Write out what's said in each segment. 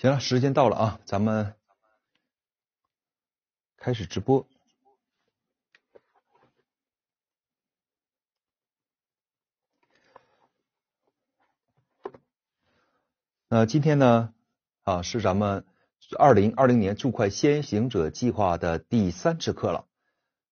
行了，时间到了啊，咱们开始直播。那今天呢啊，是咱们二零二零年注会先行者计划的第三次课了。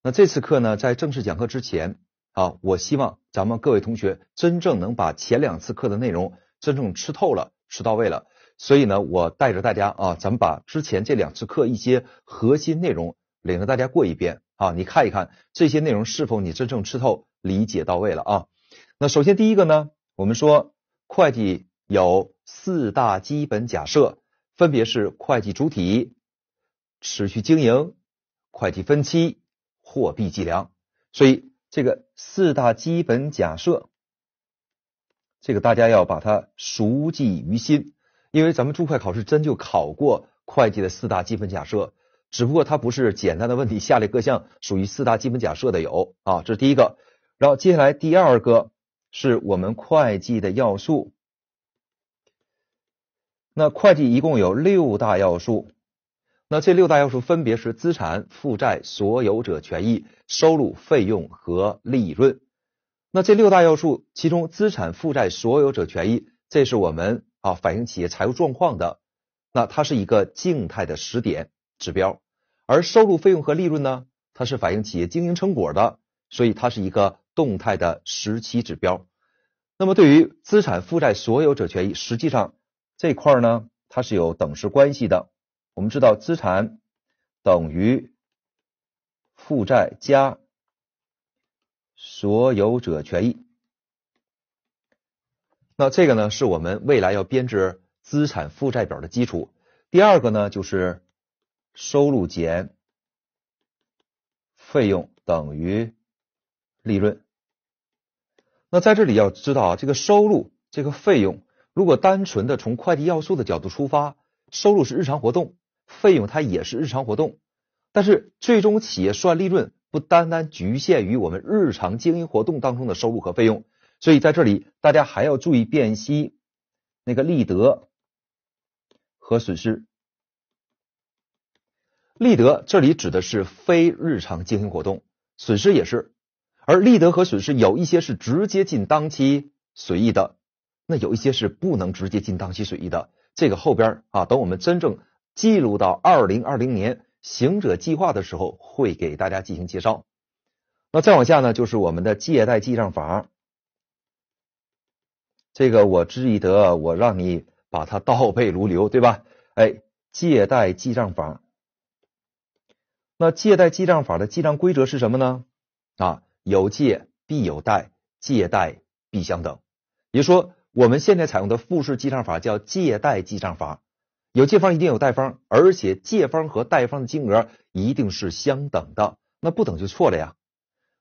那这次课呢，在正式讲课之前啊，我希望咱们各位同学真正能把前两次课的内容真正吃透了，吃到位了。所以呢，我带着大家啊，咱们把之前这两次课一些核心内容领着大家过一遍啊，你看一看这些内容是否你真正吃透、理解到位了啊？那首先第一个呢，我们说会计有四大基本假设，分别是会计主体、持续经营、会计分期、货币计量。所以这个四大基本假设，这个大家要把它熟记于心。因为咱们注会考试真就考过会计的四大基本假设，只不过它不是简单的问题。下列各项属于四大基本假设的有啊，这是第一个。然后接下来第二个是我们会计的要素。那会计一共有六大要素，那这六大要素分别是资产负债所有者权益、收入、费用和利润。那这六大要素其中资产负债所有者权益，这是我们。啊，反映企业财务状况的，那它是一个静态的时点指标，而收入、费用和利润呢，它是反映企业经营成果的，所以它是一个动态的时期指标。那么对于资产负债所有者权益，实际上这块儿呢，它是有等式关系的。我们知道，资产等于负债加所有者权益。那这个呢，是我们未来要编制资产负债表的基础。第二个呢，就是收入减费用等于利润。那在这里要知道啊，这个收入、这个费用，如果单纯的从会计要素的角度出发，收入是日常活动，费用它也是日常活动。但是最终企业算利润，不单单局限于我们日常经营活动当中的收入和费用。所以在这里，大家还要注意辨析那个利得和损失。利得这里指的是非日常经营活动，损失也是。而利得和损失有一些是直接进当期损益的，那有一些是不能直接进当期损益的。这个后边啊，等我们真正记录到二零二零年行者计划的时候，会给大家进行介绍。那再往下呢，就是我们的借贷记账法。这个我知易得，我让你把它倒背如流，对吧？哎，借贷记账法，那借贷记账法的记账规则是什么呢？啊，有借必有贷，借贷必相等。也就是说，我们现在采用的复式记账法叫借贷记账法，有借方一定有贷方，而且借方和贷方的金额一定是相等的。那不等就错了呀。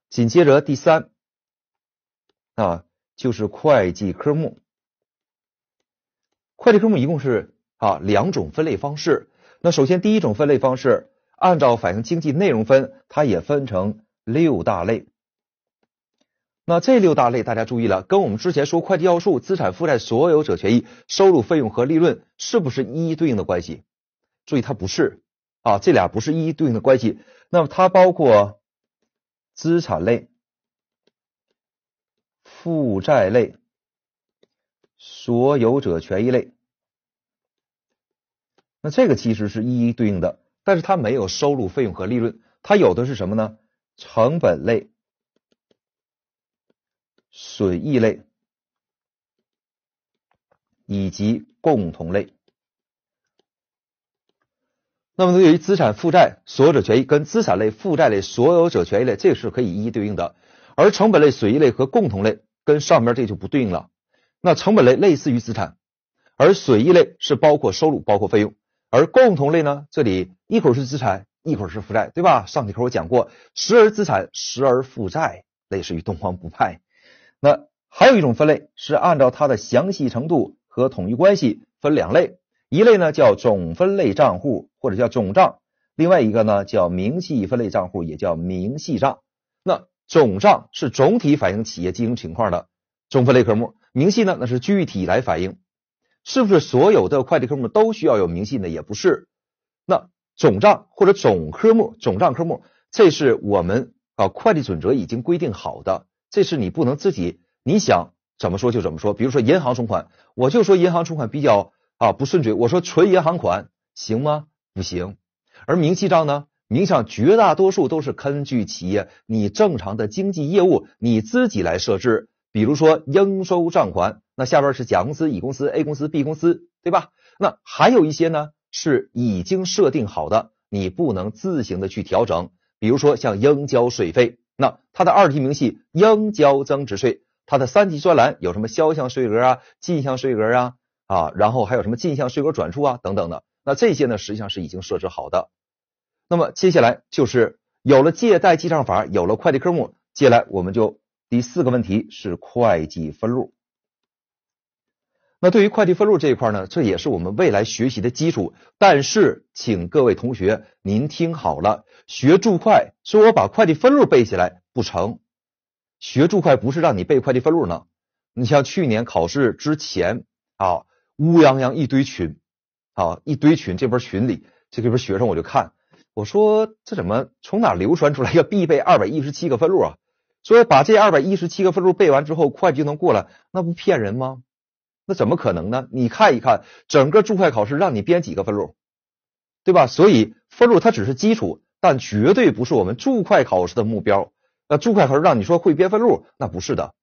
紧接着第三啊。就是会计科目，会计科目一共是啊两种分类方式。那首先第一种分类方式，按照反映经济内容分，它也分成六大类。那这六大类大家注意了，跟我们之前说会计要素、资产负债、所有者权益、收入、费用和利润是不是一一对应的关系？注意它不是啊，这俩不是一一对应的关系。那么它包括资产类。负债类、所有者权益类，那这个其实是一一对应的，但是它没有收入、费用和利润，它有的是什么呢？成本类、损益类以及共同类。那么对于资产负债、所有者权益跟资产类、负债类、所有者权益类，这个是可以一一对应的，而成本类、损益类和共同类。跟上面这就不对应了，那成本类类似于资产，而损益类是包括收入，包括费用，而共同类呢，这里一口是资产，一口是负债，对吧？上节课我讲过，时而资产，时而负债，类似于东方不败。那还有一种分类是按照它的详细程度和统一关系分两类，一类呢叫总分类账户或者叫总账，另外一个呢叫明细分类账户，也叫明细账。那总账是总体反映企业经营情况的总分类科目，明细呢那是具体来反映。是不是所有的会计科目都需要有明细呢？也不是。那总账或者总科目、总账科目，这是我们啊会计准则已经规定好的，这是你不能自己你想怎么说就怎么说。比如说银行存款，我就说银行存款比较啊不顺嘴，我说存银行款行吗？不行。而明细账呢？名项绝大多数都是根据企业你正常的经济业务你自己来设置，比如说应收账款，那下边是甲公司、乙公司、A 公司、B 公司，对吧？那还有一些呢是已经设定好的，你不能自行的去调整。比如说像应交税费，那它的二级明细应交增值税，它的三级专栏有什么销项税额啊、进项税额啊啊，然后还有什么进项税额转出啊等等的，那这些呢实际上是已经设置好的。那么接下来就是有了借贷记账法，有了会计科目，接下来我们就第四个问题是会计分录。那对于会计分录这一块呢，这也是我们未来学习的基础。但是，请各位同学您听好了，学注会说我把会计分录背起来不成？学注会不是让你背会计分录呢。你像去年考试之前啊，乌泱泱一堆群啊，一堆群这边群里，这边学生我就看。我说这怎么从哪流传出来要必备二百一十七个分录啊？所以把这二百一十七个分录背完之后，会计就能过了，那不骗人吗？那怎么可能呢？你看一看整个注会考试让你编几个分录，对吧？所以分录它只是基础，但绝对不是我们注会考试的目标。那注会考试让你说会编分录，那不是的。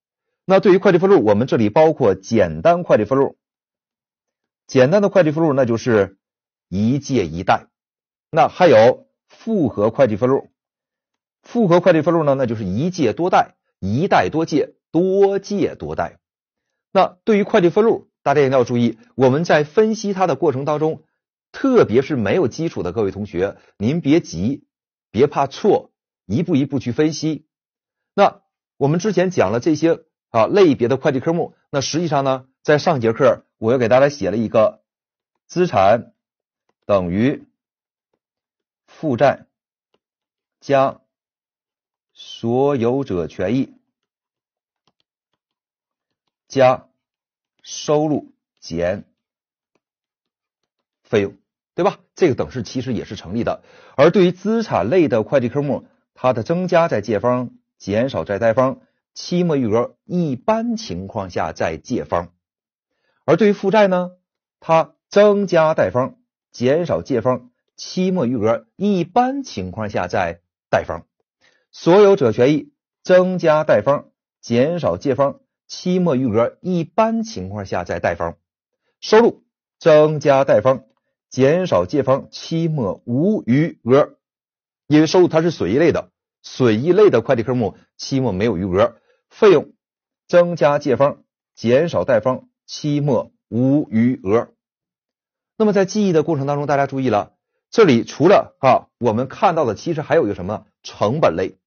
那对于会计分录，我们这里包括简单会计分录，简单的会计分录那就是一借一贷。那还有复合会计分录，复合会计分录呢？那就是一借多贷，一贷多借，多借多贷。那对于会计分录，大家一定要注意。我们在分析它的过程当中，特别是没有基础的各位同学，您别急，别怕错，一步一步去分析。那我们之前讲了这些啊类别的会计科目，那实际上呢，在上节课我又给大家写了一个资产等于。负债加所有者权益加收入减费用，对吧？这个等式其实也是成立的。而对于资产类的会计科目，它的增加在借方，减少在贷方，期末余额一般情况下在借方。而对于负债呢，它增加贷方，减少借方。期末余额一般情况下在贷方，所有者权益增加贷方，减少借方；期末余额一般情况下在贷方，收入增加贷方，减少借方；期末无余额，因为收入它是损益类的，损益类的会计科目期末没有余额；费用增加借方，减少贷方；期末无余额。那么在记忆的过程当中，大家注意了。这里除了啊，我们看到的其实还有一个什么成本类？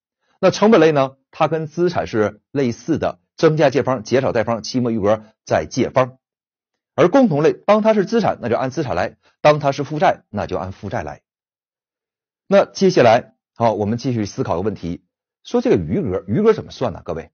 那成本类呢？它跟资产是类似的，增加借方，减少贷方，期末余额在借方。而共同类，当它是资产，那就按资产来；当它是负债，那就按负债来。那接下来，好，我们继续思考个问题：说这个余额，余额怎么算呢？各位，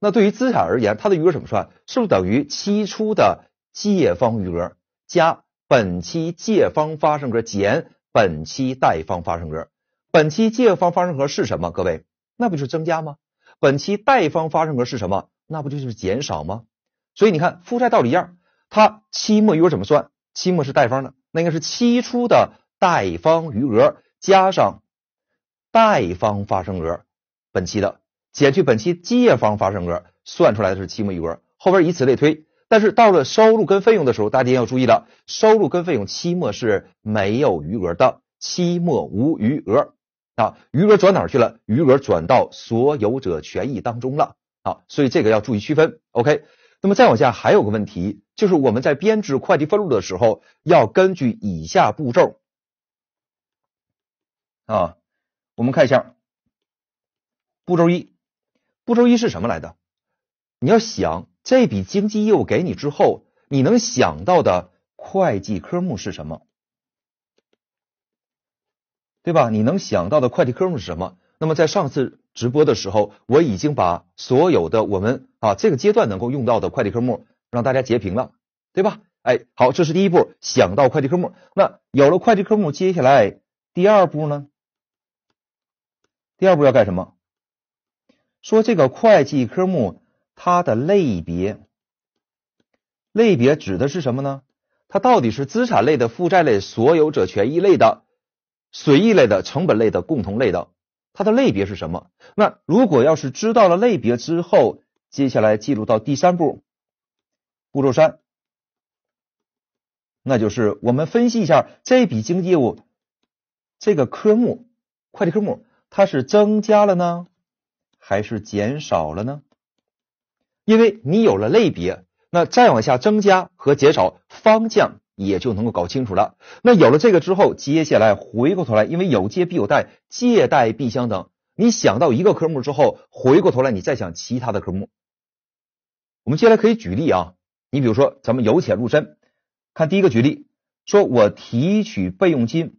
那对于资产而言，它的余额怎么算？是不是等于期初的借方余额加本期借方发生额减？本期贷方发生额，本期借方发生额是什么？各位，那不就是增加吗？本期贷方发生额是什么？那不就是减少吗？所以你看，负债道理一样，它期末余额怎么算？期末是贷方的，那应该是期初的贷方余额加上贷方发生额，本期的减去本期借方发生额，算出来的是期末余额。后边以此类推。但是到了收入跟费用的时候，大家要注意了，收入跟费用期末是没有余额的，期末无余额啊，余额转哪去了？余额转到所有者权益当中了啊，所以这个要注意区分。OK，那么再往下还有个问题，就是我们在编制会计分录的时候，要根据以下步骤啊，我们看一下步骤一，步骤一是什么来的？你要想。这笔经济业务给你之后，你能想到的会计科目是什么？对吧？你能想到的会计科目是什么？那么在上次直播的时候，我已经把所有的我们啊这个阶段能够用到的会计科目让大家截屏了，对吧？哎，好，这是第一步，想到会计科目。那有了会计科目，接下来第二步呢？第二步要干什么？说这个会计科目。它的类别，类别指的是什么呢？它到底是资产类的、负债类、所有者权益类的、损益类的、成本类的、共同类的？它的类别是什么？那如果要是知道了类别之后，接下来记录到第三步，步骤三，那就是我们分析一下这笔经济业务，这个科目，会计科目，它是增加了呢，还是减少了呢？因为你有了类别，那再往下增加和减少方向也就能够搞清楚了。那有了这个之后，接下来回过头来，因为有借必有贷，借贷必相等。你想到一个科目之后，回过头来你再想其他的科目。我们接下来可以举例啊，你比如说咱们由浅入深，看第一个举例，说我提取备用金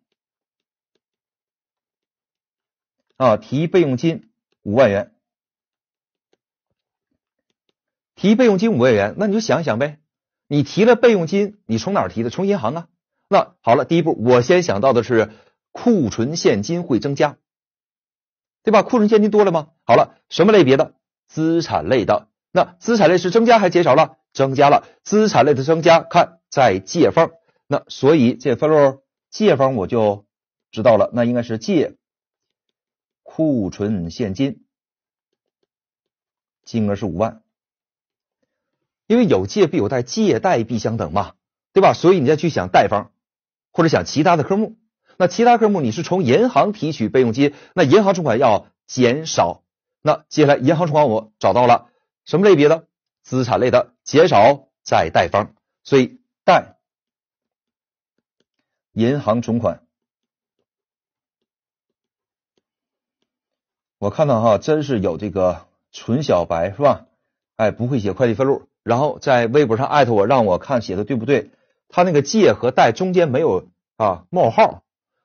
啊，提备用金五万元。提备用金五万元，那你就想想呗。你提了备用金，你从哪儿提的？从银行啊。那好了，第一步，我先想到的是库存现金会增加，对吧？库存现金多了吗？好了，什么类别的？资产类的。那资产类是增加还是减少了？增加了，资产类的增加，看在借方。那所以这分录借方我就知道了，那应该是借库存现金，金额是五万。因为有借必有贷，借贷必相等嘛，对吧？所以你再去想贷方或者想其他的科目。那其他科目你是从银行提取备用金，那银行存款要减少。那接下来银行存款我找到了什么类别的资产类的减少再贷方，所以贷银行存款。我看到哈，真是有这个纯小白是吧？哎，不会写会计分录。然后在微博上艾特我，让我看写的对不对。他那个借和贷中间没有啊冒号，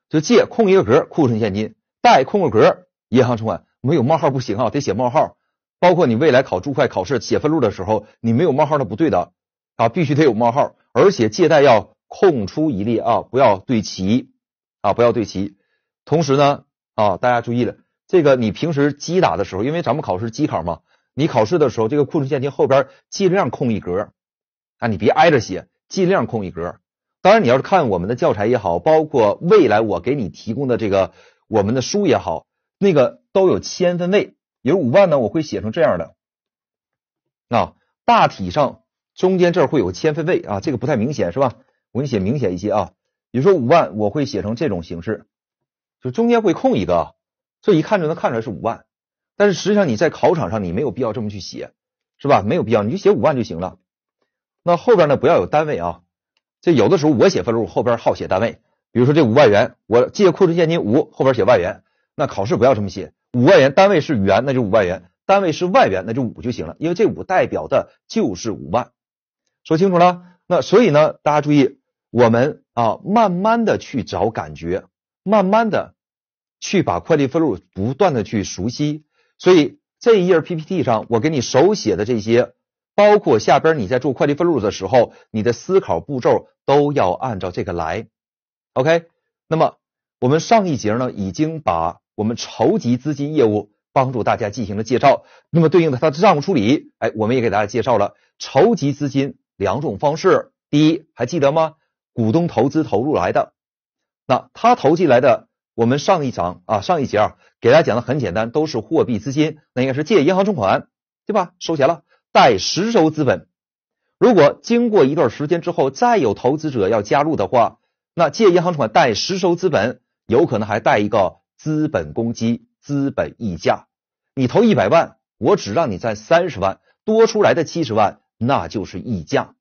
就借空一个格库存现金，贷空个格银行存款，没有冒号不行啊，得写冒号。包括你未来考注会考试写分录的时候，你没有冒号的不对的啊，必须得有冒号，而且借贷要空出一列啊，不要对齐啊，不要对齐。同时呢啊，大家注意了，这个你平时机打的时候，因为咱们考试机考嘛。你考试的时候，这个库存现金后边尽量空一格啊，你别挨着写，尽量空一格。当然，你要是看我们的教材也好，包括未来我给你提供的这个我们的书也好，那个都有千分位，有五万呢，我会写成这样的。啊，大体上中间这儿会有千分位啊，这个不太明显是吧？我给你写明显一些啊，比如说五万，我会写成这种形式，就中间会空一个，这一看就能看出来是五万。但是实际上你在考场上你没有必要这么去写，是吧？没有必要，你就写五万就行了。那后边呢不要有单位啊。这有的时候我写分录后边好写单位，比如说这五万元，我借库存现金五，后边写万元。那考试不要这么写，五万元单位是元，那就五万元；单位是万元，那就五就行了，因为这五代表的就是五万。说清楚了，那所以呢，大家注意，我们啊慢慢的去找感觉，慢慢的去把会计分录不断的去熟悉。所以这一页 PPT 上，我给你手写的这些，包括下边你在做会计分录的时候，你的思考步骤都要按照这个来。OK，那么我们上一节呢，已经把我们筹集资金业务帮助大家进行了介绍，那么对应的它的账务处理，哎，我们也给大家介绍了筹集资金两种方式，第一还记得吗？股东投资投入来的，那他投进来的。我们上一场啊，上一节啊，给大家讲的很简单，都是货币资金，那应该是借银行存款，对吧？收钱了，贷实收资本。如果经过一段时间之后，再有投资者要加入的话，那借银行存款贷实收资本，有可能还贷一个资本公积、资本溢价。你投一百万，我只让你在三十万，多出来的七十万，那就是溢价，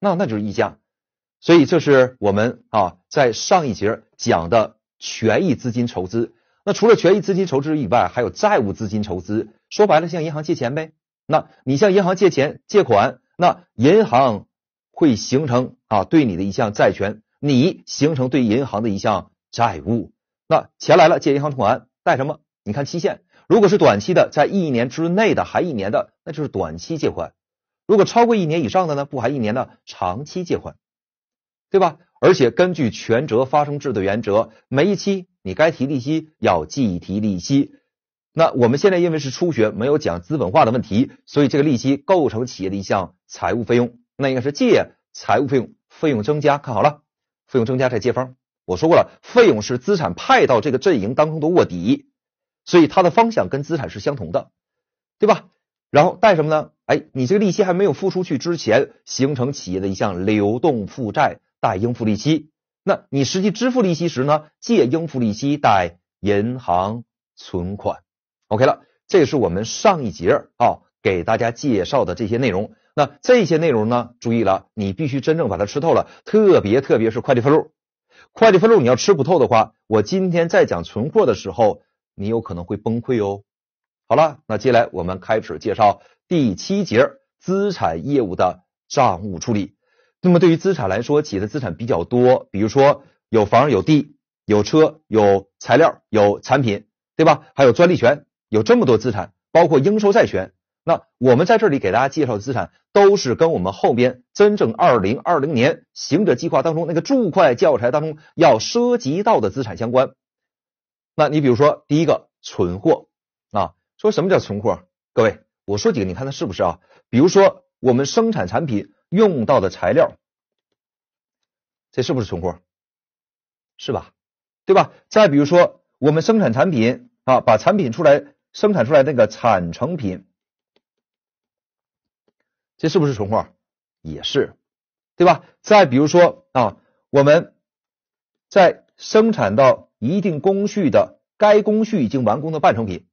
那那就是溢价。所以这是我们啊，在上一节讲的。权益资金筹资，那除了权益资金筹资以外，还有债务资金筹资。说白了，向银行借钱呗。那你向银行借钱借款，那银行会形成啊对你的一项债权，你形成对银行的一项债务。那钱来了，借银行还，贷什么？你看期限，如果是短期的，在一年之内的还一年的，那就是短期借款；如果超过一年以上的呢，不还一年的，长期借款，对吧？而且根据权责发生制的原则，每一期你该提利息要计提利息。那我们现在因为是初学，没有讲资本化的问题，所以这个利息构成企业的一项财务费用。那应该是借财务费用，费用增加。看好了，费用增加在借方。我说过了，费用是资产派到这个阵营当中的卧底，所以它的方向跟资产是相同的，对吧？然后贷什么呢？哎，你这个利息还没有付出去之前，形成企业的一项流动负债。贷应付利息，那你实际支付利息时呢？借应付利息，贷银行存款。OK 了，这是我们上一节啊给大家介绍的这些内容。那这些内容呢，注意了，你必须真正把它吃透了，特别特别是会计分录。会计分录你要吃不透的话，我今天在讲存货的时候，你有可能会崩溃哦。好了，那接下来我们开始介绍第七节资产业务的账务处理。那么，对于资产来说，企业的资产比较多，比如说有房、有地、有车、有材料、有产品，对吧？还有专利权，有这么多资产，包括应收债权。那我们在这里给大家介绍的资产，都是跟我们后边真正二零二零年行者计划当中那个注会教材当中要涉及到的资产相关。那你比如说第一个存货啊，说什么叫存货？各位，我说几个，你看它是不是啊？比如说我们生产产品。用到的材料，这是不是存货？是吧？对吧？再比如说，我们生产产品，啊，把产品出来生产出来那个产成品，这是不是存货？也是，对吧？再比如说啊，我们在生产到一定工序的该工序已经完工的半成品，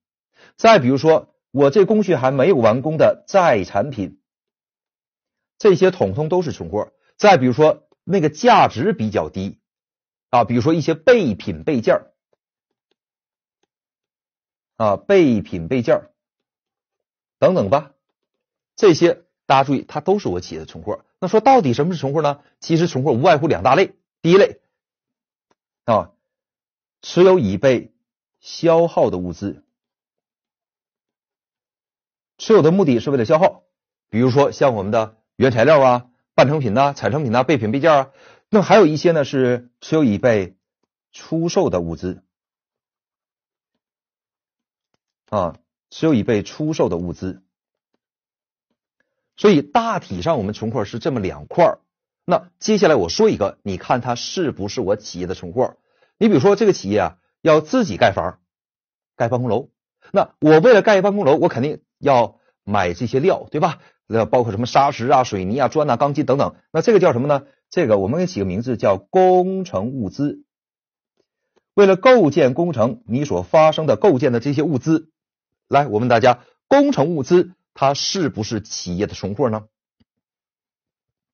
再比如说我这工序还没有完工的在产品。这些统统都是存货。再比如说，那个价值比较低啊，比如说一些备品备件儿啊，备品备件儿等等吧。这些大家注意，它都是我企业的存货。那说到底什么是存货呢？其实存货无外乎两大类。第一类啊，持有已被消耗的物资，持有的目的是为了消耗，比如说像我们的。原材料啊，半成品呐，产成品呐，备品备件啊，那还有一些呢是持有以备出售的物资啊，持有以备出售的物资。所以大体上我们存货是这么两块儿。那接下来我说一个，你看它是不是我企业的存货？你比如说这个企业啊要自己盖房，盖办公楼，那我为了盖办公楼，我肯定要买这些料，对吧？那包括什么沙石啊、水泥啊、砖啊、钢筋等等，那这个叫什么呢？这个我们给起个名字叫工程物资。为了构建工程，你所发生的构建的这些物资，来，我问大家，工程物资它是不是企业的存货呢？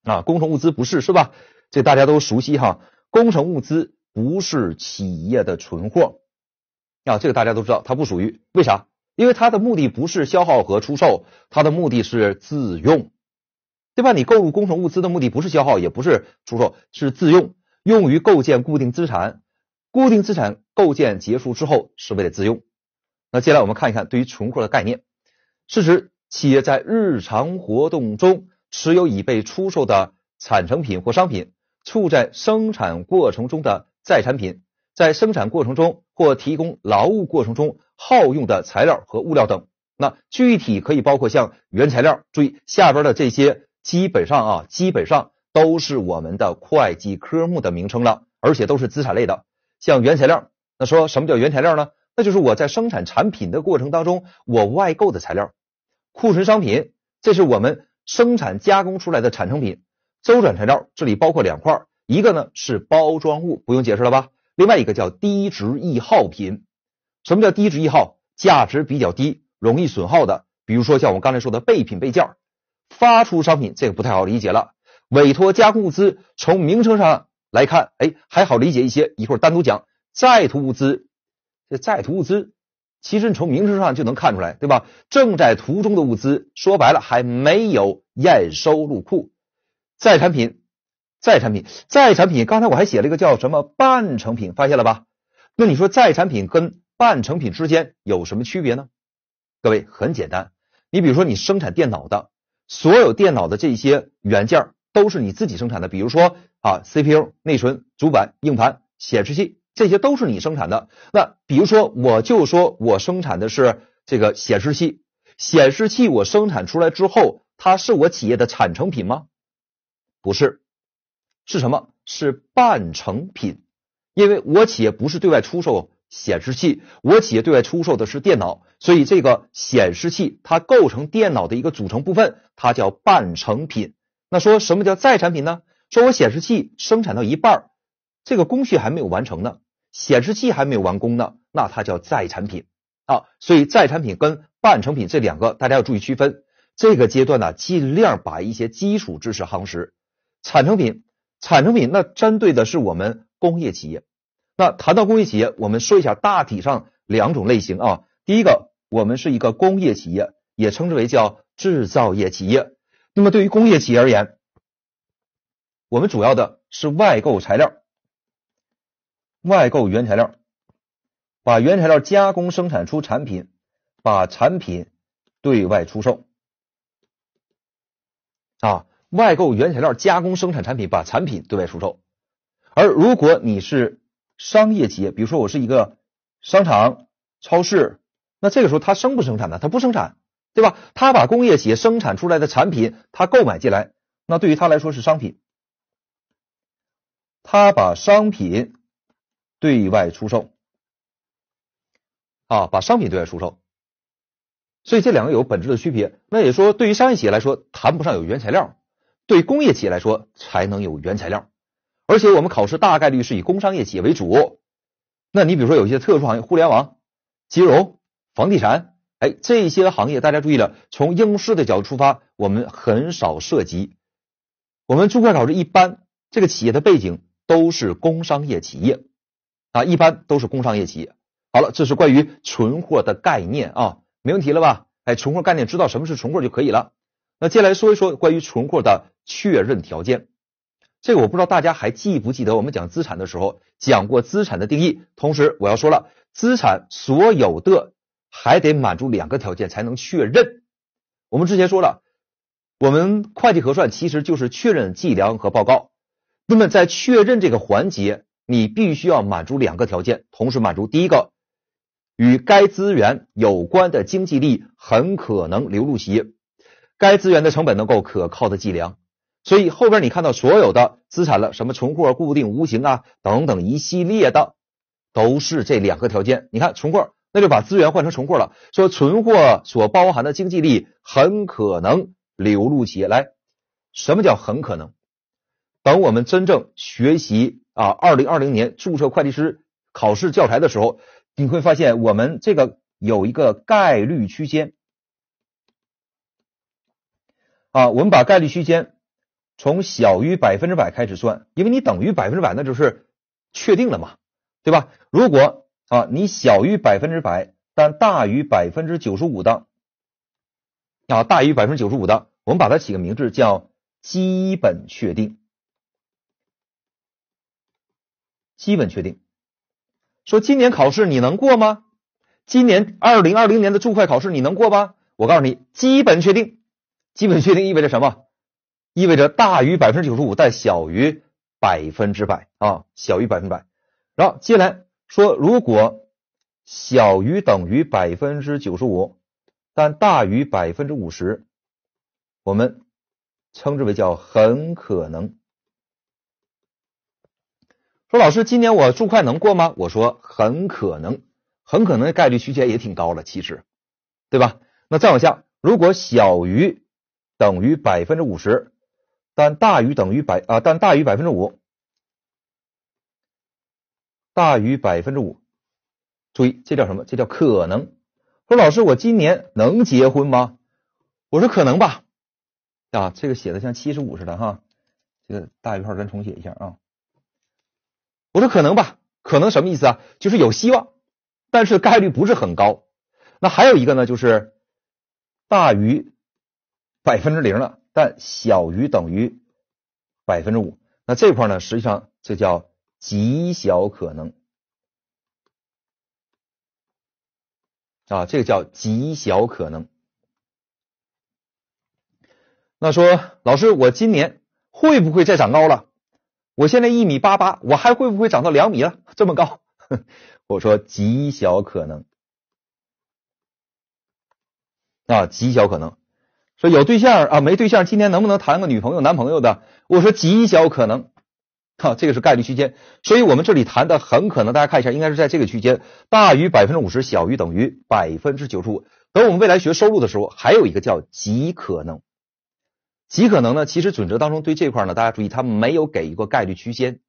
啊，工程物资不是是吧？这大家都熟悉哈，工程物资不是企业的存货，啊，这个大家都知道，它不属于，为啥？因为它的目的不是消耗和出售，它的目的是自用，对吧？你购入工程物资的目的不是消耗，也不是出售，是自用，用于构建固定资产。固定资产构建结束之后是为了自用。那接下来我们看一看对于存货的概念，是指企业在日常活动中持有已被出售的产成品或商品，处在生产过程中的在产品，在生产过程中。或提供劳务过程中耗用的材料和物料等，那具体可以包括像原材料。注意下边的这些基本上啊基本上都是我们的会计科目的名称了，而且都是资产类的，像原材料。那说什么叫原材料呢？那就是我在生产产品的过程当中我外购的材料。库存商品，这是我们生产加工出来的产成品。周转材料，这里包括两块，一个呢是包装物，不用解释了吧。另外一个叫低值易耗品，什么叫低值易耗？价值比较低，容易损耗的，比如说像我们刚才说的备品备件、发出商品，这个不太好理解了。委托加工物资，从名称上来看，哎，还好理解一些，一会儿单独讲。在途物资，这在途物资，其实你从名称上就能看出来，对吧？正在途中的物资，说白了还没有验收入库，在产品。再产品，再产品，刚才我还写了一个叫什么半成品，发现了吧？那你说再产品跟半成品之间有什么区别呢？各位很简单，你比如说你生产电脑的，所有电脑的这些元件都是你自己生产的，比如说啊 CPU、内存、主板、硬盘、显示器，这些都是你生产的。那比如说我就说我生产的是这个显示器，显示器我生产出来之后，它是我企业的产成品吗？不是。是什么？是半成品，因为我企业不是对外出售显示器，我企业对外出售的是电脑，所以这个显示器它构成电脑的一个组成部分，它叫半成品。那说什么叫在产品呢？说我显示器生产到一半，这个工序还没有完成呢，显示器还没有完工呢，那它叫在产品啊。所以在产品跟半成品这两个大家要注意区分。这个阶段呢，尽量把一些基础知识夯实，产成品。产成品那针对的是我们工业企业。那谈到工业企业，我们说一下大体上两种类型啊。第一个，我们是一个工业企业，也称之为叫制造业企业。那么对于工业企业而言，我们主要的是外购材料、外购原材料，把原材料加工生产出产品，把产品对外出售啊。外购原材料加工生产产品，把产品对外出售。而如果你是商业企业，比如说我是一个商场、超市，那这个时候他生不生产呢？他不生产，对吧？他把工业企业生产出来的产品，他购买进来，那对于他来说是商品。他把商品对外出售，啊，把商品对外出售。所以这两个有本质的区别。那也说，对于商业企业来说，谈不上有原材料。对工业企业来说，才能有原材料。而且我们考试大概率是以工商业企业为主。那你比如说有一些特殊行业，互联网、金融、房地产，哎，这些行业大家注意了，从应试的角度出发，我们很少涉及。我们注会考试一般这个企业的背景都是工商业企业啊，一般都是工商业企业。好了，这是关于存货的概念啊，没问题了吧？哎，存货概念知道什么是存货就可以了。那接下来说一说关于存货的确认条件，这个我不知道大家还记不记得，我们讲资产的时候讲过资产的定义，同时我要说了，资产所有的还得满足两个条件才能确认。我们之前说了，我们会计核算其实就是确认、计量和报告。那么在确认这个环节，你必须要满足两个条件，同时满足第一个，与该资源有关的经济利益很可能流入企业。该资源的成本能够可靠的计量，所以后边你看到所有的资产了，什么存货、固定、无形啊等等一系列的，都是这两个条件。你看存货，那就把资源换成存货了。说存货所包含的经济力很可能流入企业来。什么叫很可能？等我们真正学习啊，二零二零年注册会计师考试教材的时候，你会发现我们这个有一个概率区间。啊，我们把概率区间从小于百分之百开始算，因为你等于百分之百，那就是确定了嘛，对吧？如果啊你小于百分之百，但大于百分之九十五的啊，大于百分之九十五的，我们把它起个名字叫基本确定。基本确定，说今年考试你能过吗？今年二零二零年的注会考试你能过吧？我告诉你，基本确定。基本确定意味着什么？意味着大于百分之九十五，但小于百分之百啊，小于百分之百。然后接下来说，如果小于等于百分之九十五，但大于百分之五十，我们称之为叫很可能。说老师，今年我注会能过吗？我说很可能，很可能概率区间也挺高了，其实，对吧？那再往下，如果小于。等于百分之五十，但大于等于百啊，但大于百分之五，大于百分之五。注意，这叫什么？这叫可能。说老师，我今年能结婚吗？我说可能吧。啊，这个写的像七十五似的哈。这个大于号咱重写一下啊。我说可能吧，可能什么意思啊？就是有希望，但是概率不是很高。那还有一个呢，就是大于。百分之零了，但小于等于百分之五，那这块呢？实际上这叫极小可能啊，这个叫极小可能。那说老师，我今年会不会再长高了？我现在一米八八，我还会不会长到两米了这么高？我说极小可能啊，极小可能。说有对象啊，没对象，今天能不能谈个女朋友、男朋友的？我说极小可能，哈，这个是概率区间。所以我们这里谈的很可能，大家看一下，应该是在这个区间，大于百分之五十，小于等于百分之九十五。等我们未来学收入的时候，还有一个叫极可能。极可能呢，其实准则当中对这块呢，大家注意，它没有给一个概率区间，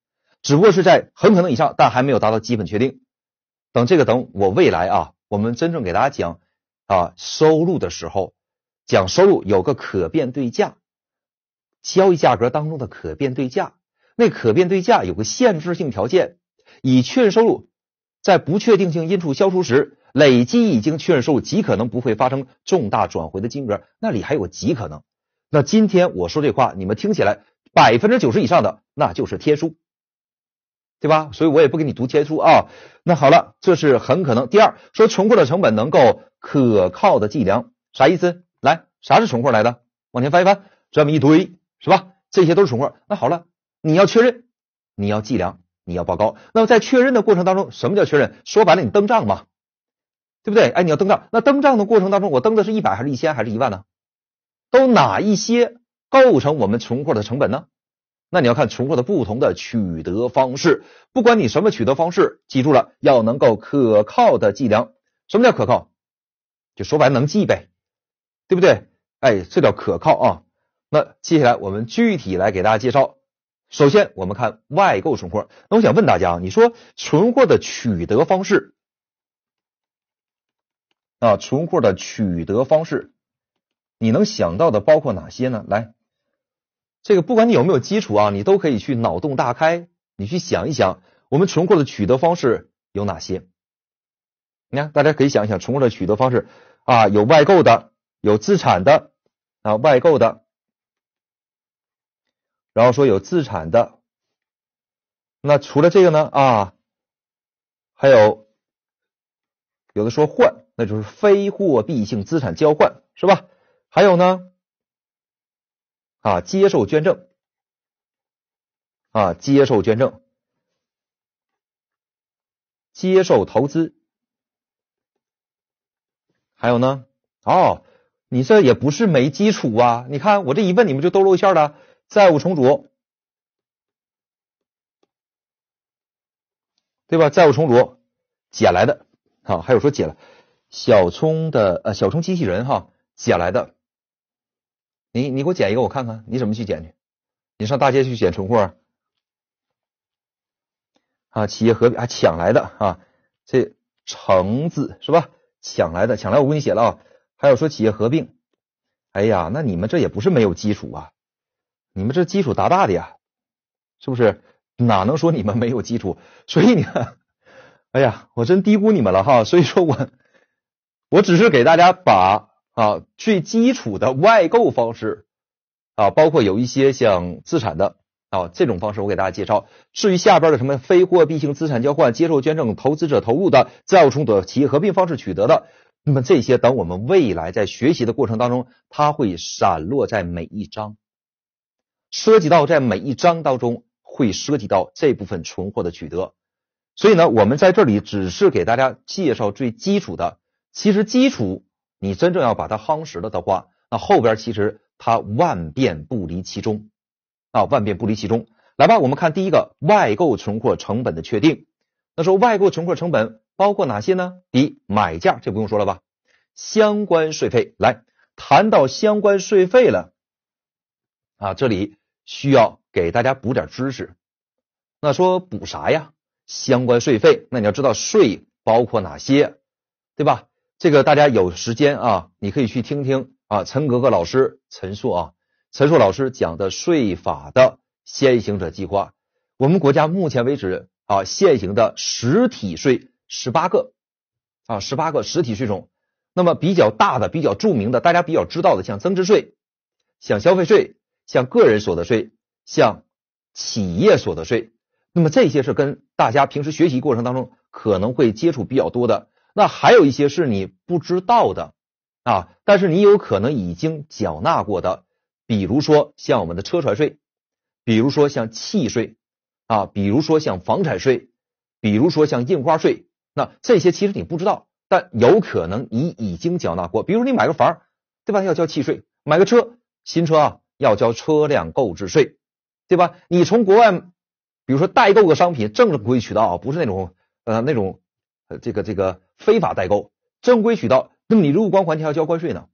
只不过是在很可能以上，但还没有达到基本确定。等这个等我未来啊，我们真正给大家讲啊收入的时候。讲收入有个可变对价，交易价格当中的可变对价，那可变对价有个限制性条件，以确认收入在不确定性因素消除时，累计已经确认收入极可能不会发生重大转回的金额，那里还有个极可能。那今天我说这话，你们听起来百分之九十以上的那就是天书，对吧？所以我也不给你读天书啊。那好了，这是很可能。第二，说存货的成本能够可靠的计量，啥意思？来，啥是存货来的？往前翻一翻，这么一堆是吧？这些都是存货。那好了，你要确认，你要计量，你要报告。那么在确认的过程当中，什么叫确认？说白了，你登账嘛，对不对？哎，你要登账。那登账的过程当中，我登的是一百，还是一千，还是一万呢？都哪一些构成我们存货的成本呢？那你要看存货的不同的取得方式，不管你什么取得方式，记住了，要能够可靠的计量。什么叫可靠？就说白了，能记呗。对不对？哎，这叫可靠啊！那接下来我们具体来给大家介绍。首先，我们看外购存货。那我想问大家啊，你说存货的取得方式啊，存货的取得方式，你能想到的包括哪些呢？来，这个不管你有没有基础啊，你都可以去脑洞大开，你去想一想，我们存货的取得方式有哪些？你看，大家可以想一想，存货的取得方式啊，有外购的。有自产的啊，外购的，然后说有自产的，那除了这个呢啊，还有有的说换，那就是非货币性资产交换是吧？还有呢啊，接受捐赠啊，接受捐赠，接受投资，还有呢哦。你这也不是没基础啊！你看我这一问，你们就都露馅了。债务重组，对吧？债务重组捡来的，好，还有说捡了小葱的，呃，小葱机器人哈，捡来的。你你给我捡一个，我看看你怎么去捡去？你上大街去捡存货？啊，企业合啊抢来的啊，这橙子是吧？抢来的，抢来我给你写了啊。还有说企业合并，哎呀，那你们这也不是没有基础啊，你们这基础大大的呀，是不是？哪能说你们没有基础？所以你看，哎呀，我真低估你们了哈。所以说，我我只是给大家把啊最基础的外购方式啊，包括有一些像资产的啊这种方式，我给大家介绍。至于下边的什么非货币性资产交换、接受捐赠、投资者投入的债务重组、企业合并方式取得的。那么这些等我们未来在学习的过程当中，它会散落在每一章，涉及到在每一章当中会涉及到这部分存货的取得。所以呢，我们在这里只是给大家介绍最基础的。其实基础你真正要把它夯实了的话，那后边其实它万变不离其中啊，万变不离其中。来吧，我们看第一个外购存货成本的确定。那说外购存货成本。包括哪些呢？第一，买价这不用说了吧？相关税费。来，谈到相关税费了啊，这里需要给大家补点知识。那说补啥呀？相关税费。那你要知道税包括哪些，对吧？这个大家有时间啊，你可以去听听啊，陈格格老师陈述啊，陈述老师讲的税法的先行者计划。我们国家目前为止啊，现行的实体税。十八个啊，十八个实体税种。那么比较大的、比较著名的、大家比较知道的，像增值税、像消费税、像个人所得税、像企业所得税。那么这些是跟大家平时学习过程当中可能会接触比较多的。那还有一些是你不知道的啊，但是你有可能已经缴纳过的。比如说像我们的车船税，比如说像契税啊，比如说像房产税，比如说像印花税。那这些其实你不知道，但有可能你已经缴纳过。比如你买个房，对吧？要交契税；买个车，新车啊要交车辆购置税，对吧？你从国外，比如说代购个商品，正规渠道啊，不是那种呃那种呃这个这个非法代购，正规渠道，那么你入关还还要交关税呢，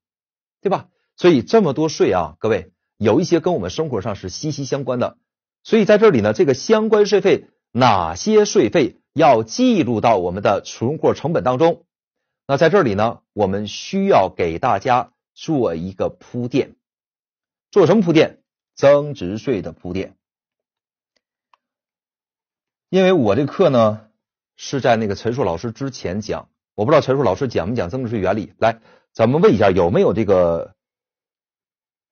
对吧？所以这么多税啊，各位有一些跟我们生活上是息息相关的。所以在这里呢，这个相关税费，哪些税费？要记录到我们的存货成本当中。那在这里呢，我们需要给大家做一个铺垫，做什么铺垫？增值税的铺垫。因为我这课呢是在那个陈硕老师之前讲，我不知道陈硕老师讲没讲增值税原理。来，咱们问一下有没有这个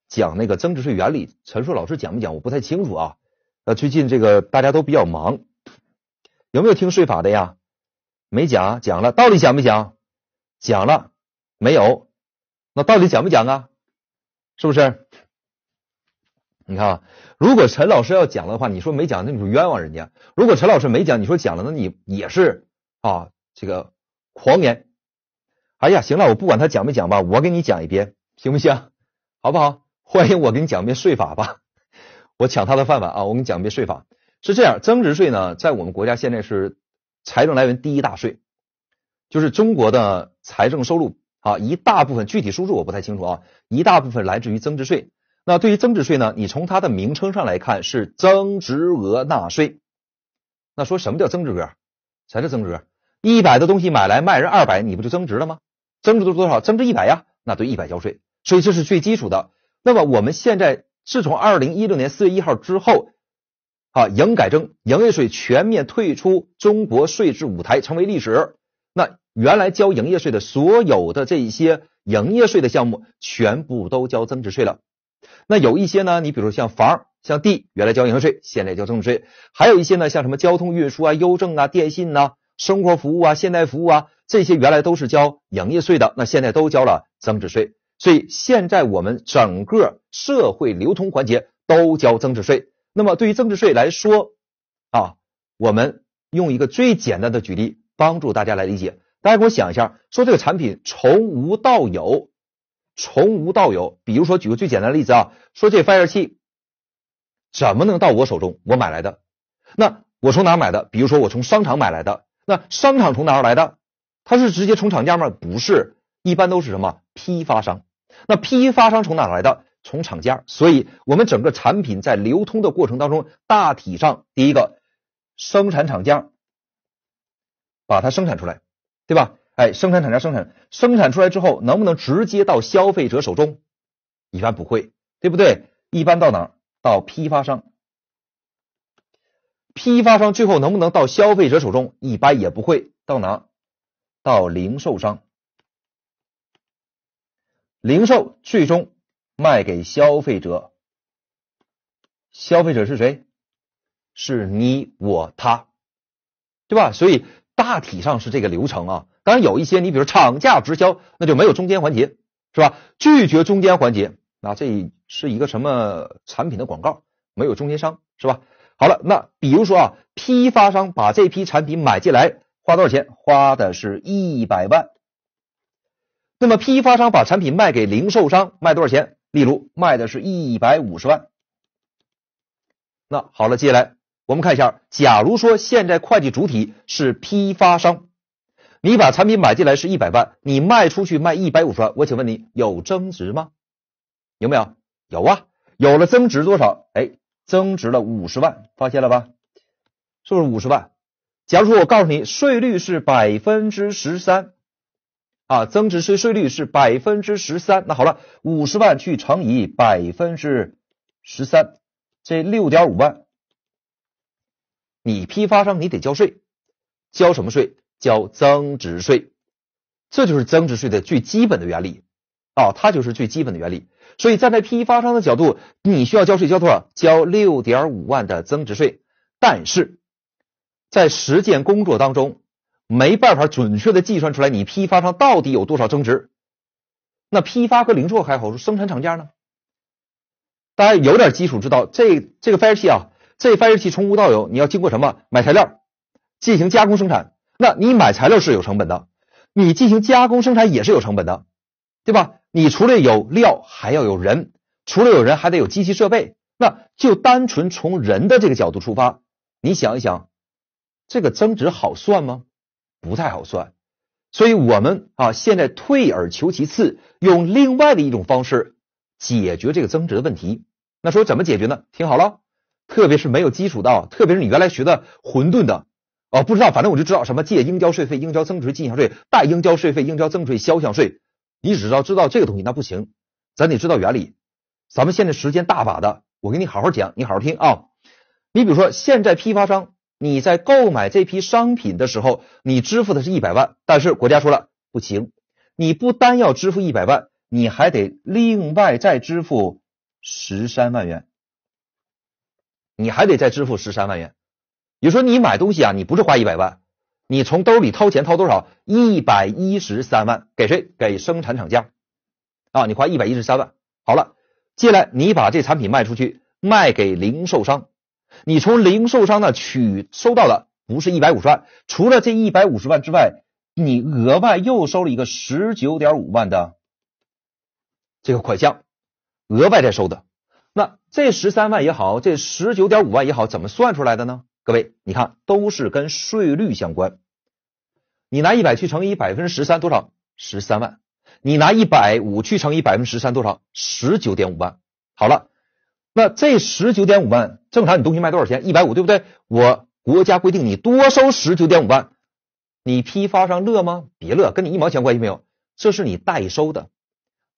讲那个增值税原理？陈硕老师讲没讲？我不太清楚啊。呃，最近这个大家都比较忙。有没有听税法的呀？没讲，讲了？到底讲没讲？讲了没有？那到底讲没讲啊？是不是？你看，啊，如果陈老师要讲了的话，你说没讲，那你就冤枉人家；如果陈老师没讲，你说讲了，那你也是啊，这个狂言。哎呀，行了，我不管他讲没讲吧，我给你讲一遍，行不行？好不好？欢迎我给你讲一遍税法吧，我抢他的饭碗啊！我给你讲一遍税法。是这样，增值税呢，在我们国家现在是财政来源第一大税，就是中国的财政收入啊，一大部分具体数字我不太清楚啊，一大部分来自于增值税。那对于增值税呢，你从它的名称上来看是增值额纳税。那说什么叫增值额？啥叫增值额？一百的东西买来卖人二百，你不就增值了吗？增值多少？增值一百呀，那对一百交税。所以这是最基础的。那么我们现在自从二零一六年四月一号之后。啊，营改增，营业税全面退出中国税制舞台，成为历史。那原来交营业税的所有的这些营业税的项目，全部都交增值税了。那有一些呢，你比如像房、像地，原来交营业税，现在交增值税。还有一些呢，像什么交通运输啊、邮政啊、电信呐、生活服务啊、现代服务啊，这些原来都是交营业税的，那现在都交了增值税。所以现在我们整个社会流通环节都交增值税。那么，对于增值税来说啊，我们用一个最简单的举例帮助大家来理解。大家给我想一下，说这个产品从无到有，从无到有。比如说，举个最简单的例子啊，说这发热器怎么能到我手中？我买来的，那我从哪买的？比如说，我从商场买来的。那商场从哪儿来的？它是直接从厂家吗？不是，一般都是什么批发商。那批发商从哪来的？从厂家，所以我们整个产品在流通的过程当中，大体上第一个生产厂家把它生产出来，对吧？哎，生产厂家生产生产出来之后，能不能直接到消费者手中？一般不会，对不对？一般到哪？到批发商，批发商最后能不能到消费者手中？一般也不会，到哪？到零售商，零售最终。卖给消费者，消费者是谁？是你我他，对吧？所以大体上是这个流程啊。当然有一些，你比如厂价直销，那就没有中间环节，是吧？拒绝中间环节那这是一个什么产品的广告？没有中间商，是吧？好了，那比如说啊，批发商把这批产品买进来，花多少钱？花的是一百万。那么批发商把产品卖给零售商，卖多少钱？例如卖的是一百五十万，那好了，接下来我们看一下，假如说现在会计主体是批发商，你把产品买进来是一百万，你卖出去卖一百五十万，我请问你有增值吗？有没有？有啊，有了增值多少？哎，增值了五十万，发现了吧？是不是五十万？假如说我告诉你税率是百分之十三。啊，增值税税率是百分之十三。那好了，五十万去乘以百分之十三，这六点五万，你批发商你得交税，交什么税？交增值税。这就是增值税的最基本的原理啊，它就是最基本的原理。所以站在批发商的角度，你需要交税交多少？交六点五万的增值税。但是在实践工作当中。没办法准确的计算出来，你批发商到底有多少增值？那批发和零售还好说，生产厂家呢？大家有点基础知道，这这个发热器啊，这 fire 器从无到有，你要经过什么？买材料，进行加工生产。那你买材料是有成本的，你进行加工生产也是有成本的，对吧？你除了有料，还要有人，除了有人，还得有机器设备。那就单纯从人的这个角度出发，你想一想，这个增值好算吗？不太好算，所以我们啊现在退而求其次，用另外的一种方式解决这个增值的问题。那说怎么解决呢？听好了，特别是没有基础的，特别是你原来学的混沌的哦，不知道，反正我就知道什么借应交税费、应交增值税、进项税，贷应交税费、应交增值税、销项税。你只知道知道这个东西那不行，咱得知道原理。咱们现在时间大把的，我给你好好讲，你好好听啊。你比如说现在批发商。你在购买这批商品的时候，你支付的是一百万，但是国家说了不行，你不单要支付一百万，你还得另外再支付十三万元，你还得再支付十三万元。也就说，你买东西啊，你不是花一百万，你从兜里掏钱掏多少，一百一十三万给谁？给生产厂家啊，你花一百一十三万，好了，进来你把这产品卖出去，卖给零售商。你从零售商那取收到的不是一百五十万，除了这一百五十万之外，你额外又收了一个十九点五万的这个款项，额外再收的。那这十三万也好，这十九点五万也好，怎么算出来的呢？各位，你看都是跟税率相关。你拿一百去乘以百分之十三多少，十三万；你拿一百五去乘以百分之十三多少，十九点五万。好了。那这十九点五万正常，你东西卖多少钱？一百五，对不对？我国家规定你多收十九点五万，你批发商乐吗？别乐，跟你一毛钱关系没有。这是你代收的，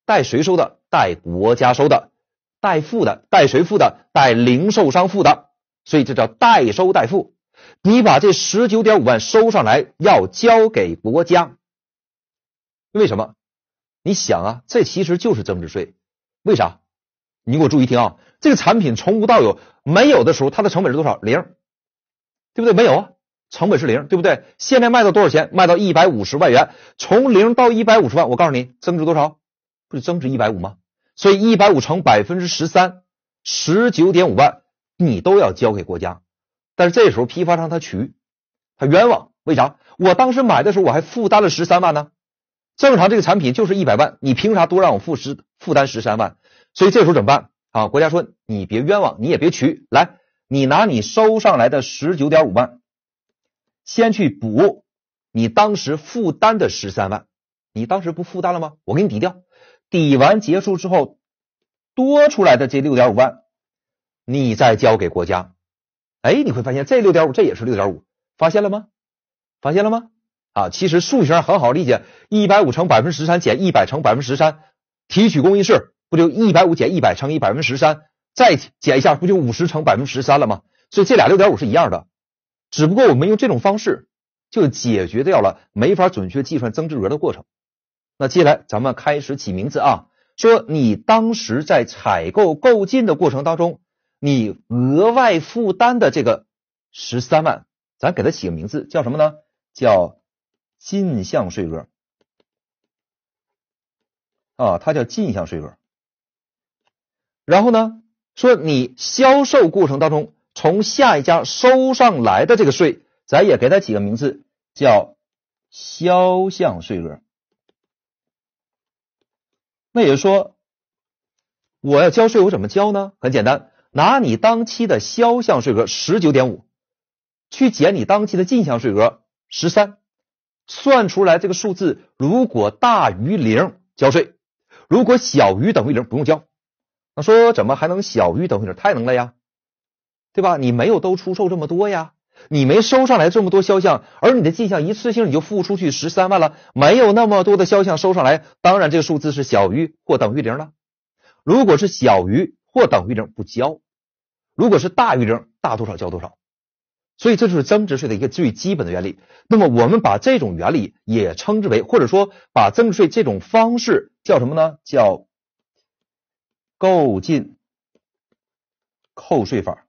代谁收的？代国家收的，代付的，代谁付的？代零售商付的。所以这叫代收代付。你把这十九点五万收上来，要交给国家。为什么？你想啊，这其实就是增值税。为啥？你给我注意听啊！这个产品从无到有，没有的时候它的成本是多少？零，对不对？没有啊，成本是零，对不对？现在卖到多少钱？卖到一百五十万元，从零到一百五十万，我告诉你，增值多少？不是增值一百五吗？所以一百五乘百分之十三，十九点五万，你都要交给国家。但是这时候批发商他取，他冤枉，为啥？我当时买的时候我还负担了十三万呢。正常这个产品就是一百万，你凭啥多让我负十负担十三万？所以这个时候怎么办？啊，国家说你别冤枉，你也别取，来，你拿你收上来的十九点五万，先去补你当时负担的十三万，你当时不负担了吗？我给你抵掉，抵完结束之后，多出来的这六点五万，你再交给国家。哎，你会发现这六点五这也是六点五，发现了吗？发现了吗？啊，其实数学上很好理解，一百五乘百分之十三减一百乘百分之十三，提取公因式。不就一百五减一百乘以百分之十三，再减一下，不就五十乘百分之十三了吗？所以这俩六点五是一样的，只不过我们用这种方式就解决掉了没法准确计算增值额的过程。那接下来咱们开始起名字啊，说你当时在采购购进的过程当中，你额外负担的这个十三万，咱给它起个名字叫什么呢？叫进项税额啊，它叫进项税额。然后呢，说你销售过程当中，从下一家收上来的这个税，咱也给它起个名字叫销项税额。那也就是说，我要交税，我怎么交呢？很简单，拿你当期的销项税额十九点五，去减你当期的进项税额十三，算出来这个数字如果大于零，交税；如果小于等于零，不用交。那说怎么还能小于等于零？太能了呀，对吧？你没有都出售这么多呀？你没收上来这么多肖像，而你的进项一次性你就付出去十三万了，没有那么多的肖像收上来，当然这个数字是小于或等于零了。如果是小于或等于零不交，如果是大于零大多少交多少。所以这就是增值税的一个最基本的原理。那么我们把这种原理也称之为，或者说把增值税这种方式叫什么呢？叫。购进扣税法，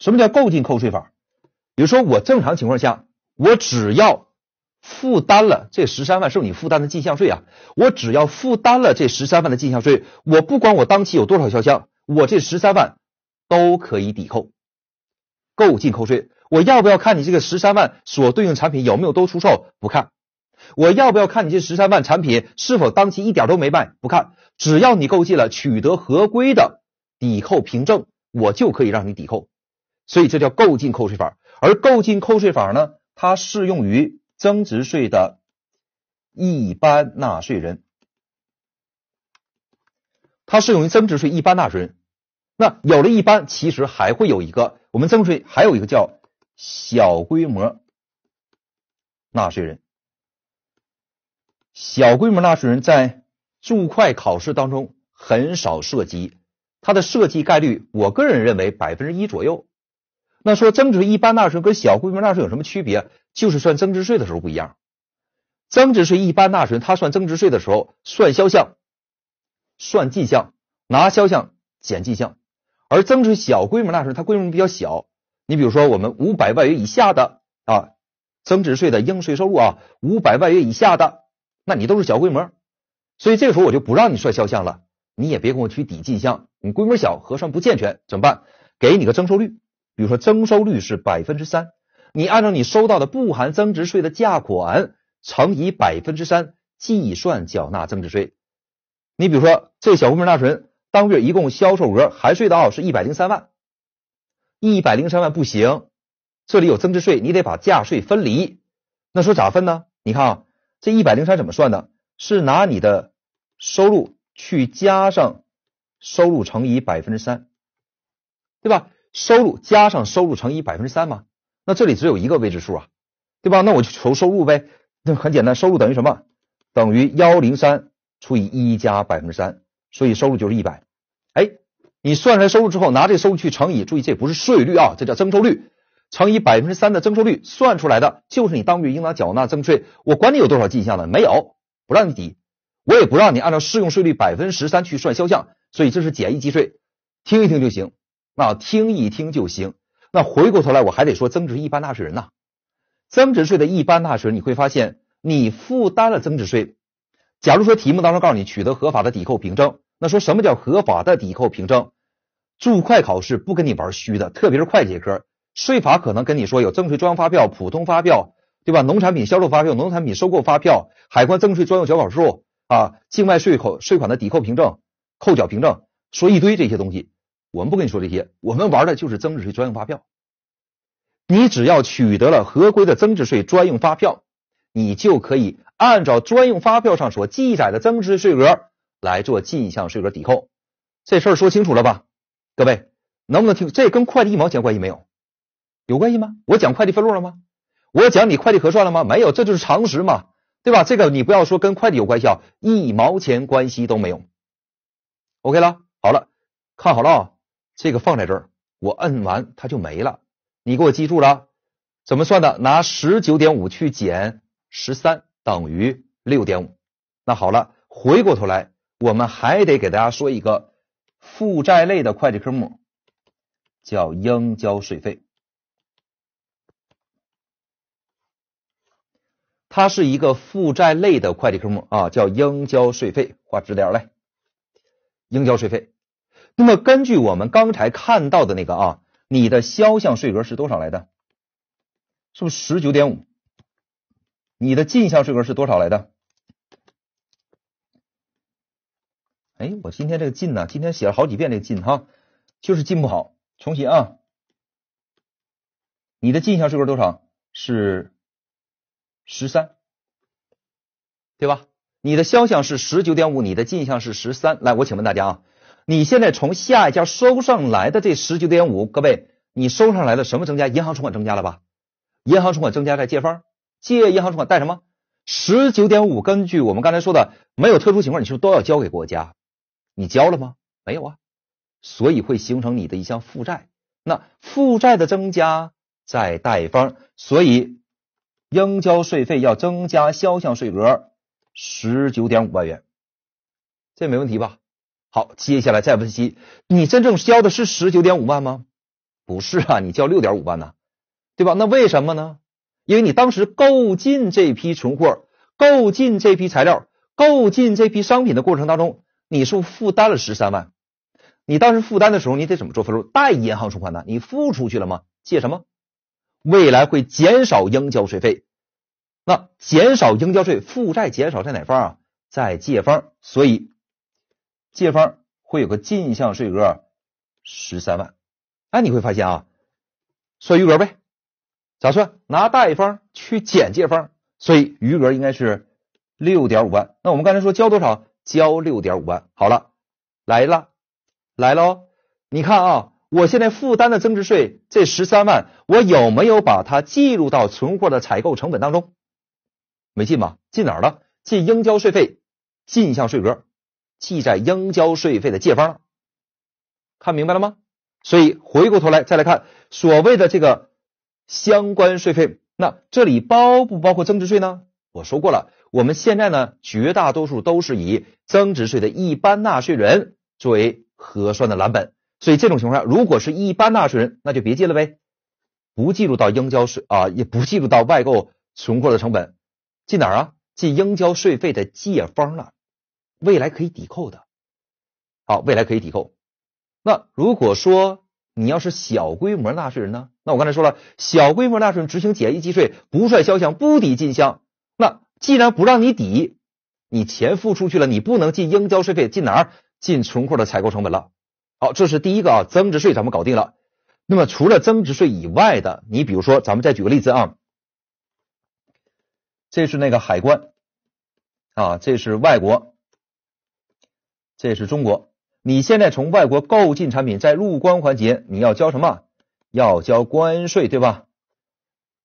什么叫购进扣税法？比如说我正常情况下，我只要负担了这十三万，是你负担的进项税啊。我只要负担了这十三万的进项税，我不管我当期有多少销项，我这十三万都可以抵扣购进扣税。我要不要看你这个十三万所对应产品有没有都出售？不看。我要不要看你这十三万产品是否当期一点都没卖？不看，只要你购进了，取得合规的抵扣凭证，我就可以让你抵扣。所以这叫购进扣税法。而购进扣税法呢，它适用于增值税的一般纳税人。它适用于增值税一般纳税人。那有了一般，其实还会有一个，我们增值税还有一个叫小规模纳税人。小规模纳税人在注会考试当中很少涉及，它的涉及概率，我个人认为百分之一左右。那说增值税一般纳税人跟小规模纳税人有什么区别？就是算增值税的时候不一样。增值税一般纳税人他算增值税的时候算销项、算进项，拿销项减进项；而增值税小规模纳税人他规模比较小，你比如说我们五百万元以下的啊，增值税的应税收入啊，五百万元以下的。那你都是小规模，所以这个时候我就不让你算销项了，你也别跟我去抵进项。你规模小，核算不健全，怎么办？给你个征收率，比如说征收率是百分之三，你按照你收到的不含增值税的价款乘以百分之三计算缴纳增值税。你比如说这小规模纳税人当月一共销售额含税的啊是一百零三万，一百零三万不行，这里有增值税，你得把价税分离。那说咋分呢？你看啊。这一百零三怎么算的？是拿你的收入去加上收入乘以百分之三，对吧？收入加上收入乘以百分之三嘛，那这里只有一个未知数啊，对吧？那我就求收入呗。那很简单，收入等于什么？等于幺零三除以一加百分之三，所以收入就是一百。哎，你算出来收入之后，拿这收入去乘以，注意这不是税率啊，这叫征收率。乘以百分之三的征收率，算出来的就是你当月应当缴纳增值税。我管你有多少进项呢？没有不让你抵，我也不让你按照适用税率百分十三去算销项，所以这是简易计税，听一听就行那听一听就行。那回过头来我还得说增值税一般纳税人呐，增值税的一般纳税人，你会发现你负担了增值税。假如说题目当中告诉你取得合法的抵扣凭证，那说什么叫合法的抵扣凭证？注会考试不跟你玩虚的，特别是会计科。税法可能跟你说有增值税专用发票、普通发票，对吧？农产品销售发票、农产品收购发票、海关增值税专用缴款书啊，境外税口税款的抵扣凭证、扣缴凭证，说一堆这些东西。我们不跟你说这些，我们玩的就是增值税专用发票。你只要取得了合规的增值税专用发票，你就可以按照专用发票上所记载的增值税额来做进项税额抵扣。这事儿说清楚了吧？各位能不能听？这跟快递一毛钱关系没有。有关系吗？我讲快递分录了吗？我讲你快递核算了吗？没有，这就是常识嘛，对吧？这个你不要说跟快递有关系，啊，一毛钱关系都没有。OK 了，好了，看好了，啊，这个放在这儿，我摁完它就没了。你给我记住了，怎么算的？拿十九点五去减十三，等于六点五。那好了，回过头来，我们还得给大家说一个负债类的会计科目，叫应交税费。它是一个负债类的会计科目啊，叫应交税费，画直点来，应交税费。那么根据我们刚才看到的那个啊，你的销项税额是多少来的？是不是十九点五？你的进项税额是多少来的？哎，我今天这个进呢，今天写了好几遍这个进哈，就是进不好，重新啊。你的进项税额多少？是。十三，对吧？你的销项是十九点五，你的进项是十三。来，我请问大家啊，你现在从下一家收上来的这十九点五，各位，你收上来的什么增加？银行存款增加了吧？银行存款增加在借方，借银行存款贷什么？十九点五。根据我们刚才说的，没有特殊情况，你是都要交给国家。你交了吗？没有啊，所以会形成你的一项负债。那负债的增加在贷方，所以。应交税费要增加销项税额十九点五万元，这没问题吧？好，接下来再分析，你真正交的是十九点五万吗？不是啊，你交六点五万呢，对吧？那为什么呢？因为你当时购进这批存货、购进这批材料、购进这批商品的过程当中，你是负担了十三万。你当时负担的时候，你得怎么做分录？贷银行存款呢？你付出去了吗？借什么？未来会减少应交税费，那减少应交税负债减少在哪方啊？在借方，所以借方会有个进项税额十三万，哎，你会发现啊，算余额呗，咋算？拿贷方去减借方，所以余额应该是六点五万。那我们刚才说交多少？交六点五万。好了，来了，来了，你看啊。我现在负担的增值税这十三万，我有没有把它计入到存货的采购成本当中？没进吧？进哪儿了？进应交税费进项税额，记在应交税费的借方。看明白了吗？所以回过头来再来看所谓的这个相关税费，那这里包不包括增值税呢？我说过了，我们现在呢绝大多数都是以增值税的一般纳税人作为核算的蓝本。所以这种情况下，如果是一般纳税人，那就别记了呗，不计入到应交税啊，也不计入到外购存货的成本，记哪儿啊？记应交税费的借方那未来可以抵扣的，好，未来可以抵扣。那如果说你要是小规模纳税人呢？那我刚才说了，小规模纳税人执行简易计税，不算销项不抵进项。那既然不让你抵，你钱付出去了，你不能进应交税费，进哪儿？进存货的采购成本了。好，这是第一个啊，增值税咱们搞定了。那么除了增值税以外的，你比如说，咱们再举个例子啊，这是那个海关啊，这是外国，这是中国。你现在从外国购进产品，在入关环节你要交什么？要交关税，对吧？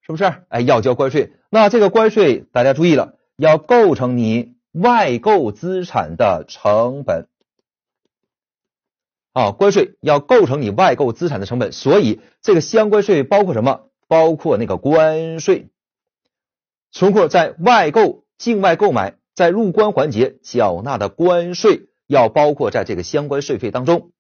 是不是？哎，要交关税。那这个关税大家注意了，要构成你外购资产的成本。啊，关税要构成你外购资产的成本，所以这个相关税包括什么？包括那个关税，存货在外购、境外购买，在入关环节缴纳的关税要包括在这个相关税费当中。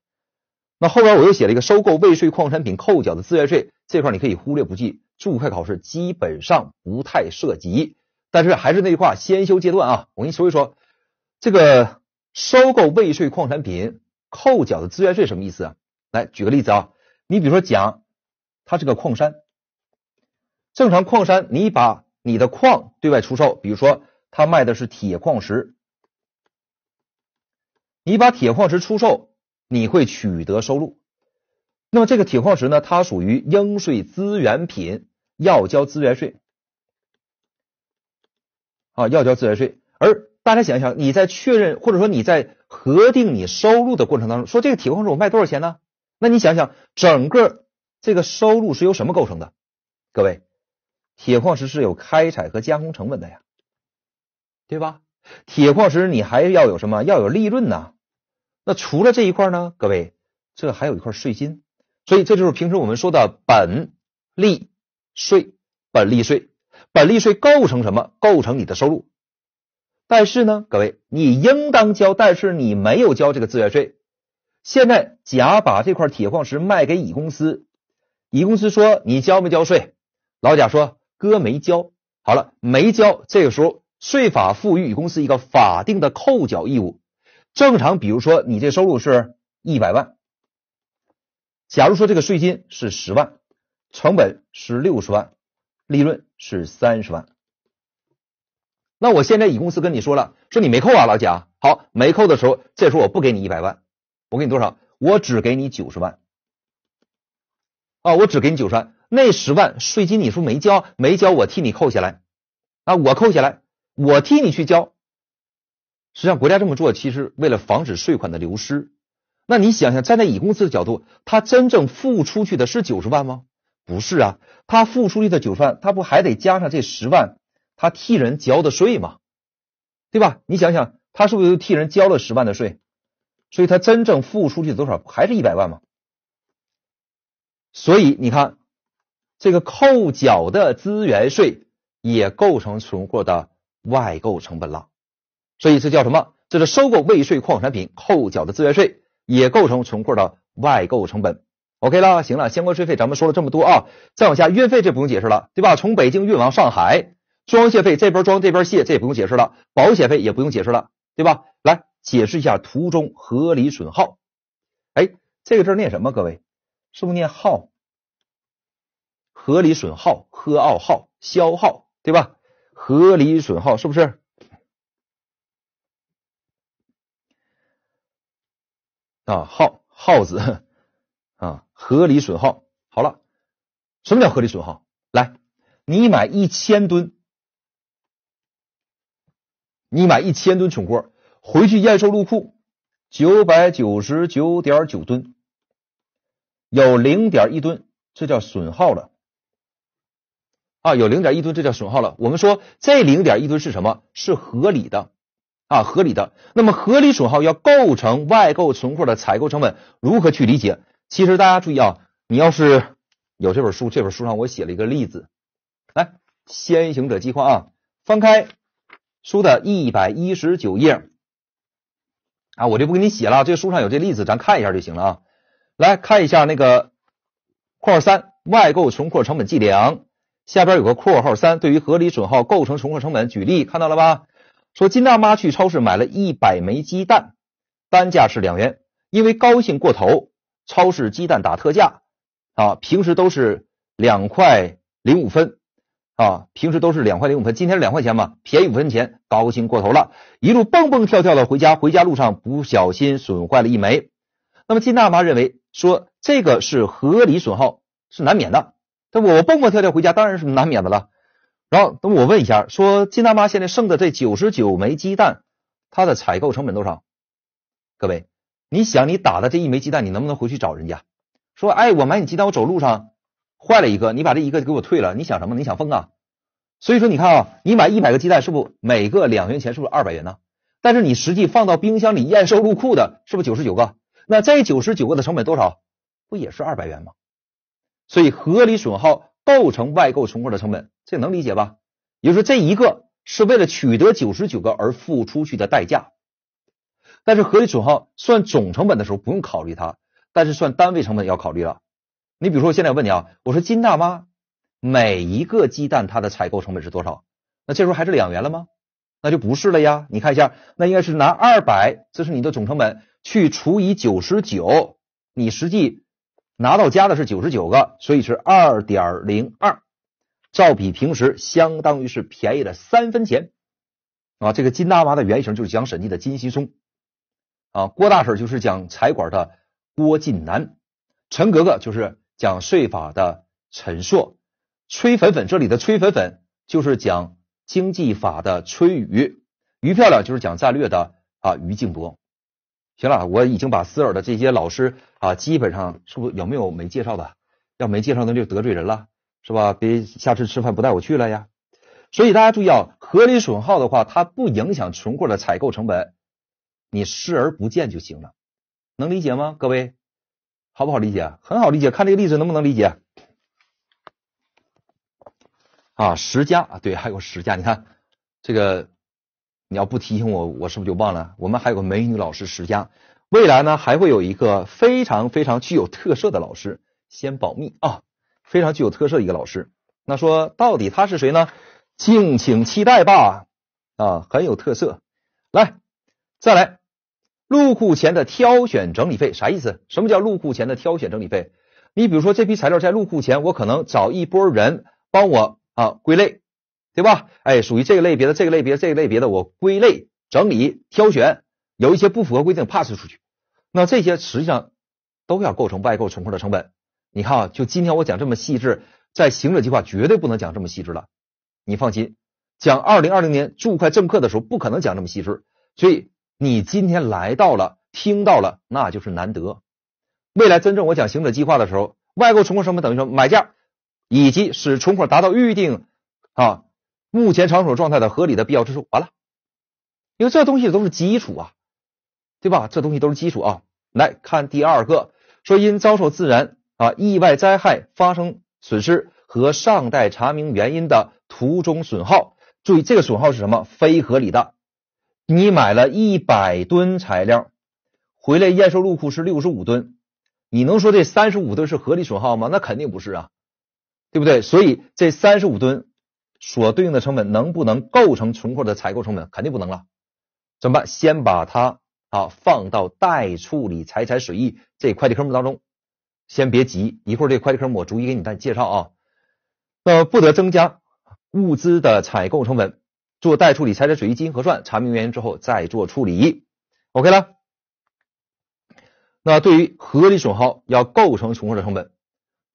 那后边我又写了一个收购未税矿产品扣缴的资源税，这块你可以忽略不计，注会考试基本上不太涉及。但是还是那句话，先修阶段啊，我跟你说一说这个收购未税矿产品。后缴的资源税什么意思啊？来举个例子啊，你比如说讲，它是个矿山，正常矿山，你把你的矿对外出售，比如说它卖的是铁矿石，你把铁矿石出售，你会取得收入，那么这个铁矿石呢，它属于应税资源品，要交资源税啊，要交资源税。而大家想一想，你在确认或者说你在核定你收入的过程当中，说这个铁矿石我卖多少钱呢？那你想想，整个这个收入是由什么构成的？各位，铁矿石是有开采和加工成本的呀，对吧？铁矿石你还要有什么？要有利润呐。那除了这一块呢？各位，这还有一块税金。所以这就是平时我们说的本利税，本利税，本利税构成什么？构成你的收入。但是呢，各位，你应当交，但是你没有交这个资源税。现在，甲把这块铁矿石卖给乙公司，乙公司说：“你交没交税？”老贾说：“哥没交。”好了，没交。这个时候，税法赋予乙公司一个法定的扣缴义务。正常，比如说你这收入是一百万，假如说这个税金是十万，成本是六十万，利润是三十万。那我现在乙公司跟你说了，说你没扣啊，老贾。好，没扣的时候，这时候我不给你一百万，我给你多少？我只给你九十万。啊，我只给你九十万，那十万税金你是不是没交？没交，我替你扣下来啊，我扣下来，我替你去交。实际上，国家这么做，其实为了防止税款的流失。那你想想，站在乙公司的角度，他真正付出去的是九十万吗？不是啊，他付出去的九十万，他不还得加上这十万？他替人交的税嘛，对吧？你想想，他是不是替人交了十万的税？所以他真正付出去多少，还是一百万吗？所以你看，这个扣缴的资源税也构成存货的外购成本了。所以这叫什么？这是收购未税矿产品扣缴的资源税也构成存货的外购成本。OK 了，行了，相关税费咱们说了这么多啊，再往下运费这不用解释了，对吧？从北京运往上海。装卸费这边装这边卸，这也不用解释了；保险费也不用解释了，对吧？来解释一下图中合理损耗。哎，这个字念什么？各位，是不是念耗？合理损耗科奥耗，消耗，对吧？合理损耗是不是？啊，耗耗子啊，合理损耗。好了，什么叫合理损耗？来，你买一千吨。你买一千吨存货，回去验收入库，九百九十九点九吨，有零点一吨，这叫损耗了啊！有零点一吨，这叫损耗了。我们说这零点一吨是什么？是合理的啊，合理的。那么合理损耗要构成外购存货的采购成本，如何去理解？其实大家注意啊，你要是有这本书，这本书上我写了一个例子，来，先行者计划啊，翻开。书的一百一十九页啊，我就不给你写了，这书上有这例子，咱看一下就行了啊。来看一下那个括号三外购存货成本计量下边有个括号三，对于合理损耗构成存货成本举例，看到了吧？说金大妈去超市买了一百枚鸡蛋，单价是两元，因为高兴过头，超市鸡蛋打特价啊，平时都是两块零五分。啊，平时都是两块零五分，今天是两块钱嘛，便宜五分钱，高兴过头了，一路蹦蹦跳跳的回家，回家路上不小心损坏了一枚。那么金大妈认为说这个是合理损耗，是难免的。我我蹦蹦跳跳回家当然是难免的了。然后等我问一下，说金大妈现在剩的这九十九枚鸡蛋，它的采购成本多少？各位，你想你打的这一枚鸡蛋，你能不能回去找人家说，哎，我买你鸡蛋，我走路上？坏了一个，你把这一个给我退了，你想什么？你想疯啊！所以说你看啊，你买一百个鸡蛋，是不是每个两元钱，是不是二百元呢？但是你实际放到冰箱里验收入库的，是不是九十九个？那这九十九个的成本多少？不也是二百元吗？所以合理损耗构成外购存货的成本，这能理解吧？也就是说这一个是为了取得九十九个而付出去的代价，但是合理损耗算总成本的时候不用考虑它，但是算单位成本要考虑了。你比如说，我现在问你啊，我说金大妈每一个鸡蛋它的采购成本是多少？那这时候还是两元了吗？那就不是了呀！你看一下，那应该是拿二百，这是你的总成本，去除以九十九，你实际拿到家的是九十九个，所以是二点零二，照比平时相当于是便宜了三分钱啊。这个金大妈的原型就是讲审计的金希松啊，郭大婶就是讲财管的郭晋南，陈格格就是。讲税法的陈硕，崔粉粉，这里的崔粉粉就是讲经济法的崔宇，于漂亮就是讲战略的啊于静波。行了，我已经把私耳的这些老师啊，基本上是不是有没有没介绍的？要没介绍那就得罪人了，是吧？别下次吃饭不带我去了呀。所以大家注意啊，合理损耗的话，它不影响存货的采购成本，你视而不见就行了，能理解吗？各位？好不好理解？很好理解，看这个例子能不能理解啊？十佳，啊，对，还有十佳，你看这个，你要不提醒我，我是不是就忘了？我们还有个美女老师十佳，未来呢还会有一个非常非常具有特色的老师，先保密啊，非常具有特色的一个老师。那说到底他是谁呢？敬请期待吧啊，很有特色。来，再来。入库前的挑选整理费啥意思？什么叫入库前的挑选整理费？你比如说这批材料在入库前，我可能找一拨人帮我啊归类，对吧？哎，属于这个类别的、这个类别、这个类别的，我归类整理挑选，有一些不符合规定 pass 出去。那这些实际上都要构成外购存货的成本。你看啊，就今天我讲这么细致，在行者计划绝对不能讲这么细致了。你放心，讲二零二零年注会政课的时候，不可能讲这么细致，所以。你今天来到了，听到了，那就是难得。未来真正我讲行者计划的时候，外购存货成本等于什么？买价以及使存货达到预定啊目前场所状态的合理的必要支出。完了，因为这东西都是基础啊，对吧？这东西都是基础啊。来看第二个，说因遭受自然啊意外灾害发生损失和尚待查明原因的途中损耗。注意这个损耗是什么？非合理的。你买了一百吨材料回来验收入库是六十五吨，你能说这三十五吨是合理损耗吗？那肯定不是啊，对不对？所以这三十五吨所对应的成本能不能构成存货的采购成本？肯定不能了。怎么办？先把它啊放到待处理财产损益这会计科目当中，先别急，一会儿这会计科目我逐一给你再介绍啊。那不得增加物资的采购成本。做待处理，财产损益金核算，查明原因之后再做处理，OK 了。那对于合理损耗要构成存货的成本。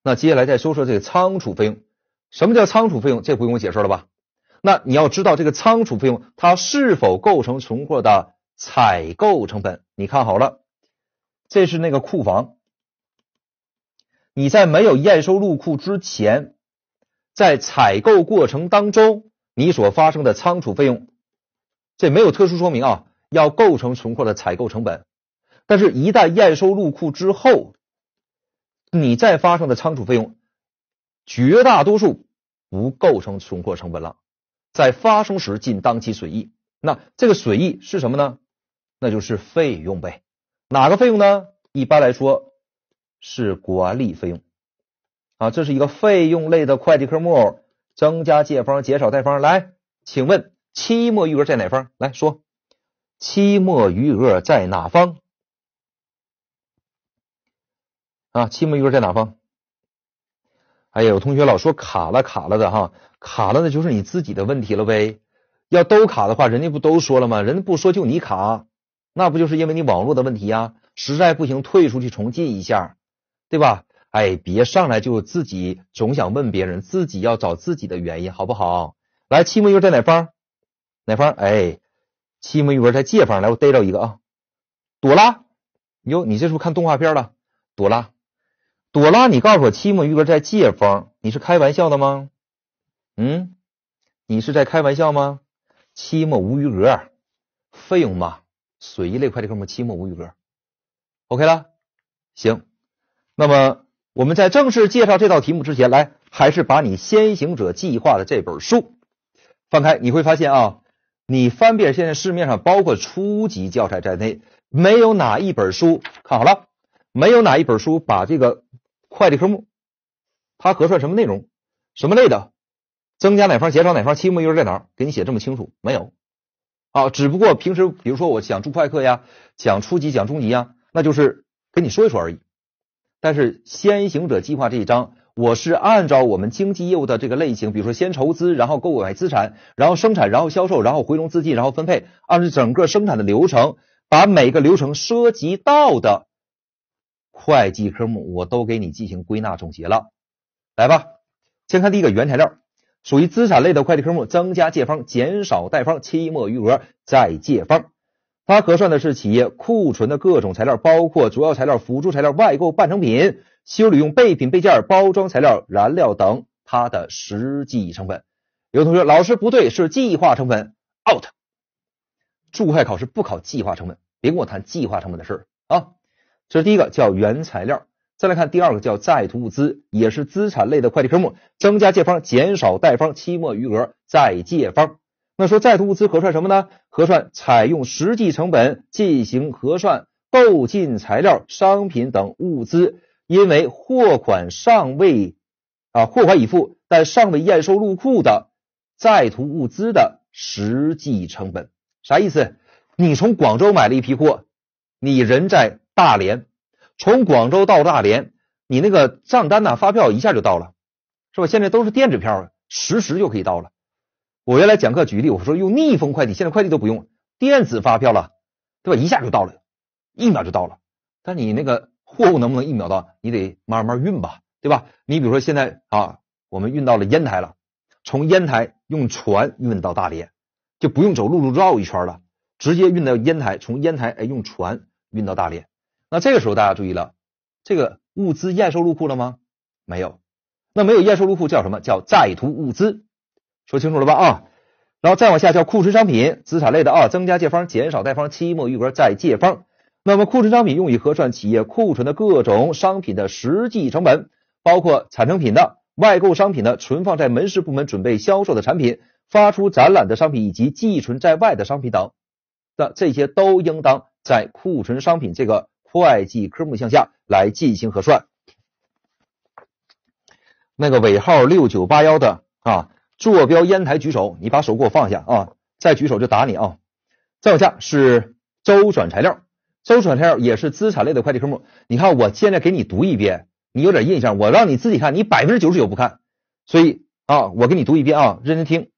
那接下来再说说这个仓储费用，什么叫仓储费用？这不用我解释了吧？那你要知道这个仓储费用它是否构成存货的采购成本？你看好了，这是那个库房，你在没有验收入库之前，在采购过程当中。你所发生的仓储费用，这没有特殊说明啊，要构成存货的采购成本。但是，一旦验收入库之后，你再发生的仓储费用，绝大多数不构成存货成本了，在发生时进当期损益。那这个损益是什么呢？那就是费用呗，哪个费用呢？一般来说是管理费用啊，这是一个费用类的会计科目。增加借方，减少贷方。来，请问期末余额在哪方？来说，期末余额在哪方？啊，期末余额在哪方？哎呀，有同学老说卡了卡了的哈，卡了的就是你自己的问题了呗。要都卡的话，人家不都说了吗？人家不说就你卡，那不就是因为你网络的问题呀？实在不行退出去重进一下，对吧？哎，别上来就自己总想问别人，自己要找自己的原因，好不好？来，期末余额在哪方？哪方？哎，期末余额在借方。来，我逮着一个啊，朵拉。哟，你这是不是看动画片了？朵拉，朵拉，你告诉我，期末余额在借方，你是开玩笑的吗？嗯，你是在开玩笑吗？期末无余额，费用嘛，水一类快递科目，期末无余额，OK 了。行，那么。我们在正式介绍这道题目之前，来还是把你《先行者计划》的这本书翻开，你会发现啊，你翻遍现在市面上包括初级教材在内，没有哪一本书看好了，没有哪一本书把这个会计科目它核算什么内容、什么类的，增加哪方、减少哪方、期末又额在哪，给你写这么清楚没有？啊，只不过平时比如说我讲注会课呀，讲初级、讲中级呀，那就是跟你说一说而已。但是，先行者计划这一章，我是按照我们经济业务的这个类型，比如说先筹资，然后购买资产，然后生产，然后销售，然后回笼资金，然后分配，按照整个生产的流程，把每个流程涉及到的会计科目我都给你进行归纳总结了。来吧，先看第一个原材料，属于资产类的会计科目，增加借方，减少贷方，期末余额再借方。它核算的是企业库存的各种材料，包括主要材料、辅助材料、外购半成品、修理用备品备件、包装材料、燃料等，它的实际成本。有同学老师不对，是计划成本，out。注会考试不考计划成本，别跟我谈计划成本的事儿啊。这是第一个叫原材料，再来看第二个叫在途物资，也是资产类的会计科目，增加借方，减少贷方，期末余额再借方。那说在途物资核算什么呢？核算采用实际成本进行核算，购进材料、商品等物资，因为货款尚未啊货款已付但尚未验收入库的在途物资的实际成本。啥意思？你从广州买了一批货，你人在大连，从广州到大连，你那个账单呐发票一下就到了，是吧？现在都是电子票，实时就可以到了。我原来讲课举例，我说用逆风快递，现在快递都不用电子发票了，对吧？一下就到了，一秒就到了。但你那个货物能不能一秒到？你得慢慢运吧，对吧？你比如说现在啊，我们运到了烟台了，从烟台用船运到大连，就不用走陆路绕一圈了，直接运到烟台，从烟台哎用船运到大连。那这个时候大家注意了，这个物资验收入库了吗？没有。那没有验收入库叫什么？叫在途物资。说清楚了吧啊，然后再往下叫库存商品资产类的啊，增加借方，减少贷方，期末余额再借方。那么库存商品用于核算企业库存的各种商品的实际成本，包括产成品的、外购商品的、存放在门市部门准备销售的产品、发出展览的商品以及寄存在外的商品等。那这些都应当在库存商品这个会计科目项下来进行核算。那个尾号六九八幺的啊。坐标烟台举手，你把手给我放下啊！再举手就打你啊！再往下是周转材料，周转材料也是资产类的会计科目。你看，我现在给你读一遍，你有点印象。我让你自己看，你百分之九十九不看，所以啊，我给你读一遍啊，认真听。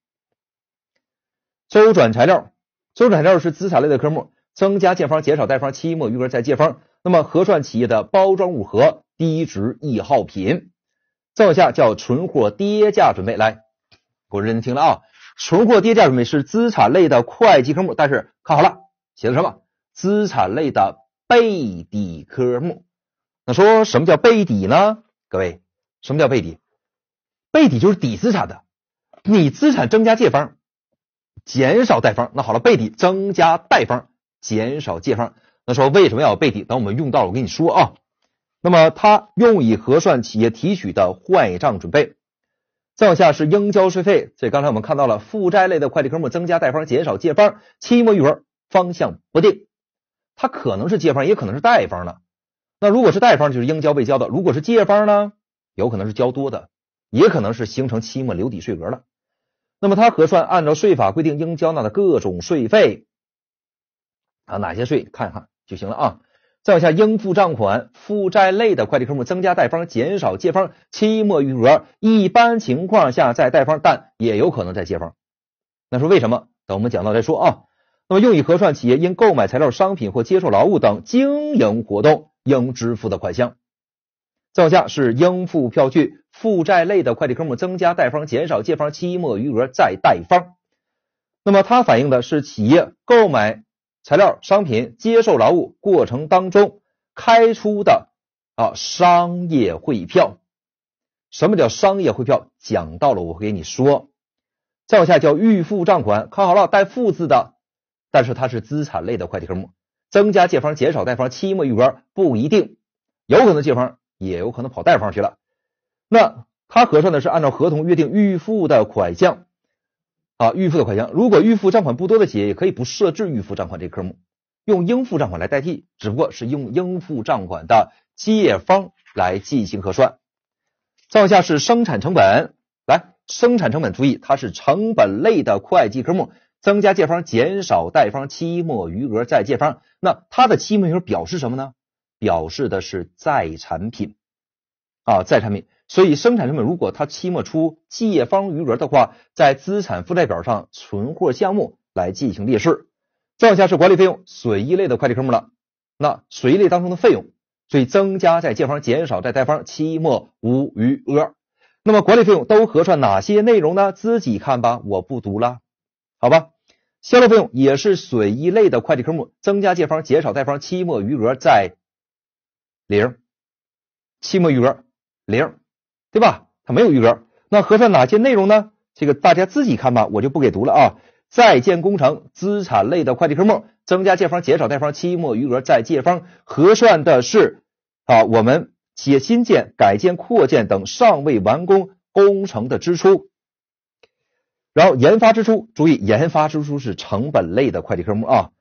周转材料，周转材料是资产类的科目，增加借方，减少贷方，期末余额在借方。那么核算企业的包装物和低值易耗品。再往下叫存货跌价准备，来。我认真听了啊，存货跌价准备是资产类的会计科目，但是看好了写的什么？资产类的背底科目。那说什么叫背底呢？各位，什么叫背底？背底就是抵资产的，你资产增加借方，减少贷方。那好了，背底增加贷方，减少借方。那说为什么要背底？等我们用到我跟你说啊。那么它用以核算企业提取的坏账准备。再往下是应交税费，所以刚才我们看到了负债类的会计科目增加贷方，减少借方。期末余额方向不定，它可能是借方，也可能是贷方的。那如果是贷方，就是应交未交的；如果是借方呢，有可能是交多的，也可能是形成期末留抵税额了。那么它核算按照税法规定应缴纳的各种税费啊，哪些税看一看就行了啊。再往下，应付账款负债类的会计科目增加贷方，减少借方，期末余额一般情况下在贷方，但也有可能在借方。那是为什么？等我们讲到再说啊。那么，用以核算企业因购买材料、商品或接受劳务等经营活动应支付的款项。再往下是应付票据负债类的会计科目增加贷方，减少借方，期末余额在贷方。那么它反映的是企业购买。材料、商品、接受劳务过程当中开出的啊商业汇票，什么叫商业汇票？讲到了，我给你说。再往下叫预付账款，看好了带“付”字的，但是它是资产类的会计科目，增加借方，减少贷方。期末余额不一定，有可能借方，也有可能跑贷方去了。那他核算的是按照合同约定预付的款项。啊，预付的款项，如果预付账款不多的企业，也可以不设置预付账款这科目，用应付账款来代替，只不过是用应付账款的借方来进行核算。再往下是生产成本，来，生产成本注意，它是成本类的会计科目，增加借方，减少贷方，期末余额在借方。那它的期末余额表示什么呢？表示的是在产品，啊，在产品。所以生产成本如果它期末出借方余额的话，在资产负债表上存货项目来进行列示。再往下是管理费用损益类的会计科目了，那损益类当中的费用，所以增加在借方，减少在贷方，期末无余额。那么管理费用都核算哪些内容呢？自己看吧，我不读了，好吧。销售费用也是损益类的会计科目，增加借方，减少贷方，期末余额在零，期末余额零。对吧？它没有余额，那核算哪些内容呢？这个大家自己看吧，我就不给读了啊。在建工程资产类的会计科目，增加借方，减少贷方，期末余额在借方，核算的是啊我们企业新建、改建、扩建等尚未完工工程的支出。然后研发支出，注意研发支出是成本类的会计科目啊，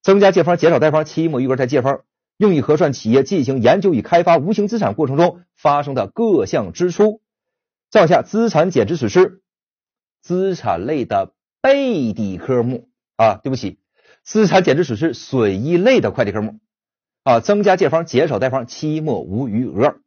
增加借方，减少贷方，期末余额在借方。用以核算企业进行研究与开发无形资产过程中发生的各项支出，再下资产减值损失，资产类的背抵科目啊，对不起，资产减值损失损益类的会计科目啊，增加借方，减少贷方，期末无余额。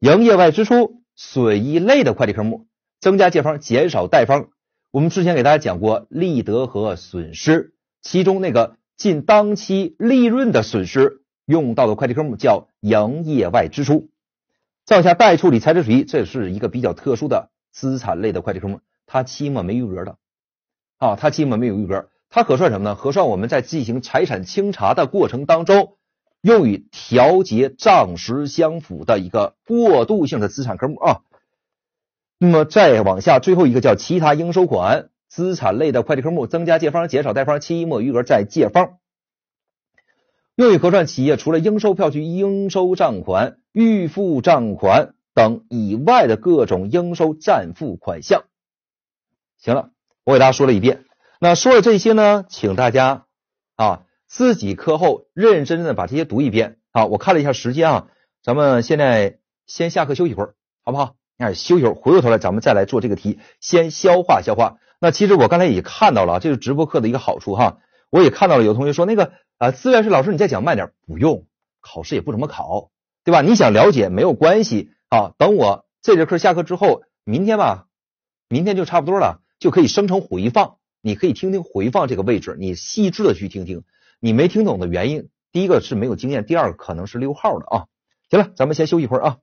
营业外支出损益类的会计科目，增加借方，减少贷方。我们之前给大家讲过利得和损失，其中那个近当期利润的损失。用到的会计科目叫营业外支出，再往下代处理财产损益，这是一个比较特殊的资产类的会计科目，它期末没余额的啊，它期末没有余额，它核算什么呢？核算我们在进行财产清查的过程当中，用于调节账实相符的一个过渡性的资产科目啊。那么再往下最后一个叫其他应收款，资产类的会计科目，增加借方，减少贷方，期末余额在借方。用于核算企业除了应收票据、应收账款、预付账款等以外的各种应收、暂付款项。行了，我给大家说了一遍。那说了这些呢，请大家啊自己课后认认真真的把这些读一遍。好，我看了一下时间啊，咱们现在先下课休息会儿，好不好？哎，休息，会回过头来咱们再来做这个题，先消化消化。那其实我刚才也看到了这是直播课的一个好处哈。我也看到了，有同学说那个。啊，资然是老师，你再讲慢点，不用，考试也不怎么考，对吧？你想了解没有关系啊。等我这节课下课之后，明天吧，明天就差不多了，就可以生成回放，你可以听听回放这个位置，你细致的去听听，你没听懂的原因，第一个是没有经验，第二个可能是溜号的啊。行了，咱们先休息会儿啊。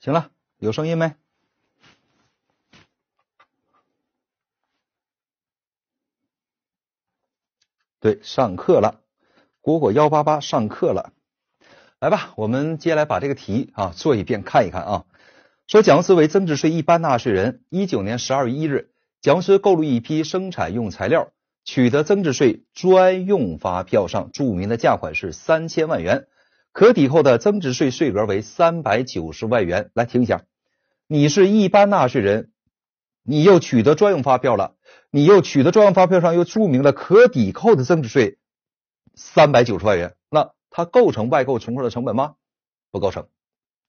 行了，有声音没？对，上课了，果果幺八八上课了，来吧，我们接下来把这个题啊做一遍，看一看啊。说，蒋思为增值税一般纳税人，一九年十二月一日，蒋思购入一批生产用材料，取得增值税专用发票上注明的价款是三千万元。可抵扣的增值税税额为三百九十万元。来听一下，你是一般纳税人，你又取得专用发票了，你又取得专用发票上又注明了可抵扣的增值税三百九十万元。那它构成外购存货的成本吗？不构成，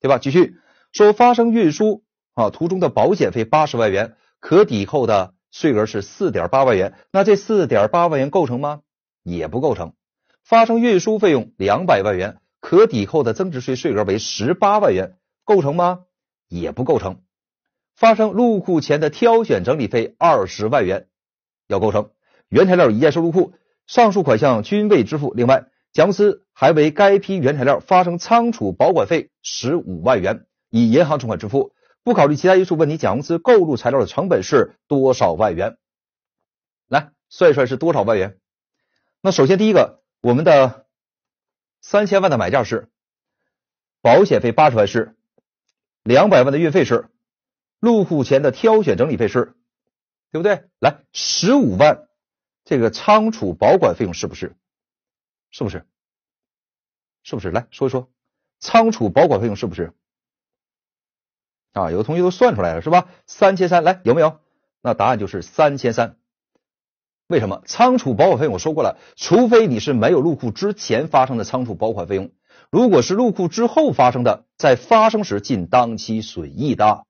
对吧？继续说，发生运输啊途中的保险费八十万元，可抵扣的税额是四点八万元。那这四点八万元构成吗？也不构成。发生运输费用两百万元。可抵扣的增值税税额为十八万元，构成吗？也不构成。发生入库前的挑选整理费二十万元，要构成原材料一验收入库。上述款项均未支付。另外，甲公司还为该批原材料发生仓储保管费十五万元，以银行存款支付。不考虑其他因素问题，甲公司购入材料的成本是多少万元？来算一算是多少万元？那首先第一个，我们的。三千万的买价是，保险费八十万是，两百万的运费是，入库前的挑选整理费是，对不对？来，十五万这个仓储保管费用是不是？是不是？是不是？来说一说仓储保管费用是不是？啊，有的同学都算出来了是吧？三千三，来有没有？那答案就是三千三。为什么仓储保管费？我说过了，除非你是没有入库之前发生的仓储保管费用，如果是入库之后发生的，在发生时进当期损益的。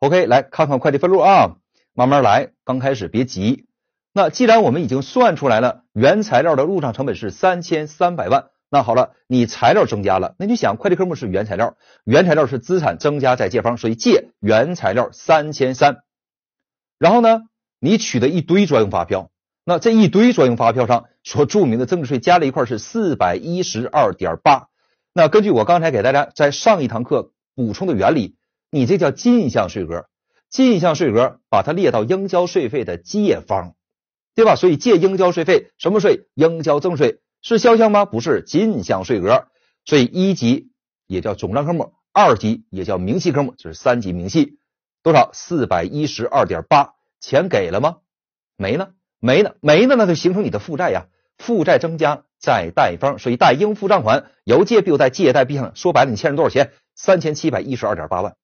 OK，来看看会计分录啊，慢慢来，刚开始别急。那既然我们已经算出来了，原材料的入账成本是三千三百万，那好了，你材料增加了，那你想，会计科目是原材料，原材料是资产增加，在借方，所以借原材料三千三。然后呢，你取得一堆专用发票。那这一堆专用发票上所注明的增值税加了一块是四百一十二点八。那根据我刚才给大家在上一堂课补充的原理，你这叫进项税额。进项税额把它列到应交税费的借方，对吧？所以借应交税费什么税？应交增值税是销项吗？不是，进项税额。所以一级也叫总账科目，二级也叫明细科目，就是三级明细多少？四百一十二点八。钱给了吗？没呢。没呢，没呢，那就形成你的负债呀。负债增加再贷方，所以贷应付账款。有借必有贷，借贷必相说白了，你欠人多少钱？三千七百一十二点八万。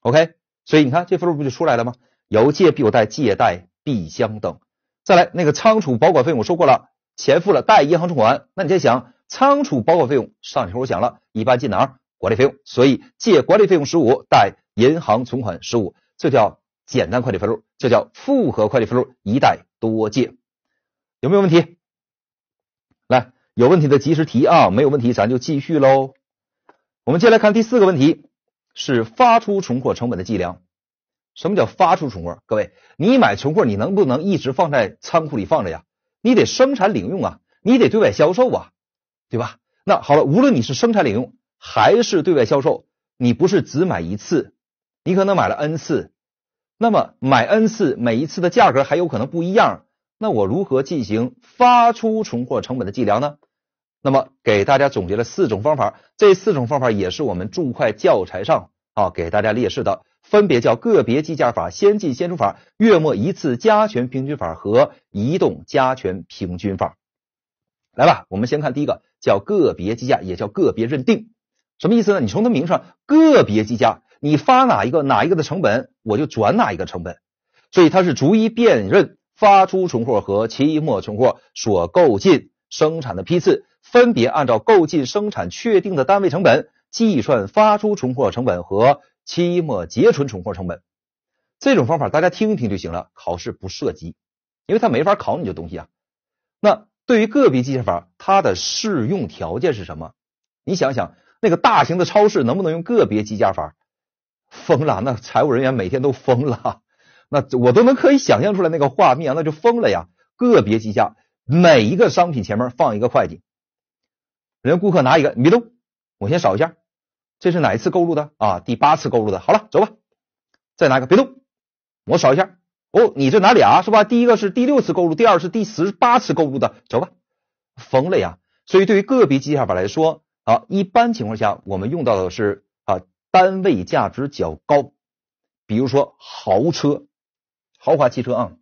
OK，所以你看这分数不就出来了吗？有借必有贷，借贷必相等。再来那个仓储保管费用，我说过了，钱付了，贷银行存款。那你再想仓储保管费用，上节课我讲了一般进哪？管理费用。所以借管理费用十五，贷银行存款十五，这叫。简单会计分录就叫复合会计分录，一代多借，有没有问题？来，有问题的及时提啊，没有问题咱就继续喽。我们接下来看第四个问题，是发出存货成本的计量。什么叫发出存货？各位，你买存货，你能不能一直放在仓库里放着呀？你得生产领用啊，你得对外销售啊，对吧？那好了，无论你是生产领用还是对外销售，你不是只买一次，你可能买了 n 次。那么买 n 次，每一次的价格还有可能不一样，那我如何进行发出存货成本的计量呢？那么给大家总结了四种方法，这四种方法也是我们注会教材上啊给大家列示的，分别叫个别计价法、先进先出法、月末一次加权平均法和移动加权平均法。来吧，我们先看第一个，叫个别计价，也叫个别认定，什么意思呢？你从它名上，个别计价。你发哪一个哪一个的成本，我就转哪一个成本，所以它是逐一辨认发出存货和期末存货所购进生产的批次，分别按照购进生产确定的单位成本计算发出存货成本和期末结存存货成本。这种方法大家听一听就行了，考试不涉及，因为它没法考你这东西啊。那对于个别计价法，它的适用条件是什么？你想想，那个大型的超市能不能用个别计价法？疯了！那财务人员每天都疯了，那我都能可以想象出来那个画面，那就疯了呀！个别机价，每一个商品前面放一个会计，人家顾客拿一个，你别动，我先扫一下，这是哪一次购入的啊？第八次购入的。好了，走吧，再拿一个，别动，我扫一下。哦，你这拿俩是吧？第一个是第六次购入，第二是第十八次购入的。走吧，疯了呀！所以对于个别机下法来说，啊，一般情况下我们用到的是。单位价值较高，比如说豪车、豪华汽车啊，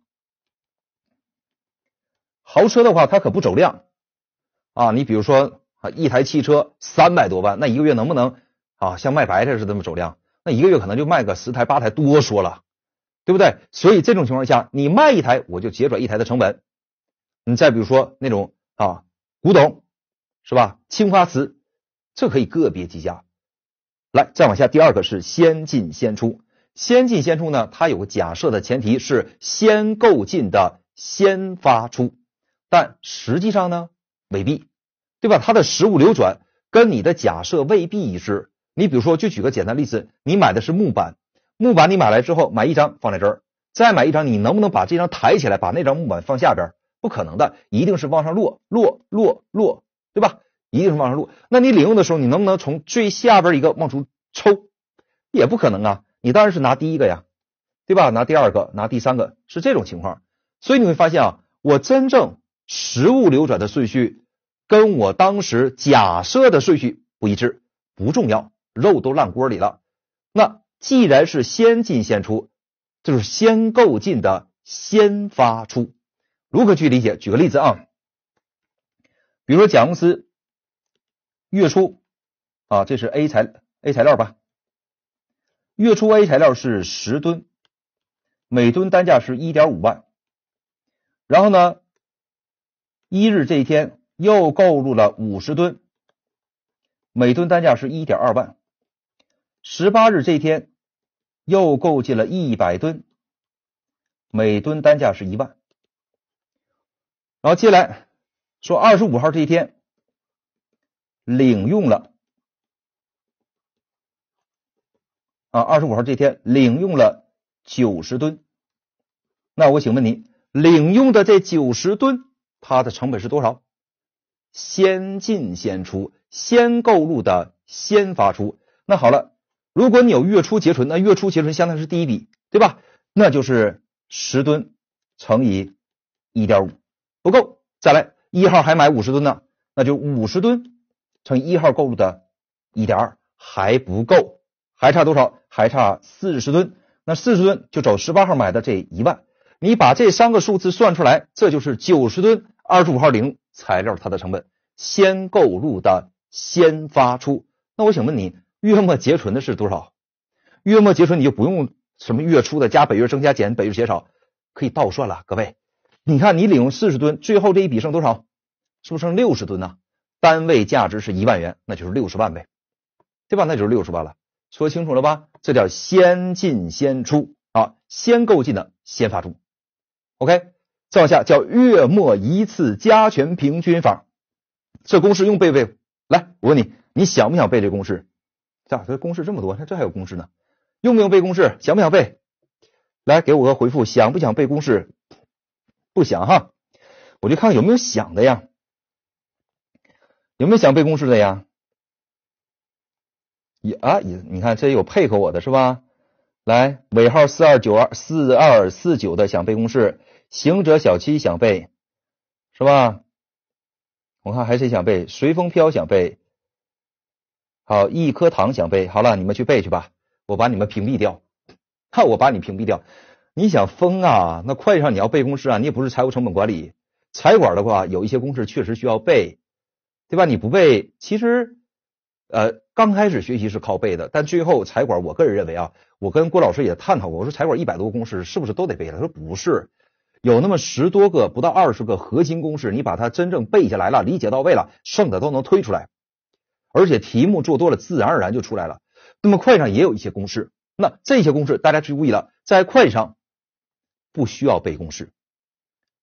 豪车的话它可不走量啊。你比如说啊，一台汽车三百多万，那一个月能不能啊像卖白菜似的那么走量？那一个月可能就卖个十台八台，多说了，对不对？所以这种情况下，你卖一台我就结转一台的成本。你再比如说那种啊古董是吧，青花瓷，这可以个别计价。来，再往下，第二个是先进先出。先进先出呢？它有个假设的前提是先购进的先发出，但实际上呢未必，对吧？它的实物流转跟你的假设未必一致。你比如说，就举个简单例子，你买的是木板，木板你买来之后，买一张放在这儿，再买一张，你能不能把这张抬起来，把那张木板放下边？不可能的，一定是往上落，落落落，对吧？一定是往上录，那你领用的时候，你能不能从最下边一个往出抽？也不可能啊，你当然是拿第一个呀，对吧？拿第二个，拿第三个，是这种情况。所以你会发现啊，我真正实物流转的顺序跟我当时假设的顺序不一致，不重要，肉都烂锅里了。那既然是先进先出，就是先购进的先发出，如何去理解？举个例子啊，比如说甲公司。月初啊，这是 A 材 A 材料吧？月初 A 材料是十吨，每吨单价是一点五万。然后呢，一日这一天又购入了五十吨，每吨单价是一点二万。十八日这一天又购进了一百吨，每吨单价是一万。然后接来说二十五号这一天。领用了啊，二十五号这天领用了九十吨，那我请问你，领用的这九十吨它的成本是多少？先进先出，先购入的先发出。那好了，如果你有月初结存，那月初结存相当于是第一笔，对吧？那就是十吨乘以一点五，不够，再来一号还买五十吨呢，那就五十吨。乘一号购入的一点二还不够，还差多少？还差四十吨。那四十吨就找十八号买的这一万。你把这三个数字算出来，这就是九十吨二十五号零材料它的成本。先购入的先发出。那我想问你，月末结存的是多少？月末结存你就不用什么月初的加本月增加减本月减少，可以倒算了。各位，你看你领用四十吨，最后这一笔剩多少？是不是剩六十吨呢？单位价值是一万元，那就是六十万呗，对吧？那就是六十万了，说清楚了吧？这叫先进先出，啊，先购进的先发出。OK，再往下叫月末一次加权平均法，这公式用背背。来，我问你，你想不想背这公式？咋，这公式这么多？那这还有公式呢？用不用背公式？想不想背？来，给我个回复，想不想背公式？不想哈，我就看看有没有想的呀。有没有想背公式的呀？也啊也，你看这有配合我的是吧？来，尾号四二九二四二四九的想背公式，行者小七想背是吧？我看还谁想背？随风飘想背，好，一颗糖想背，好了，你们去背去吧，我把你们屏蔽掉，看我把你屏蔽掉，你想疯啊？那会计上你要背公式啊？你也不是财务成本管理财管的话，有一些公式确实需要背。对吧？你不背，其实呃，刚开始学习是靠背的，但最后财管，我个人认为啊，我跟郭老师也探讨过，我说财管一百多个公式是不是都得背？他说不是，有那么十多个不到二十个核心公式，你把它真正背下来了，理解到位了，剩的都能推出来，而且题目做多了，自然而然就出来了。那么会计上也有一些公式，那这些公式大家注意了，在会计上不需要背公式，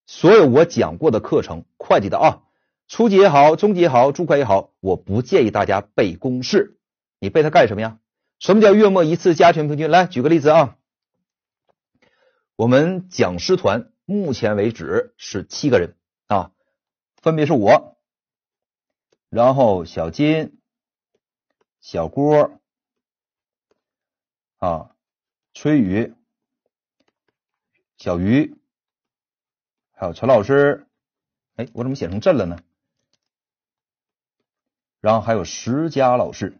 所有我讲过的课程，会计的啊。初级也好，中级也好，注会也好，我不建议大家背公式。你背它干什么呀？什么叫月末一次加权平均？来，举个例子啊。我们讲师团目前为止是七个人啊，分别是我，然后小金、小郭、啊崔宇、小鱼，还有陈老师。哎，我怎么写成朕了呢？然后还有石家老师，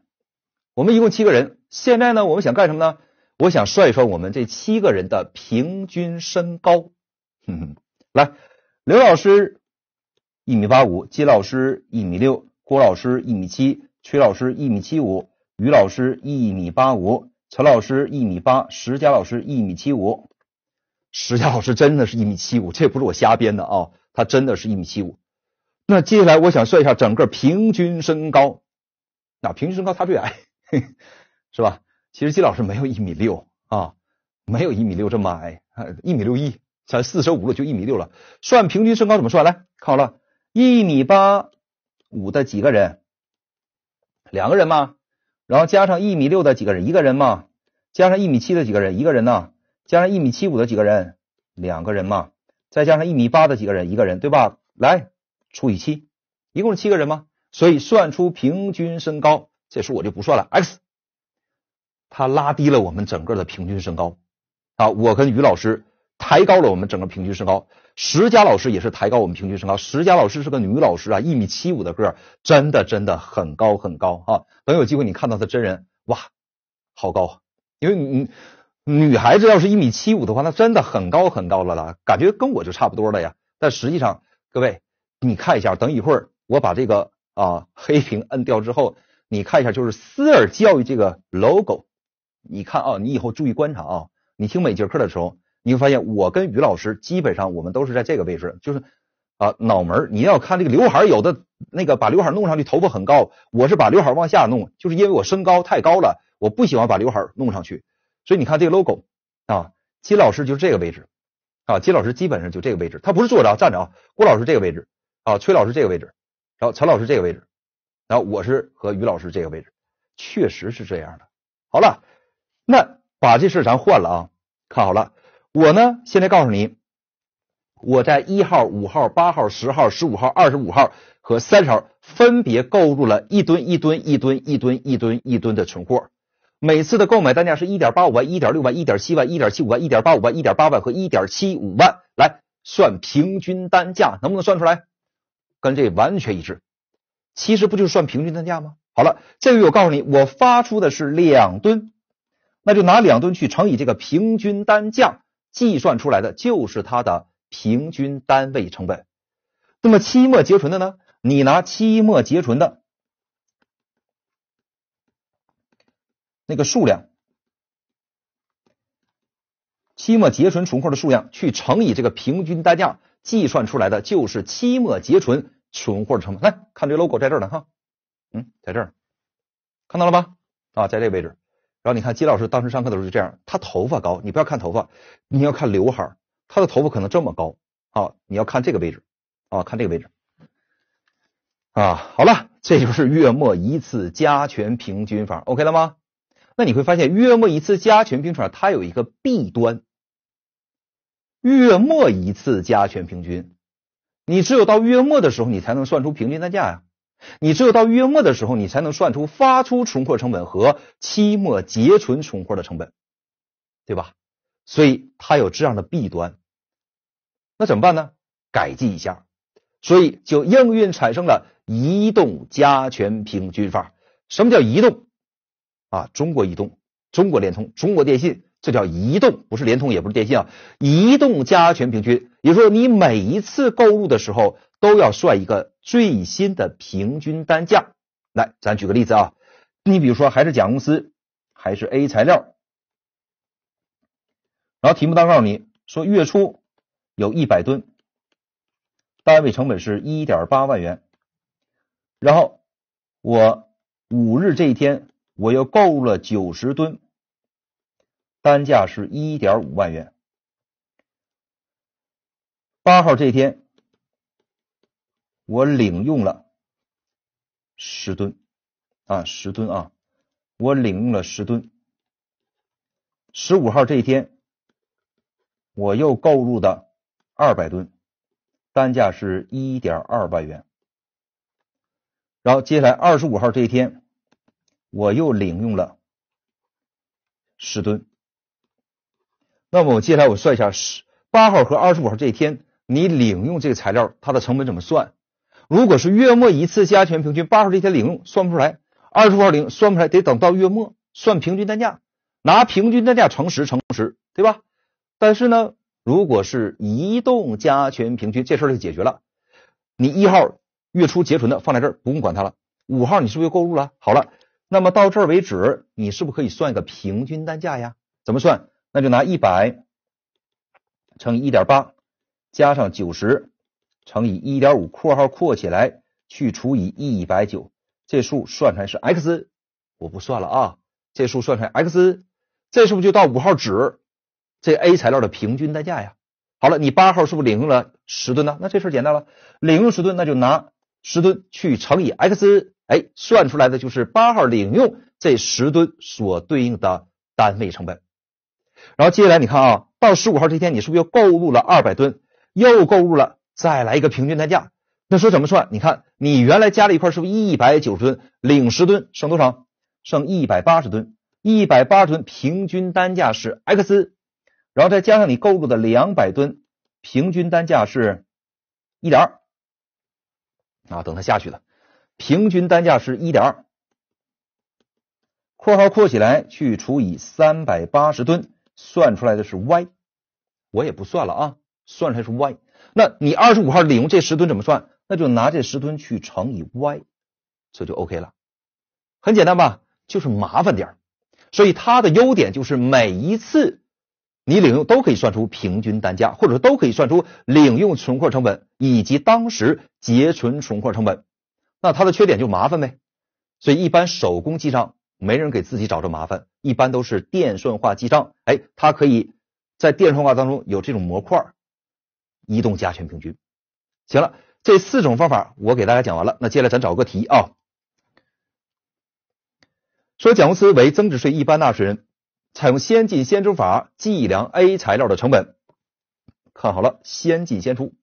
我们一共七个人。现在呢，我们想干什么呢？我想算一算我们这七个人的平均身高。哼哼，来，刘老师一米八五，金老师一米六，郭老师一米七，崔老师一米七五，于老师一米八五，陈老师一米八，石家老师一米七五。石家老师真的是一米七五，这不是我瞎编的啊，他真的是一米七五。那接下来我想算一下整个平均身高。那平均身高他最矮 是吧？其实金老师没有一米六啊，没有一米六这么矮，一米六一，咱四舍五入就一米六了。算平均身高怎么算？来看好了，一米八五的几个人，两个人嘛。然后加上一米六的几个人，一个人嘛。加上一米七的几个人，一个人呢。加上一米七五的几个人，两个人嘛。再加上一米八的几个人，一个人，对吧？来。除以七，一共是七个人吗？所以算出平均身高，这数我就不算了。x，他拉低了我们整个的平均身高啊！我跟于老师抬高了我们整个平均身高。石佳老师也是抬高我们平均身高。石佳老师是个女老师啊，一米七五的个，真的真的很高很高啊！等有机会你看到她真人，哇，好高！因为你。女孩子要是一米七五的话，那真的很高很高了啦，感觉跟我就差不多了呀。但实际上，各位。你看一下，等一会儿我把这个啊黑屏摁掉之后，你看一下，就是思尔教育这个 logo。你看啊，你以后注意观察啊。你听每节课的时候，你会发现我跟于老师基本上我们都是在这个位置，就是啊脑门。你要看这个刘海，有的那个把刘海弄上去，头发很高。我是把刘海往下弄，就是因为我身高太高了，我不喜欢把刘海弄上去。所以你看这个 logo 啊，金老师就是这个位置啊，金老师基本上就这个位置，他不是坐着啊、站着啊。郭老师这个位置。啊，崔老师这个位置，然后陈老师这个位置，然后我是和于老师这个位置，确实是这样的。好了，那把这事咱换了啊，看好了，我呢现在告诉你，我在一号、五号、八号、十号、十五号、二十五号和三十号分别购入了一吨、一吨、一吨、一吨、一吨、一吨的存货，每次的购买单价是一点八五万、一点六万、一点七万、一点七五万、一点八五万、一点八万和一点七五万，来算平均单价，能不能算出来？跟这完全一致，其实不就是算平均单价吗？好了，这个月我告诉你，我发出的是两吨，那就拿两吨去乘以这个平均单价，计算出来的就是它的平均单位成本。那么期末结存的呢？你拿期末结存的那个数量，期末结存存货的数量去乘以这个平均单价。计算出来的就是期末结存存货的成本。来看这个 logo，在这儿呢，哈，嗯，在这儿，看到了吧？啊，在这个位置。然后你看，金老师当时上课的时候是这样，他头发高，你不要看头发，你要看刘海儿。他的头发可能这么高啊，你要看这个位置啊，看这个位置啊。好了，这就是月末一次加权平均法，OK 了吗？那你会发现，月末一次加权平均法它有一个弊端。月末一次加权平均，你只有到月末的时候，你才能算出平均单价呀。你只有到月末的时候，你才能算出发出存货成本和期末结存存货的成本，对吧？所以它有这样的弊端，那怎么办呢？改进一下，所以就应运产生了移动加权平均法。什么叫移动？啊，中国移动、中国联通、中国电信。这叫移动，不是联通，也不是电信啊。移动加权平均，也就是说，你每一次购入的时候都要算一个最新的平均单价。来，咱举个例子啊，你比如说还是甲公司，还是 A 材料，然后题目当中告诉你说，月初有一百吨，单位成本是一点八万元，然后我五日这一天我又购入了九十吨。单价是一点五万元。八号这天，我领用了十吨啊，十吨啊，我领用了十吨。十五号这一天，我又购入的二百吨，单价是一点二万元。然后接下来二十五号这一天，我又领用了十吨。那么我接下来我算一下，十八号和二十五号这一天你领用这个材料，它的成本怎么算？如果是月末一次加权平均，八号这天领用算不出来，二十五号领算不出来，得等到月末算平均单价，拿平均单价乘十乘十，对吧？但是呢，如果是移动加权平均，这事就解决了。你一号月初结存的放在这儿，不用管它了。五号你是不是购入了？好了，那么到这儿为止，你是不是可以算一个平均单价呀？怎么算？那就拿一百乘以一点八，加上九十乘以一点五，括号括起来去除以一百九，这数算出来是 x，我不算了啊，这数算出来 x，这是不是就到五号纸这 A 材料的平均单价呀？好了，你八号是不是领用了十吨呢？那这事儿简单了，领用十吨，那就拿十吨去乘以 x，哎，算出来的就是八号领用这十吨所对应的单位成本。然后接下来你看啊，到十五号这天，你是不是又购入了二百吨？又购入了，再来一个平均单价。那说怎么算？你看你原来加了一块，是不是一百九十吨领十吨剩多少？剩一百八十吨。一百八十吨平均单价是 x，然后再加上你购入的两百吨，平均单价是一点二啊。等它下去了，平均单价是一点二。括号括起来去除以三百八十吨。算出来的是 y，我也不算了啊，算出来是 y。那你二十五号领用这十吨怎么算？那就拿这十吨去乘以 y，这就 OK 了，很简单吧？就是麻烦点儿。所以它的优点就是每一次你领用都可以算出平均单价，或者说都可以算出领用存货成本以及当时结存存货成本。那它的缺点就麻烦呗。所以一般手工记账。没人给自己找这麻烦，一般都是电顺化记账。哎，它可以在电顺化当中有这种模块，移动加权平均。行了，这四种方法我给大家讲完了，那接下来咱找个题啊。说蒋公司为增值税一般纳税人，采用先进先出法计量 A 材料的成本。看好了，先进先出。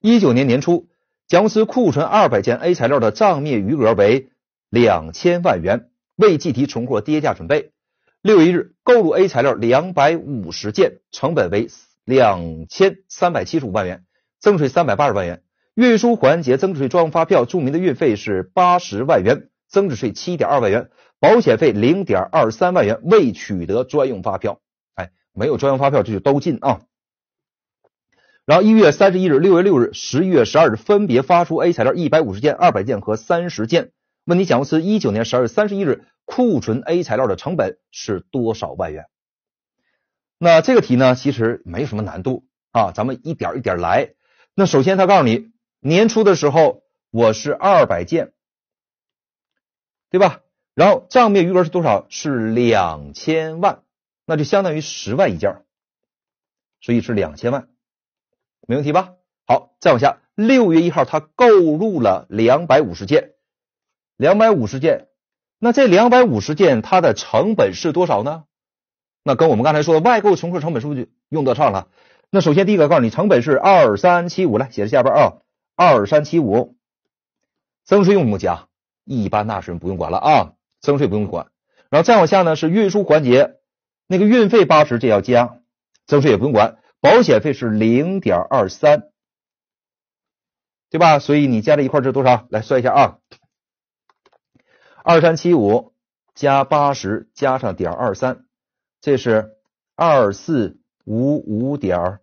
一九年年初，蒋公司库存二百件 A 材料的账面余额为两千万元。未计提存货跌价准备。六月一日购入 A 材料两百五十件，成本为两千三百七十五万元，增值税三百八十万元。运输环节增值税专用发票注明的运费是八十万元，增值税七点二万元，保险费零点二三万元，未取得专用发票。哎，没有专用发票，这就都进啊。然后一月三十一日、六月六日、十一月十二日分别发出 A 材料一百五十件、二百件和三十件。问题讲的是，一九年十二月三十一日，库存 A 材料的成本是多少万元？那这个题呢，其实没有什么难度啊，咱们一点一点来。那首先他告诉你，年初的时候我是二百件，对吧？然后账面余额是多少？是两千万，那就相当于十万一件，所以是两千万，没问题吧？好，再往下，六月一号他购入了两百五十件。两百五十件，那这两百五十件它的成本是多少呢？那跟我们刚才说的外购存货成本数据用得上了。那首先第一个告诉你，成本是二三七五，来写在下边啊，二三七五，增值税用不用加？一般纳税人不用管了啊，增值税不用管。然后再往下呢是运输环节，那个运费八十这要加，增值税也不用管。保险费是零点二三，对吧？所以你加在一块是多少？来算一下啊。二三七五加八十加上点二三，这是二四五五点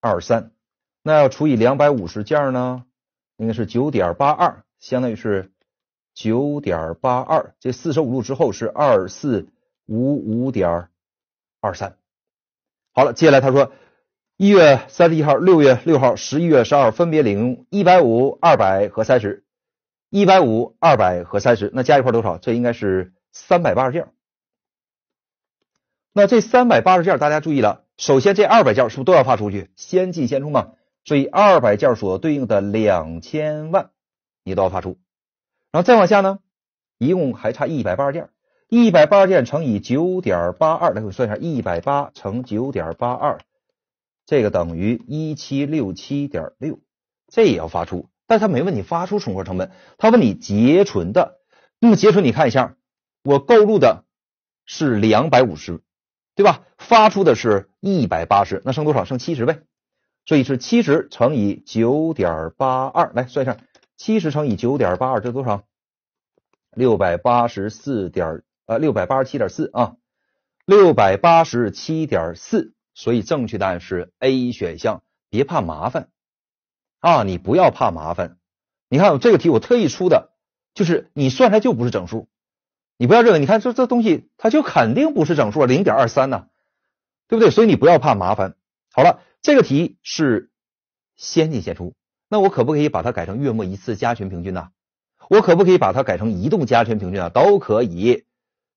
二三。那要除以两百五十件呢？应该是九点八二，相当于是九点八二。这四舍五入之后是二四五五点二三。好了，接下来他说，一月三十一号、六月六号、十一月十二分别领一百五、二百和三十。一百五、二百和三十，那加一块多少？这应该是三百八十件。那这三百八十件，大家注意了，首先这二百件是不是都要发出去？先进先出嘛，所以二百件所对应的两千万你都要发出。然后再往下呢，一共还差一百八十件，一百八十件乘以九点八二，来我算一下，一百八乘九点八二，这个等于一七六七点六，这也要发出。但他没问你发出存货成本，他问你结存的。那么结存，你看一下，我购入的是两百五十，对吧？发出的是一百八十，那剩多少？剩七十呗。所以是七十乘以九点八二，来算一下，七十乘以九点八二，这多少？六百八十四点呃，六百八十七点四啊，六百八十七点四。所以正确答案是 A 选项。别怕麻烦。啊，你不要怕麻烦。你看我这个题，我特意出的就是你算出来就不是整数，你不要认为，你看这这东西它就肯定不是整数，零点二三呢，对不对？所以你不要怕麻烦。好了，这个题是先进先出，那我可不可以把它改成月末一次加权平均呢？我可不可以把它改成移动加权平均啊？都可以。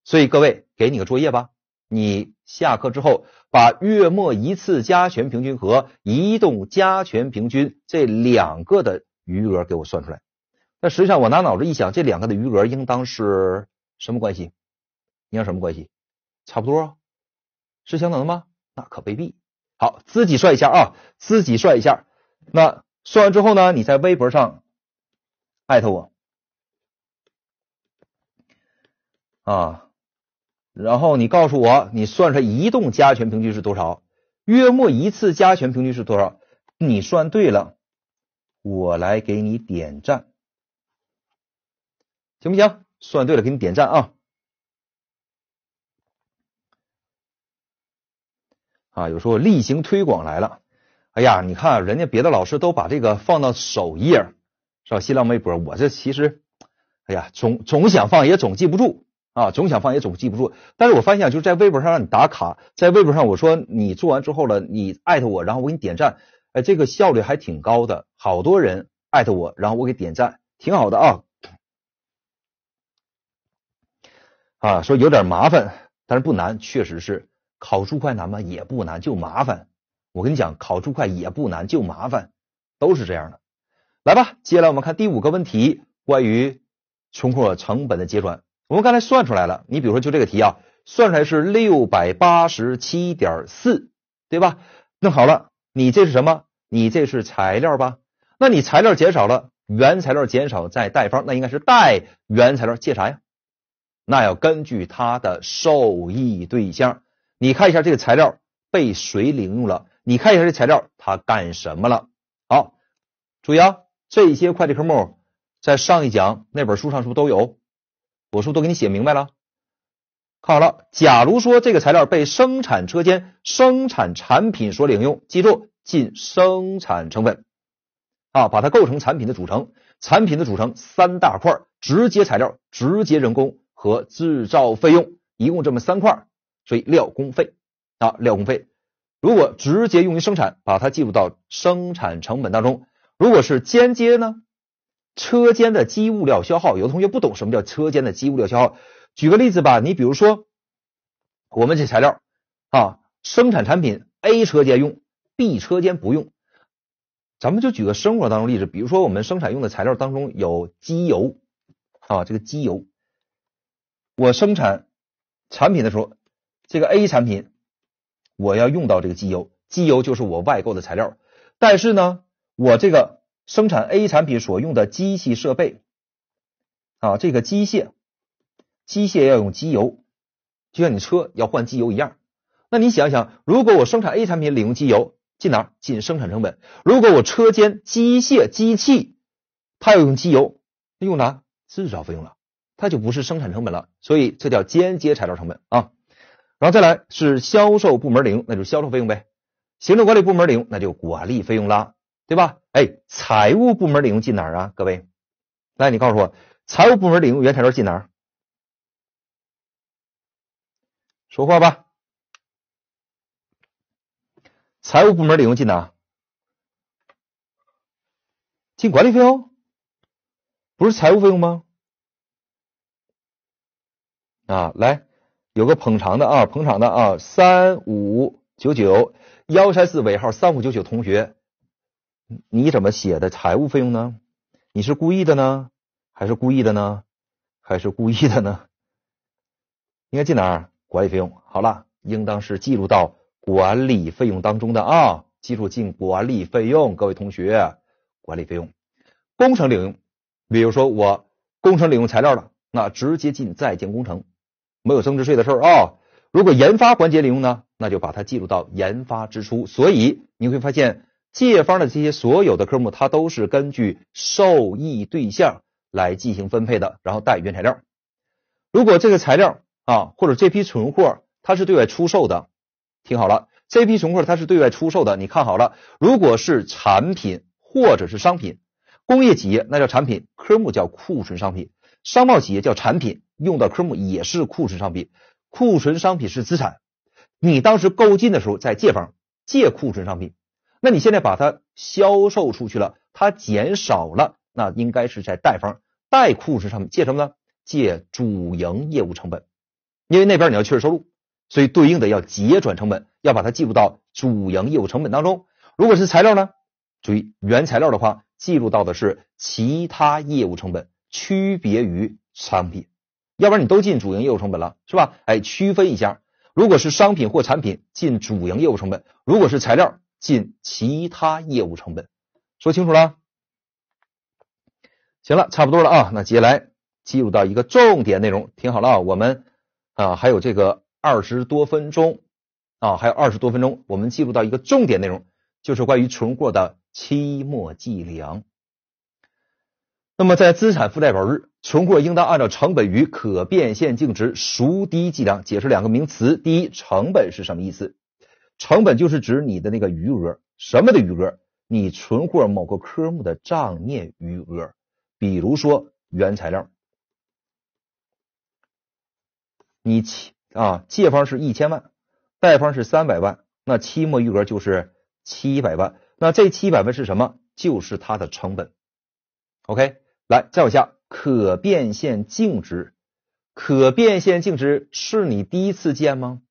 所以各位，给你个作业吧，你下课之后。把月末一次加权平均和移动加权平均这两个的余额给我算出来。那实际上我拿脑子一想，这两个的余额应当是什么关系？应该什么关系？差不多？是相等的吗？那可未必。好，自己算一下啊，自己算一下。那算完之后呢，你在微博上艾特我啊。然后你告诉我，你算算移动加权平均是多少？月末一次加权平均是多少？你算对了，我来给你点赞，行不行？算对了，给你点赞啊！啊，有时候例行推广来了，哎呀，你看人家别的老师都把这个放到首页，是吧？新浪微博，我这其实，哎呀，总总想放，也总记不住。啊，总想放也总记不住，但是我发现就是在微博上让你打卡，在微博上我说你做完之后了，你艾特我，然后我给你点赞，哎，这个效率还挺高的，好多人艾特我，然后我给点赞，挺好的啊，啊，说有点麻烦，但是不难，确实是考注会难吗？也不难，就麻烦。我跟你讲，考注会也不难，就麻烦，都是这样的。来吧，接下来我们看第五个问题，关于存货成本的计算。我们刚才算出来了，你比如说就这个题啊，算出来是六百八十七点四，对吧？那好了，你这是什么？你这是材料吧？那你材料减少了，原材料减少再贷方，那应该是贷原材料借啥呀？那要根据它的受益对象，你看一下这个材料被谁领用了？你看一下这材料它干什么了？好，注意啊，这些会计科目在上一讲那本书上是不是都有？我是不是都给你写明白了？看好了，假如说这个材料被生产车间生产产品所领用，记住进生产成本啊，把它构成产品的组成。产品的组成三大块：直接材料、直接人工和制造费用，一共这么三块，所以料工费啊料工费。如果直接用于生产，把它计入到生产成本当中。如果是间接呢？车间的机物料消耗，有的同学不懂什么叫车间的机物料消耗。举个例子吧，你比如说我们这材料啊，生产产品 A 车间用，B 车间不用。咱们就举个生活当中例子，比如说我们生产用的材料当中有机油啊，这个机油，我生产产品的时候，这个 A 产品我要用到这个机油，机油就是我外购的材料，但是呢，我这个。生产 A 产品所用的机器设备啊，这个机械，机械要用机油，就像你车要换机油一样。那你想想，如果我生产 A 产品领用机油，进哪？进生产成本。如果我车间机械机器它要用机油，用哪？制造费用了，它就不是生产成本了，所以这叫间接材料成本啊。然后再来是销售部门领用，那就是销售费用呗。行政管理部门领用，那就管理费用了。对吧？哎，财务部门领用进哪儿啊？各位，来，你告诉我，财务部门领用原材料进哪儿？说话吧，财务部门领用进哪？进管理费用？不是财务费用吗？啊，来，有个捧场的啊，捧场的啊，三五九九幺三四尾号三五九九同学。你怎么写的财务费用呢？你是故意的呢，还是故意的呢，还是故意的呢？应该进哪儿管理费用？好了，应当是记录到管理费用当中的啊，记住进管理费用。各位同学，管理费用、工程领用，比如说我工程领用材料了，那直接进在建工程，没有增值税的事儿啊。如果研发环节领用呢，那就把它记录到研发支出。所以你会发现。借方的这些所有的科目，它都是根据受益对象来进行分配的。然后带原材料，如果这个材料啊或者这批存货它是对外出售的，听好了，这批存货它是对外出售的。你看好了，如果是产品或者是商品，工业企业那叫产品科目叫库存商品，商贸企业叫产品用的科目也是库存商品，库存商品是资产，你当时购进的时候在借方借库存商品。那你现在把它销售出去了，它减少了，那应该是在贷方贷库是上面借什么呢？借主营业务成本，因为那边你要确认收入，所以对应的要结转成本，要把它记入到主营业务成本当中。如果是材料呢？注意原材料的话，记录到的是其他业务成本，区别于商品，要不然你都进主营业务成本了，是吧？哎，区分一下，如果是商品或产品进主营业务成本，如果是材料。进其他业务成本，说清楚了。行了，差不多了啊。那接下来进入到一个重点内容，听好了啊。我们啊还有这个二十多分钟啊，还有二十多分钟，我们进入到一个重点内容，就是关于存货的期末计量。那么在资产负债表日，存货应当按照成本与可变现净值孰低计量。解释两个名词，第一，成本是什么意思？成本就是指你的那个余额，什么的余额？你存货某个科目的账面余额，比如说原材料，你期啊借方是一千万，贷方是三百万，那期末余额就是七百万。那这七百万是什么？就是它的成本。OK，来再往下，可变现净值，可变现净值是你第一次见吗？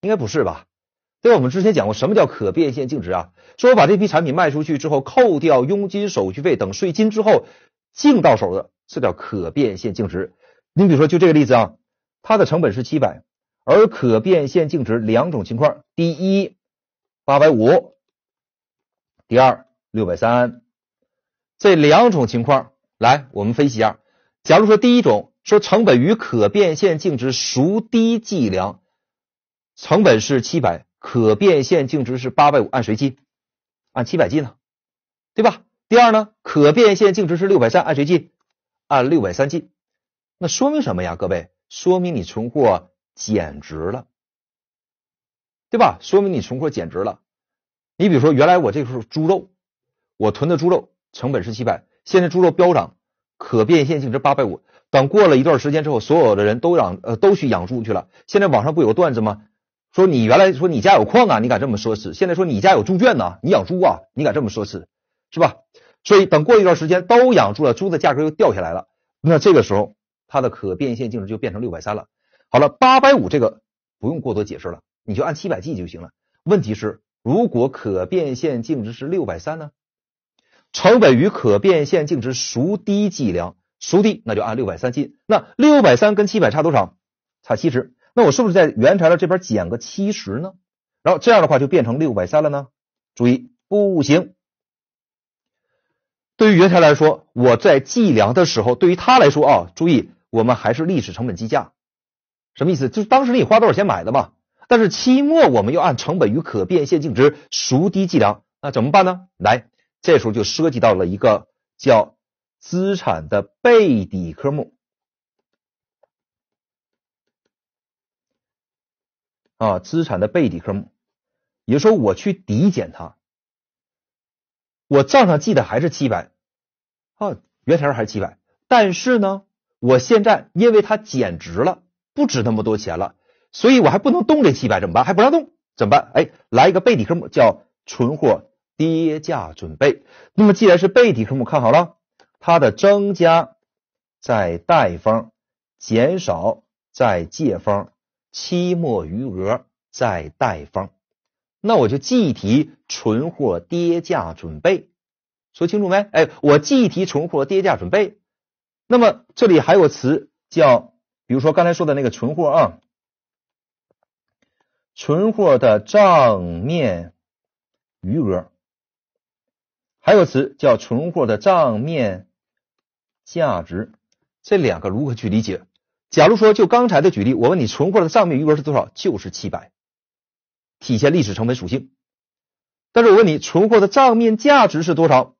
应该不是吧？对，我们之前讲过什么叫可变现净值啊？说我把这批产品卖出去之后，扣掉佣金、手续费等税金之后，净到手的，这叫可变现净值。你比如说，就这个例子啊，它的成本是七百，而可变现净值两种情况：第一，八百五；第二，六百三。这两种情况，来，我们分析一下。假如说第一种，说成本与可变现净值孰低计量，成本是七百。可变现净值是八百五，按谁计？按七百计呢？对吧？第二呢？可变现净值是六百三，按谁计？按六百三计。那说明什么呀，各位？说明你存货减值了，对吧？说明你存货减值了。你比如说，原来我这是猪肉，我囤的猪肉成本是七百，现在猪肉飙涨，可变现净值八百五。等过了一段时间之后，所有的人都养呃都去养猪去了。现在网上不有个段子吗？说你原来说你家有矿啊，你敢这么奢侈？现在说你家有猪圈呢，你养猪啊，你敢这么奢侈，是吧？所以等过一段时间都养猪了，猪的价格又掉下来了，那这个时候它的可变现净值就变成六百三了。好了，八百五这个不用过多解释了，你就按七百计就行了。问题是如果可变现净值是六百三呢？成本与可变现净值孰低计量，孰低那就按六百三进。那六百三跟七百差多少？差七十。那我是不是在原材料这边减个七十呢？然后这样的话就变成六百三了呢？注意不行。对于原材料来说，我在计量的时候，对于他来说啊，注意我们还是历史成本计价，什么意思？就是当时你花多少钱买的嘛。但是期末我们要按成本与可变现净值孰低计量，那怎么办呢？来，这时候就涉及到了一个叫资产的背底科目。啊，资产的背底科目，也就是说，我去抵减它，我账上记的还是七百，啊，原条还是七百，但是呢，我现在因为它减值了，不值那么多钱了，所以我还不能动这七百，怎么办？还不让动，怎么办？哎，来一个背底科目叫存货跌价准备。那么既然是背底科目，看好了，它的增加在贷方，减少在借方。期末余额在贷方，那我就计提存货跌价准备。说清楚没？哎，我计提存货跌价准备。那么这里还有个词叫，比如说刚才说的那个存货啊，存货的账面余额，还有词叫存货的账面价值，这两个如何去理解？假如说就刚才的举例，我问你存货的账面余额是多少，就是七百，体现历史成本属性。但是我问你存货的账面价值是多少？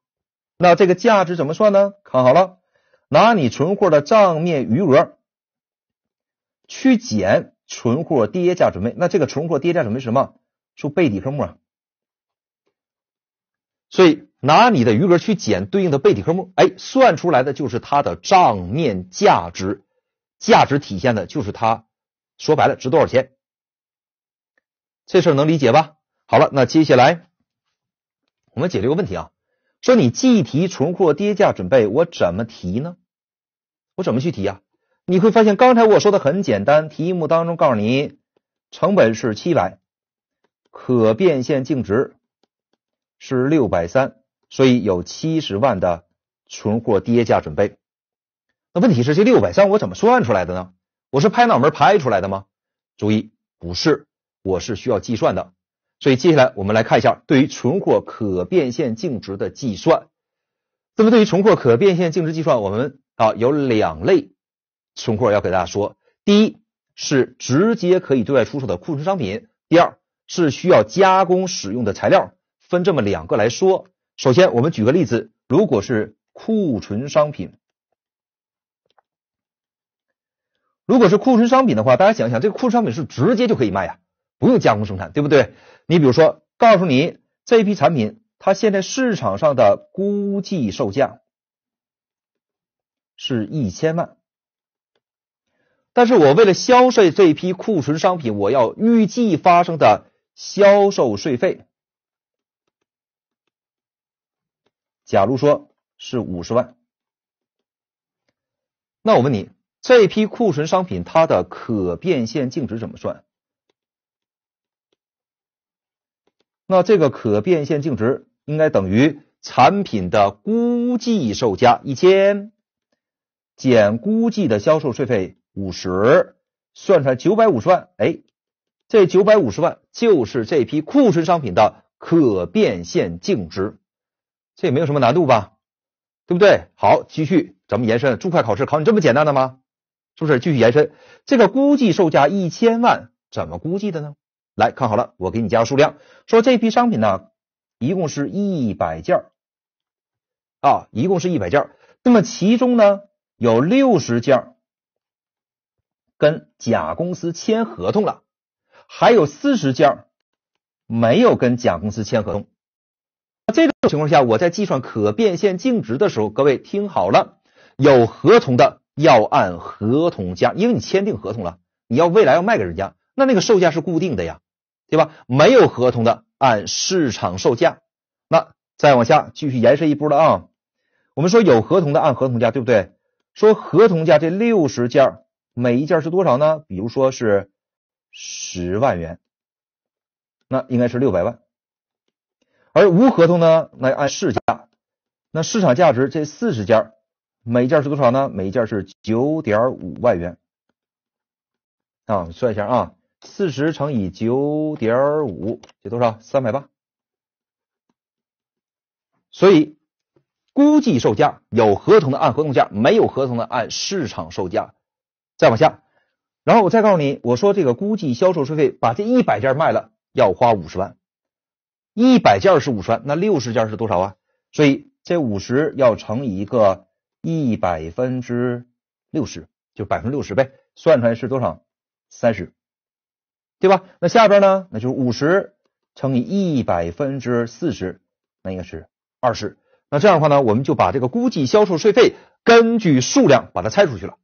那这个价值怎么算呢？看好了，拿你存货的账面余额去减存货跌价准备，那这个存货跌价准备是什么？是备抵科目啊。所以拿你的余额去减对应的备抵科目，哎，算出来的就是它的账面价值。价值体现的就是它，说白了值多少钱，这事儿能理解吧？好了，那接下来我们解决个问题啊，说你计提存货跌价准备，我怎么提呢？我怎么去提呀？你会发现刚才我说的很简单，题目当中告诉你成本是七百，可变现净值是六百三，所以有七十万的存货跌价准备。那问题是这六百三我怎么算出来的呢？我是拍脑门拍出来的吗？注意不是，我是需要计算的。所以接下来我们来看一下对于存货可变现净值的计算。那么对于存货可变现净值计算，我们啊有两类存货要给大家说。第一是直接可以对外出售的库存商品，第二是需要加工使用的材料。分这么两个来说。首先我们举个例子，如果是库存商品。如果是库存商品的话，大家想一想，这个库存商品是直接就可以卖呀，不用加工生产，对不对？你比如说，告诉你这一批产品，它现在市场上的估计售价是一千万，但是我为了销售这批库存商品，我要预计发生的销售税费，假如说是五十万，那我问你？这批库存商品它的可变现净值怎么算？那这个可变现净值应该等于产品的估计售价一千减估计的销售税费五十，算出来九百五十万。哎，这九百五十万就是这批库存商品的可变现净值，这也没有什么难度吧？对不对？好，继续，咱们延伸，注会考试考你这么简单的吗？是不是继续延伸？这个估计售价一千万，怎么估计的呢？来看好了，我给你加个数量，说这批商品呢，一共是一百件儿啊，一共是一百件儿。那么其中呢，有六十件儿跟甲公司签合同了，还有四十件儿没有跟甲公司签合同。这种情况下，我在计算可变现净值的时候，各位听好了，有合同的。要按合同价，因为你签订合同了，你要未来要卖给人家，那那个售价是固定的呀，对吧？没有合同的按市场售价。那再往下继续延伸一步了啊。我们说有合同的按合同价，对不对？说合同价这六十件每一件是多少呢？比如说是十万元，那应该是六百万。而无合同呢，那按市价，那市场价值这四十件。每一件是多少呢？每一件是九点五万元啊，算一下啊，四十乘以九点五，得多少？三百八。所以估计售价有合同的按合同价，没有合同的按市场售价。再往下，然后我再告诉你，我说这个估计销售税费，把这一百件卖了要花五十万，一百件是五十万，那六十件是多少啊？所以这五十要乘以一个。一百分之六十，就百分之六十呗，算出来是多少？三十，对吧？那下边呢？那就是五十乘以一百分之四十，那应该是二十。那这样的话呢，我们就把这个估计销售税费根据数量把它拆出去了。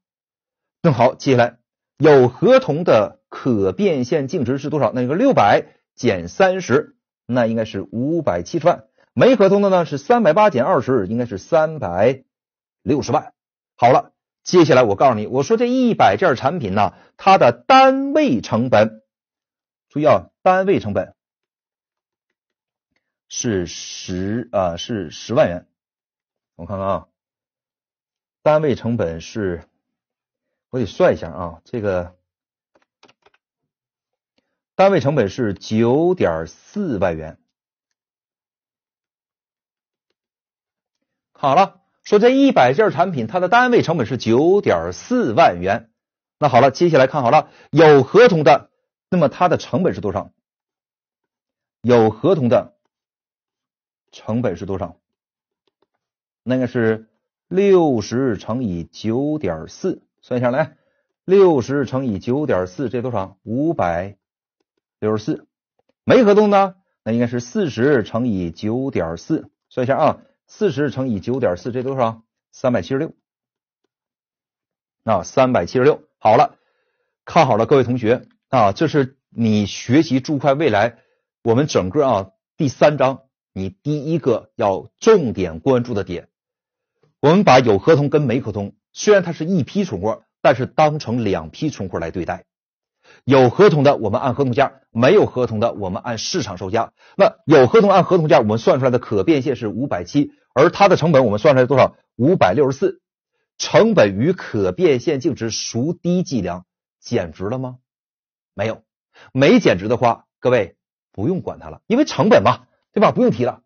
那好，接下来有合同的可变现净值是多少？那个六百减三十，那应该是五百七十万。没合同的呢是三百八减二十，应该是三百。六十万，好了，接下来我告诉你，我说这一百件产品呢，它的单位成本，注意啊，单位成本是十啊，是十万元。我看看啊，单位成本是，我得算一下啊，这个单位成本是九点四万元。好了。说这一百件产品，它的单位成本是九点四万元。那好了，接下来看好了，有合同的，那么它的成本是多少？有合同的成本是多少？那个是六十乘以九点四，算一下来，六十乘以九点四，这多少？五百六十四。没合同呢，那应该是四十乘以九点四，算一下啊。四十乘以九点四，这多少？三百七十六。啊，三百七十六。好了，看好了，各位同学啊，这是你学习注会未来我们整个啊第三章，你第一个要重点关注的点。我们把有合同跟没合同，虽然它是一批存货，但是当成两批存货来对待。有合同的，我们按合同价；没有合同的，我们按市场售价。那有合同按合同价，我们算出来的可变现是五百七，而它的成本我们算出来多少？五百六十四。成本与可变现净值孰低计量，减值了吗？没有，没减值的话，各位不用管它了，因为成本嘛，对吧？不用提了。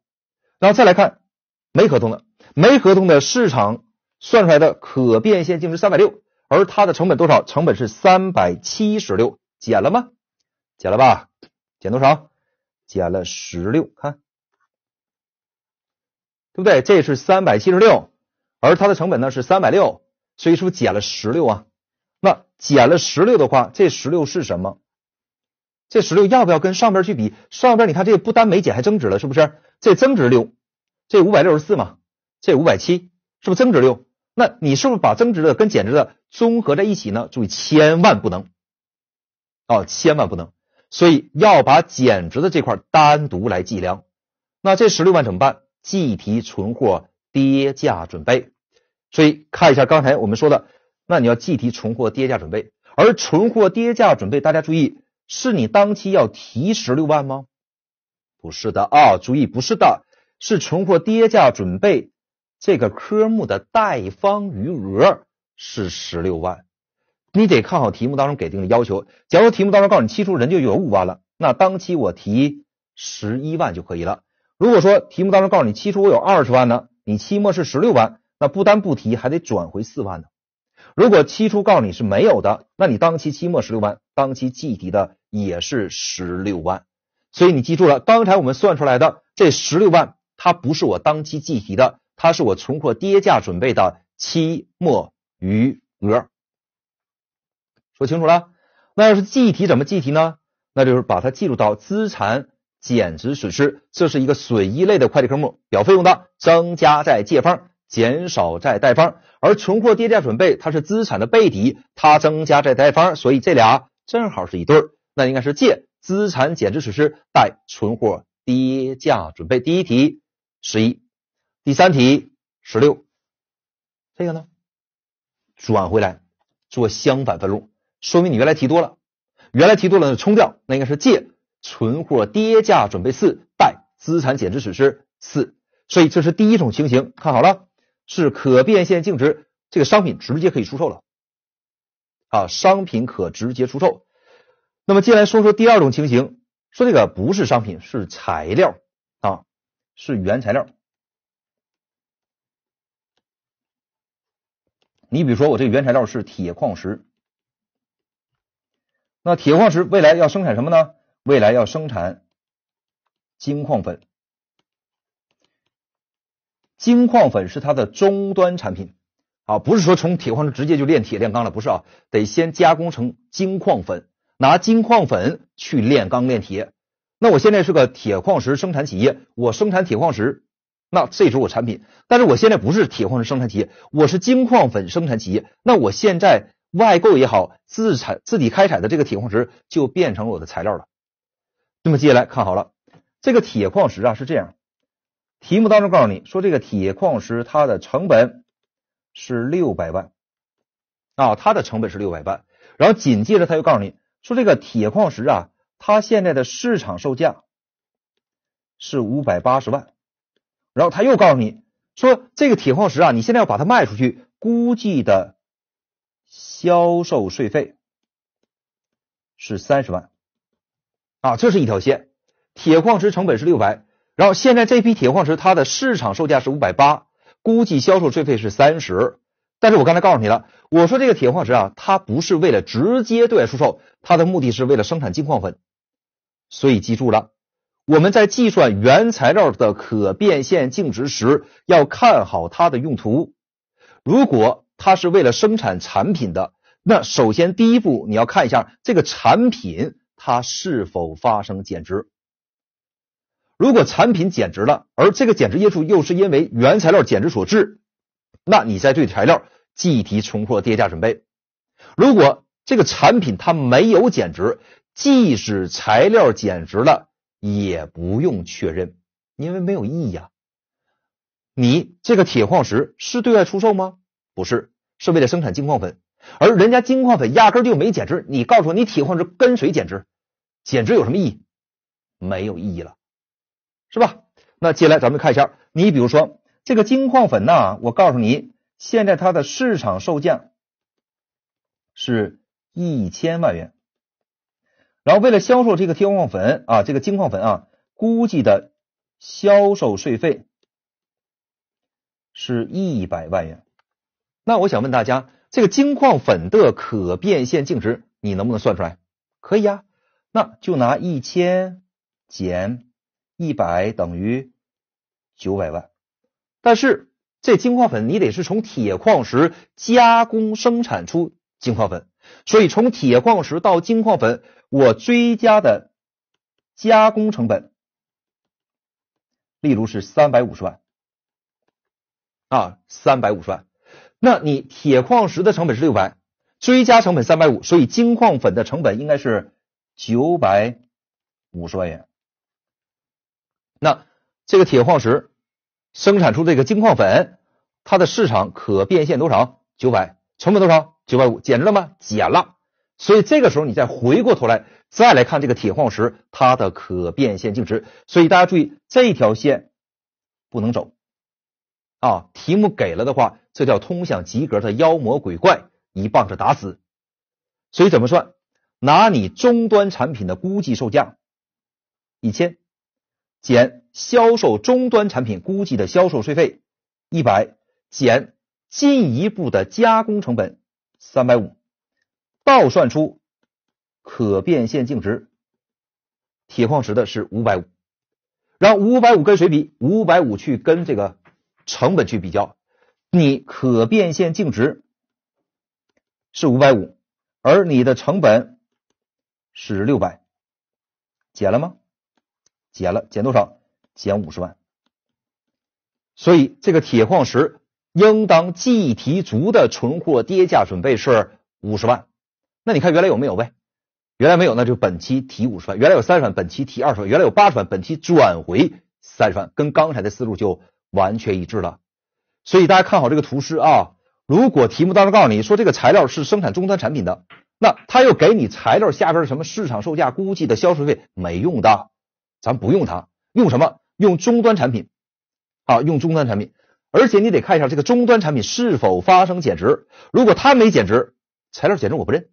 然后再来看没合同的，没合同的市场算出来的可变现净值三百六。而它的成本多少？成本是三百七十六，减了吗？减了吧？减多少？减了十六，看，对不对？这是三百七十六，而它的成本呢是三百六，所以是不是减了十六啊？那减了十六的话，这十六是什么？这十六要不要跟上边去比？上边你看这不单没减，还增值了，是不是？这增值六，这五百六十四嘛，这五百七，是不是增值六？那你是不是把增值的跟减值的综合在一起呢？注意千万不能哦，千万不能。所以要把减值的这块单独来计量。那这十六万怎么办？计提存货跌价准备。所以看一下刚才我们说的，那你要计提存货跌价准备，而存货跌价准备，大家注意，是你当期要提十六万吗？不是的啊，注意不是的，是存货跌价准备。这个科目的贷方余额是十六万，你得看好题目当中给定的要求。假如题目当中告诉你期初人就有五万了，那当期我提十一万就可以了。如果说题目当中告诉你期初我有二十万呢，你期末是十六万，那不单不提，还得转回四万呢。如果期初告诉你是没有的，那你当期期末十六万，当期计提的也是十六万。所以你记住了，刚才我们算出来的这十六万，它不是我当期计提的。它是我存货跌价准备的期末余额，说清楚了。那要是计提怎么计提呢？那就是把它计入到资产减值损失，这是一个损益类的会计科目，表费用的，增加在借方，减少在贷方。而存货跌价准备它是资产的背抵，它增加在贷方，所以这俩正好是一对儿，那应该是借资产减值损失，贷存货跌价准备。第一题十一。第三题十六，这个呢，转回来做相反分录，说明你原来提多了，原来提多了冲掉，那应该是借存货跌价准备四，贷资产减值损失四，所以这是第一种情形，看好了，是可变现净值，这个商品直接可以出售了，啊，商品可直接出售。那么接下来说说第二种情形，说这个不是商品，是材料啊，是原材料。你比如说，我这个原材料是铁矿石，那铁矿石未来要生产什么呢？未来要生产金矿粉，金矿粉是它的终端产品啊，不是说从铁矿石直接就炼铁炼钢了，不是啊，得先加工成金矿粉，拿金矿粉去炼钢炼铁。那我现在是个铁矿石生产企业，我生产铁矿石。那这是我产品，但是我现在不是铁矿石生产企业，我是金矿粉生产企业。那我现在外购也好，自产自己开采的这个铁矿石就变成了我的材料了。那么接下来看好了，这个铁矿石啊是这样，题目当中告诉你说这个铁矿石它的成本是六百万啊，它的成本是六百万。然后紧接着他又告诉你说这个铁矿石啊，它现在的市场售价是五百八十万。然后他又告诉你说，这个铁矿石啊，你现在要把它卖出去，估计的销售税费是三十万啊，这是一条线。铁矿石成本是六百，然后现在这批铁矿石它的市场售价是五百八，估计销售税费是三十。但是我刚才告诉你了，我说这个铁矿石啊，它不是为了直接对外出售，它的目的是为了生产金矿粉，所以记住了。我们在计算原材料的可变现净值时，要看好它的用途。如果它是为了生产产品的，那首先第一步你要看一下这个产品它是否发生减值。如果产品减值了，而这个减值因素又是因为原材料减值所致，那你再对材料计提存货跌价准备。如果这个产品它没有减值，即使材料减值了。也不用确认，因为没有意义啊。你这个铁矿石是对外出售吗？不是，是为了生产金矿粉，而人家金矿粉压根就没减值。你告诉我，你铁矿石跟谁减值？减值有什么意义？没有意义了，是吧？那接下来咱们看一下，你比如说这个金矿粉呐，我告诉你，现在它的市场售价是一千万元。然后为了销售这个铁矿粉啊，这个金矿粉啊，估计的销售税费是一百万元。那我想问大家，这个金矿粉的可变现净值你能不能算出来？可以啊，那就拿一千减一百等于九百万。但是这金矿粉你得是从铁矿石加工生产出金矿粉。所以从铁矿石到金矿粉，我追加的加工成本，例如是三百五十万啊，三百五十万。那你铁矿石的成本是六百，追加成本三百五，所以金矿粉的成本应该是九百五十万元。那这个铁矿石生产出这个金矿粉，它的市场可变现多少？九百。成本多少？九百五，减了吗？减了。所以这个时候你再回过头来，再来看这个铁矿石它的可变现净值。所以大家注意，这条线不能走啊！题目给了的话，这叫通向及格的妖魔鬼怪一棒子打死。所以怎么算？拿你终端产品的估计售价一千，减销售终端产品估计的销售税费一百，减。进一步的加工成本三百五，倒算出可变现净值，铁矿石的是五百五，然后五百五跟谁比？五百五去跟这个成本去比较，你可变现净值是五百五，而你的成本是六百，减了吗？减了，减多少？减五十万。所以这个铁矿石。应当计提足的存货跌价准备是五十万，那你看原来有没有呗？原来没有，那就本期提五十万。原来有三十万，本期提二十万。原来有八十万，本期转回三十万，跟刚才的思路就完全一致了。所以大家看好这个图示啊！如果题目当中告诉你说这个材料是生产终端产品的，那他又给你材料下边什么市场售价估计的销售费没用的，咱不用它，用什么？用终端产品啊，用终端产品。而且你得看一下这个终端产品是否发生减值，如果它没减值，材料减值我不认。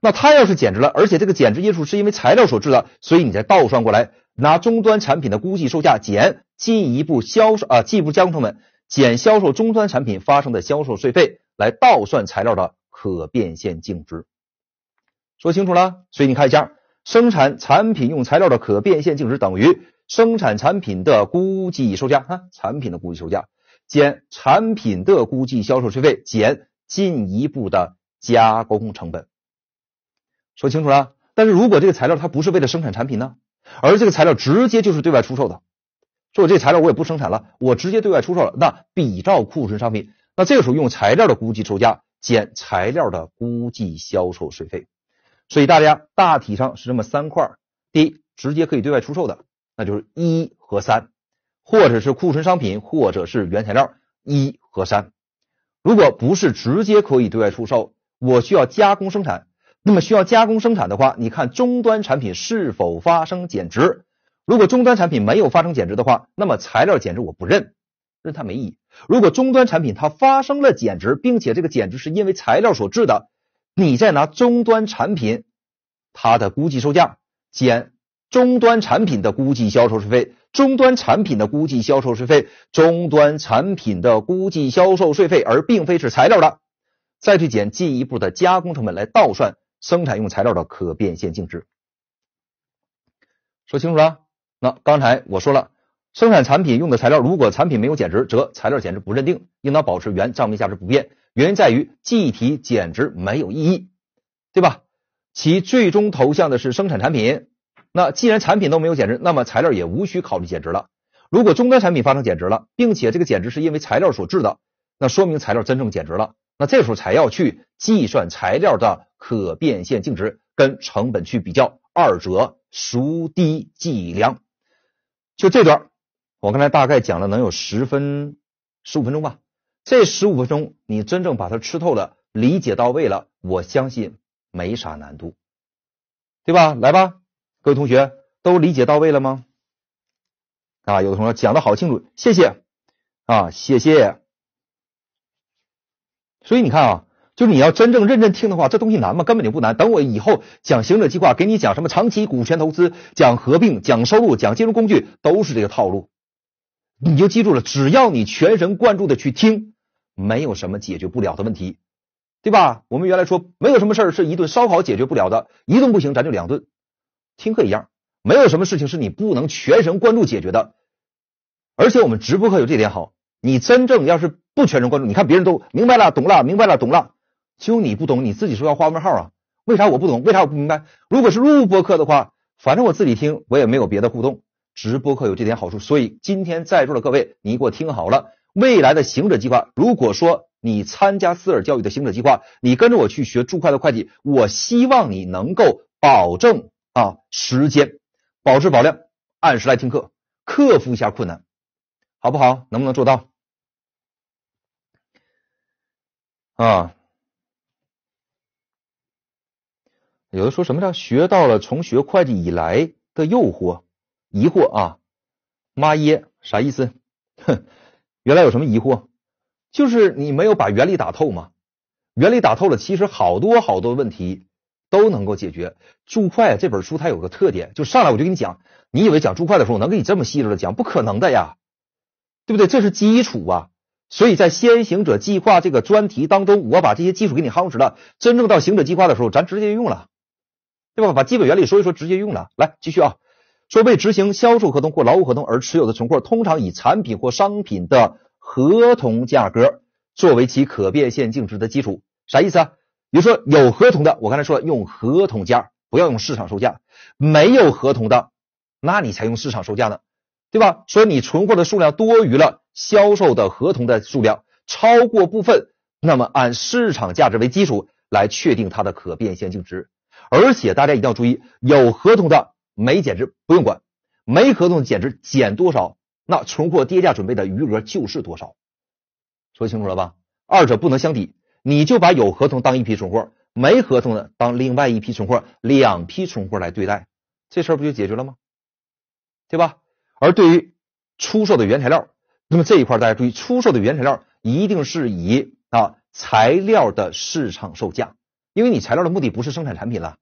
那它要是减值了，而且这个减值因素是因为材料所致的，所以你再倒算过来，拿终端产品的估计售价减进一步销售啊进一步加工成本减销售终端产品发生的销售税费，来倒算材料的可变现净值。说清楚了，所以你看一下，生产产品用材料的可变现净值等于生产产品的估计售价啊产品的估计售价。减产品的估计销售税费，减进一步的加工成本，说清楚了。但是如果这个材料它不是为了生产产品呢，而这个材料直接就是对外出售的，说我这材料我也不生产了，我直接对外出售了，那比照库存商品，那这个时候用材料的估计售价减材料的估计销售税费。所以大家大体上是这么三块，第一直接可以对外出售的，那就是一和三。或者是库存商品，或者是原材料一和三，如果不是直接可以对外出售，我需要加工生产，那么需要加工生产的话，你看终端产品是否发生减值，如果终端产品没有发生减值的话，那么材料减值我不认，认它没意义。如果终端产品它发生了减值，并且这个减值是因为材料所致的，你再拿终端产品它的估计售价减。终端产品的估计销售税费，终端产品的估计销售税费，终端产品的估计销售税费，而并非是材料的，再去减进一步的加工成本，来倒算生产用材料的可变现净值。说清楚了，那刚才我说了，生产产品用的材料，如果产品没有减值，则材料减值不认定，应当保持原账面价值不变。原因在于计提减值没有意义，对吧？其最终投向的是生产产品。那既然产品都没有减值，那么材料也无需考虑减值了。如果终端产品发生减值了，并且这个减值是因为材料所致的，那说明材料真正减值了。那这时候才要去计算材料的可变现净值，跟成本去比较，二者孰低计量。就这段，我刚才大概讲了能有十分十五分钟吧。这十五分钟你真正把它吃透了，理解到位了，我相信没啥难度，对吧？来吧。各位同学都理解到位了吗？啊，有的同学讲的好清楚，谢谢啊，谢谢。所以你看啊，就是你要真正认真听的话，这东西难吗？根本就不难。等我以后讲行者计划，给你讲什么长期股权投资、讲合并、讲收入、讲金融工具，都是这个套路。你就记住了，只要你全神贯注的去听，没有什么解决不了的问题，对吧？我们原来说没有什么事儿是一顿烧烤解决不了的，一顿不行，咱就两顿。听课一样，没有什么事情是你不能全神贯注解决的。而且我们直播课有这点好，你真正要是不全神贯注，你看别人都明白了，懂了，明白了，懂了，就你不懂，你自己说要画问号啊？为啥我不懂？为啥我不明白？如果是录播课的话，反正我自己听，我也没有别的互动。直播课有这点好处，所以今天在座的各位，你给我听好了，未来的行者计划，如果说你参加斯尔教育的行者计划，你跟着我去学注会的会计，我希望你能够保证。啊，时间保质保量，按时来听课，克服一下困难，好不好？能不能做到？啊，有的说什么叫学到了从学会计以来的诱惑、疑惑啊！妈耶，啥意思？哼，原来有什么疑惑？就是你没有把原理打透嘛。原理打透了，其实好多好多问题。都能够解决。注会这本书它有个特点，就上来我就跟你讲，你以为讲注会的时候我能给你这么细致的讲？不可能的呀，对不对？这是基础啊。所以在先行者计划这个专题当中，我把这些基础给你夯实了，真正到行者计划的时候，咱直接用了，对吧？把基本原理说一说，直接用了。来继续啊，说为执行销售合同或劳务合同而持有的存货，通常以产品或商品的合同价格作为其可变现净值的基础。啥意思？啊？比如说有合同的，我刚才说了用合同价，不要用市场售价；没有合同的，那你才用市场售价呢，对吧？所以你存货的数量多余了销售的合同的数量，超过部分，那么按市场价值为基础来确定它的可变现净值。而且大家一定要注意，有合同的没减值不用管，没合同减值减多少，那存货跌价准备的余额就是多少，说清楚了吧？二者不能相抵。你就把有合同当一批存货，没合同的当另外一批存货，两批存货来对待，这事儿不就解决了吗？对吧？而对于出售的原材料，那么这一块大家注意，出售的原材料一定是以啊材料的市场售价，因为你材料的目的不是生产产品了，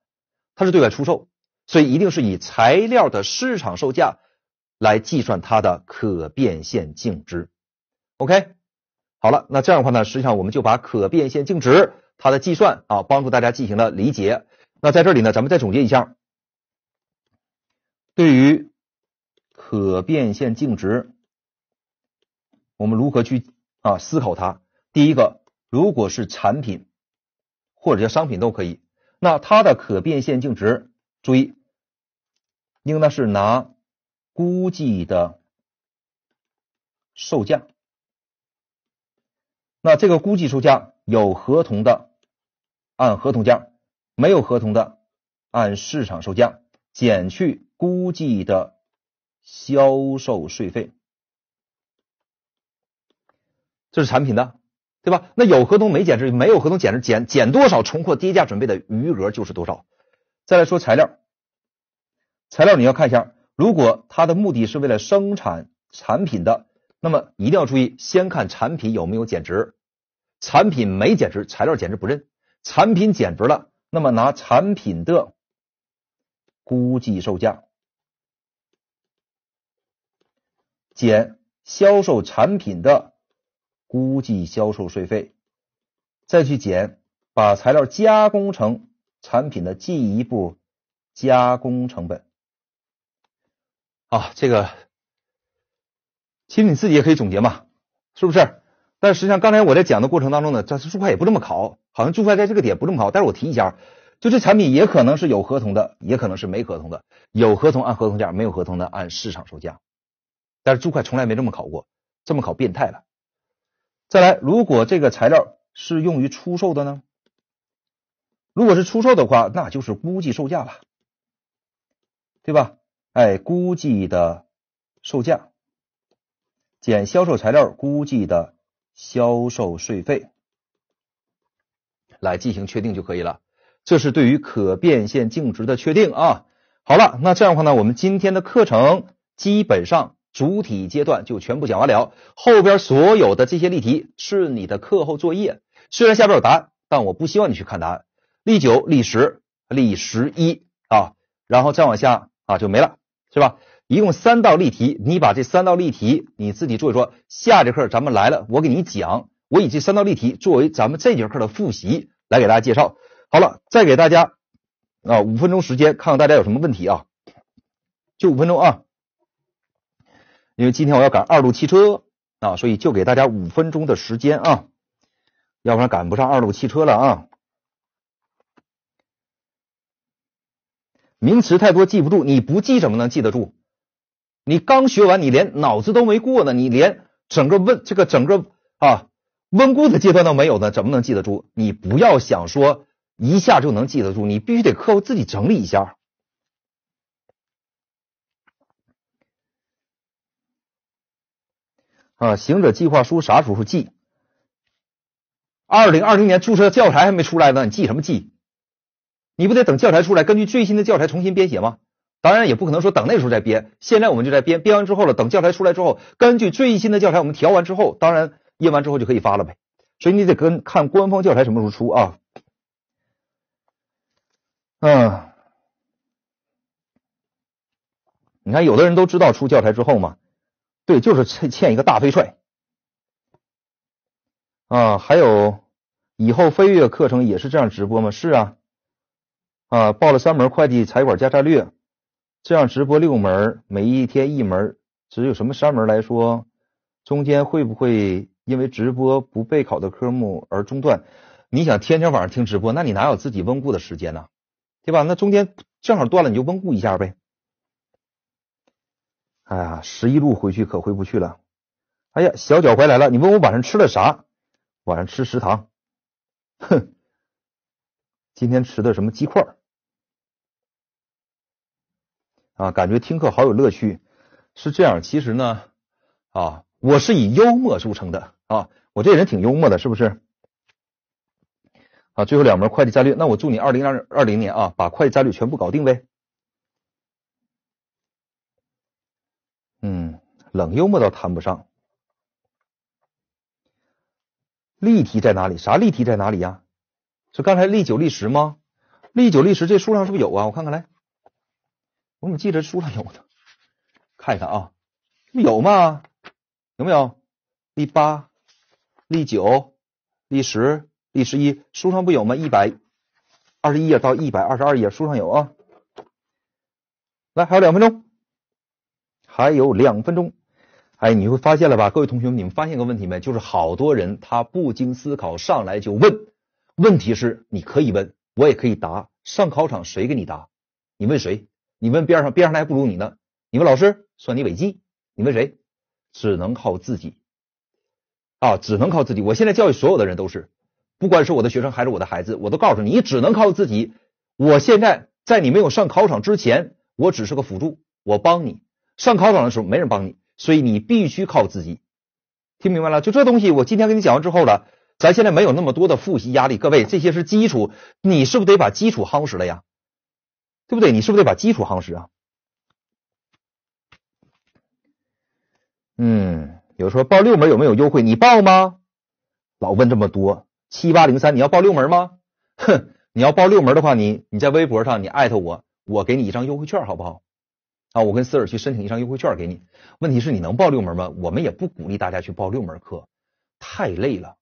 它是对外出售，所以一定是以材料的市场售价来计算它的可变现净值。OK。好了，那这样的话呢，实际上我们就把可变现净值它的计算啊，帮助大家进行了理解。那在这里呢，咱们再总结一下，对于可变现净值，我们如何去啊思考它？第一个，如果是产品或者叫商品都可以，那它的可变现净值，注意应当是拿估计的售价。那这个估计售价有合同的按合同价，没有合同的按市场售价减去估计的销售税费，这是产品的，对吧？那有合同没减值，没有合同减值减减多少，重货跌价准备的余额就是多少。再来说材料，材料你要看一下，如果它的目的是为了生产产品的。那么一定要注意，先看产品有没有减值，产品没减值，材料减值不认；产品减值了，那么拿产品的估计售价减销售产品的估计销售税费，再去减把材料加工成产品的进一步加工成本。啊，这个。其实你自己也可以总结嘛，是不是？但实际上刚才我在讲的过程当中呢，这注会也不这么考，好像注会在这个点不这么考。但是我提一下，就这产品也可能是有合同的，也可能是没合同的。有合同按合同价，没有合同的按市场售价。但是注会从来没这么考过，这么考变态了。再来，如果这个材料是用于出售的呢？如果是出售的话，那就是估计售价了，对吧？哎，估计的售价。减销售材料估计的销售税费，来进行确定就可以了。这是对于可变现净值的确定啊。好了，那这样的话呢，我们今天的课程基本上主体阶段就全部讲完了。后边所有的这些例题是你的课后作业，虽然下边有答案，但我不希望你去看答案。例九、例十、例十一啊，然后再往下啊就没了，是吧？一共三道例题，你把这三道例题你自己做一做。下节课咱们来了，我给你讲。我以这三道例题作为咱们这节课的复习，来给大家介绍。好了，再给大家啊五分钟时间，看看大家有什么问题啊？就五分钟啊，因为今天我要赶二路汽车啊，所以就给大家五分钟的时间啊，要不然赶不上二路汽车了啊。名词太多记不住，你不记怎么能记得住？你刚学完，你连脑子都没过呢，你连整个温这个整个啊温故的阶段都没有呢，怎么能记得住？你不要想说一下就能记得住，你必须得课后自己整理一下。啊，行者计划书啥时候记？二零二零年注册教材还没出来呢，你记什么记？你不得等教材出来，根据最新的教材重新编写吗？当然也不可能说等那时候再编，现在我们就在编。编完之后了，等教材出来之后，根据最新的教材我们调完之后，当然印完之后就可以发了呗。所以你得跟看官方教材什么时候出啊？嗯，你看有的人都知道出教材之后嘛，对，就是欠欠一个大飞帅啊。还有以后飞跃课程也是这样直播吗？是啊，啊，报了三门会计、财管加战略。这样直播六门，每一天一门，只有什么三门来说，中间会不会因为直播不备考的科目而中断？你想天天晚上听直播，那你哪有自己温故的时间呢？对吧？那中间正好断了，你就温故一下呗。哎呀，十一路回去可回不去了。哎呀，小脚踝来了，你问我晚上吃了啥？晚上吃食堂。哼，今天吃的什么鸡块？啊，感觉听课好有乐趣，是这样。其实呢，啊，我是以幽默著称的啊，我这人挺幽默的，是不是？啊，最后两门会计战略，那我祝你二零二二零年啊，把会计战略全部搞定呗。嗯，冷幽默倒谈不上。例题在哪里？啥例题在哪里呀？是刚才例九例十吗？例九例十这书上是不是有啊？我看看来。我怎么记得书上有呢？看一看啊，有吗？有没有？第八、第九、第十、第十一，书上不有吗？一百二十一页到一百二十二页，书上有啊。来，还有两分钟，还有两分钟。哎，你会发现了吧，各位同学们，你们发现个问题没？就是好多人他不经思考上来就问。问题是你可以问，我也可以答。上考场谁给你答？你问谁？你问边上，边上还不如你呢。你问老师算你违纪，你问谁？只能靠自己啊，只能靠自己。我现在教育所有的人都是，不管是我的学生还是我的孩子，我都告诉你，你只能靠自己。我现在在你没有上考场之前，我只是个辅助，我帮你上考场的时候没人帮你，所以你必须靠自己。听明白了？就这东西，我今天跟你讲完之后了，咱现在没有那么多的复习压力，各位，这些是基础，你是不是得把基础夯实了呀？对不对？你是不是得把基础夯实啊？嗯，有时候报六门有没有优惠？你报吗？老问这么多，七八零三，你要报六门吗？哼，你要报六门的话，你你在微博上你艾特我，我给你一张优惠券，好不好？啊，我跟思尔去申请一张优惠券给你。问题是，你能报六门吗？我们也不鼓励大家去报六门课，太累了，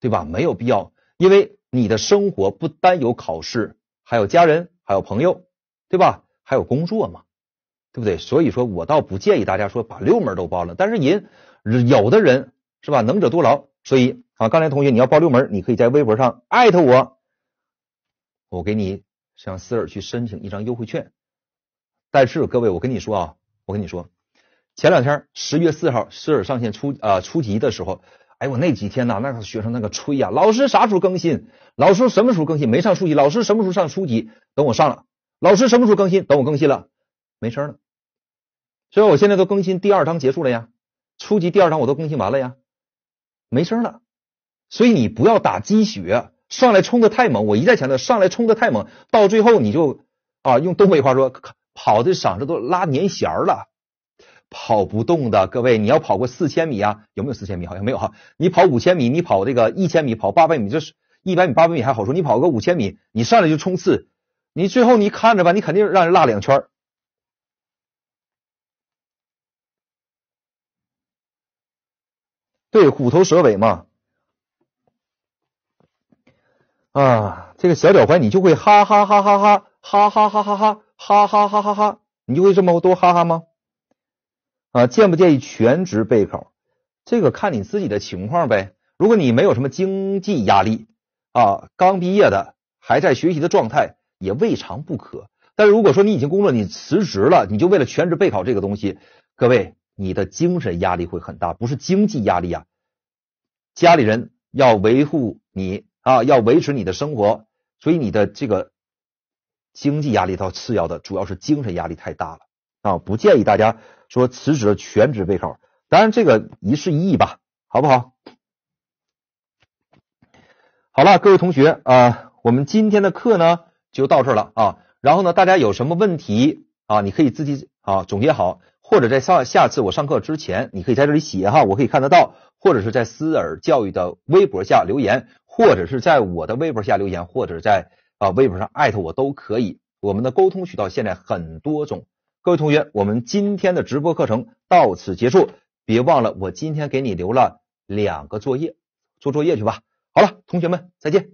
对吧？没有必要，因为你的生活不单有考试，还有家人，还有朋友。对吧？还有工作嘛，对不对？所以说我倒不建议大家说把六门都报了。但是人有的人是吧？能者多劳。所以啊，刚才同学你要报六门，你可以在微博上艾特我，我给你向思尔去申请一张优惠券。但是各位，我跟你说啊，我跟你说，前两天十月四号思尔上线初啊初级的时候，哎我那几天呐，那个学生那个吹呀，老师啥时候更新？老师什么时候更新？没上初级，老师什么时候上初级？等我上了。老师什么时候更新？等我更新了，没声了。所以我现在都更新第二章结束了呀，初级第二章我都更新完了呀，没声了。所以你不要打鸡血，上来冲的太猛，我一再强调，上来冲的太猛，到最后你就啊，用东北话说，跑的嗓子都拉粘弦儿了，跑不动的。各位，你要跑过四千米啊？有没有四千米？好像没有哈。你跑五千米，你跑这个一千米，跑八百米，这是一百米八百米还好说，你跑个五千米，你上来就冲刺。你最后你看着吧，你肯定让人落两圈儿。对，虎头蛇尾嘛。啊，这个小脚踝你就会哈哈哈哈哈哈哈哈哈哈哈哈哈哈，你就会这么多哈哈吗？啊，建不建议全职备考？这个看你自己的情况呗。如果你没有什么经济压力，啊，刚毕业的还在学习的状态。也未尝不可，但是如果说你已经工作，你辞职了，你就为了全职备考这个东西，各位，你的精神压力会很大，不是经济压力呀，家里人要维护你啊，要维持你的生活，所以你的这个经济压力到次要的，主要是精神压力太大了啊，不建议大家说辞职全职备考，当然这个一事一议吧，好不好？好了，各位同学啊，我们今天的课呢。就到这儿了啊，然后呢，大家有什么问题啊，你可以自己啊总结好，或者在上下次我上课之前，你可以在这里写哈，我可以看得到，或者是在思尔教育的微博下留言，或者是在我的微博下留言，或者在啊微博上艾特我都可以，我们的沟通渠道现在很多种。各位同学，我们今天的直播课程到此结束，别忘了我今天给你留了两个作业，做作业去吧。好了，同学们，再见。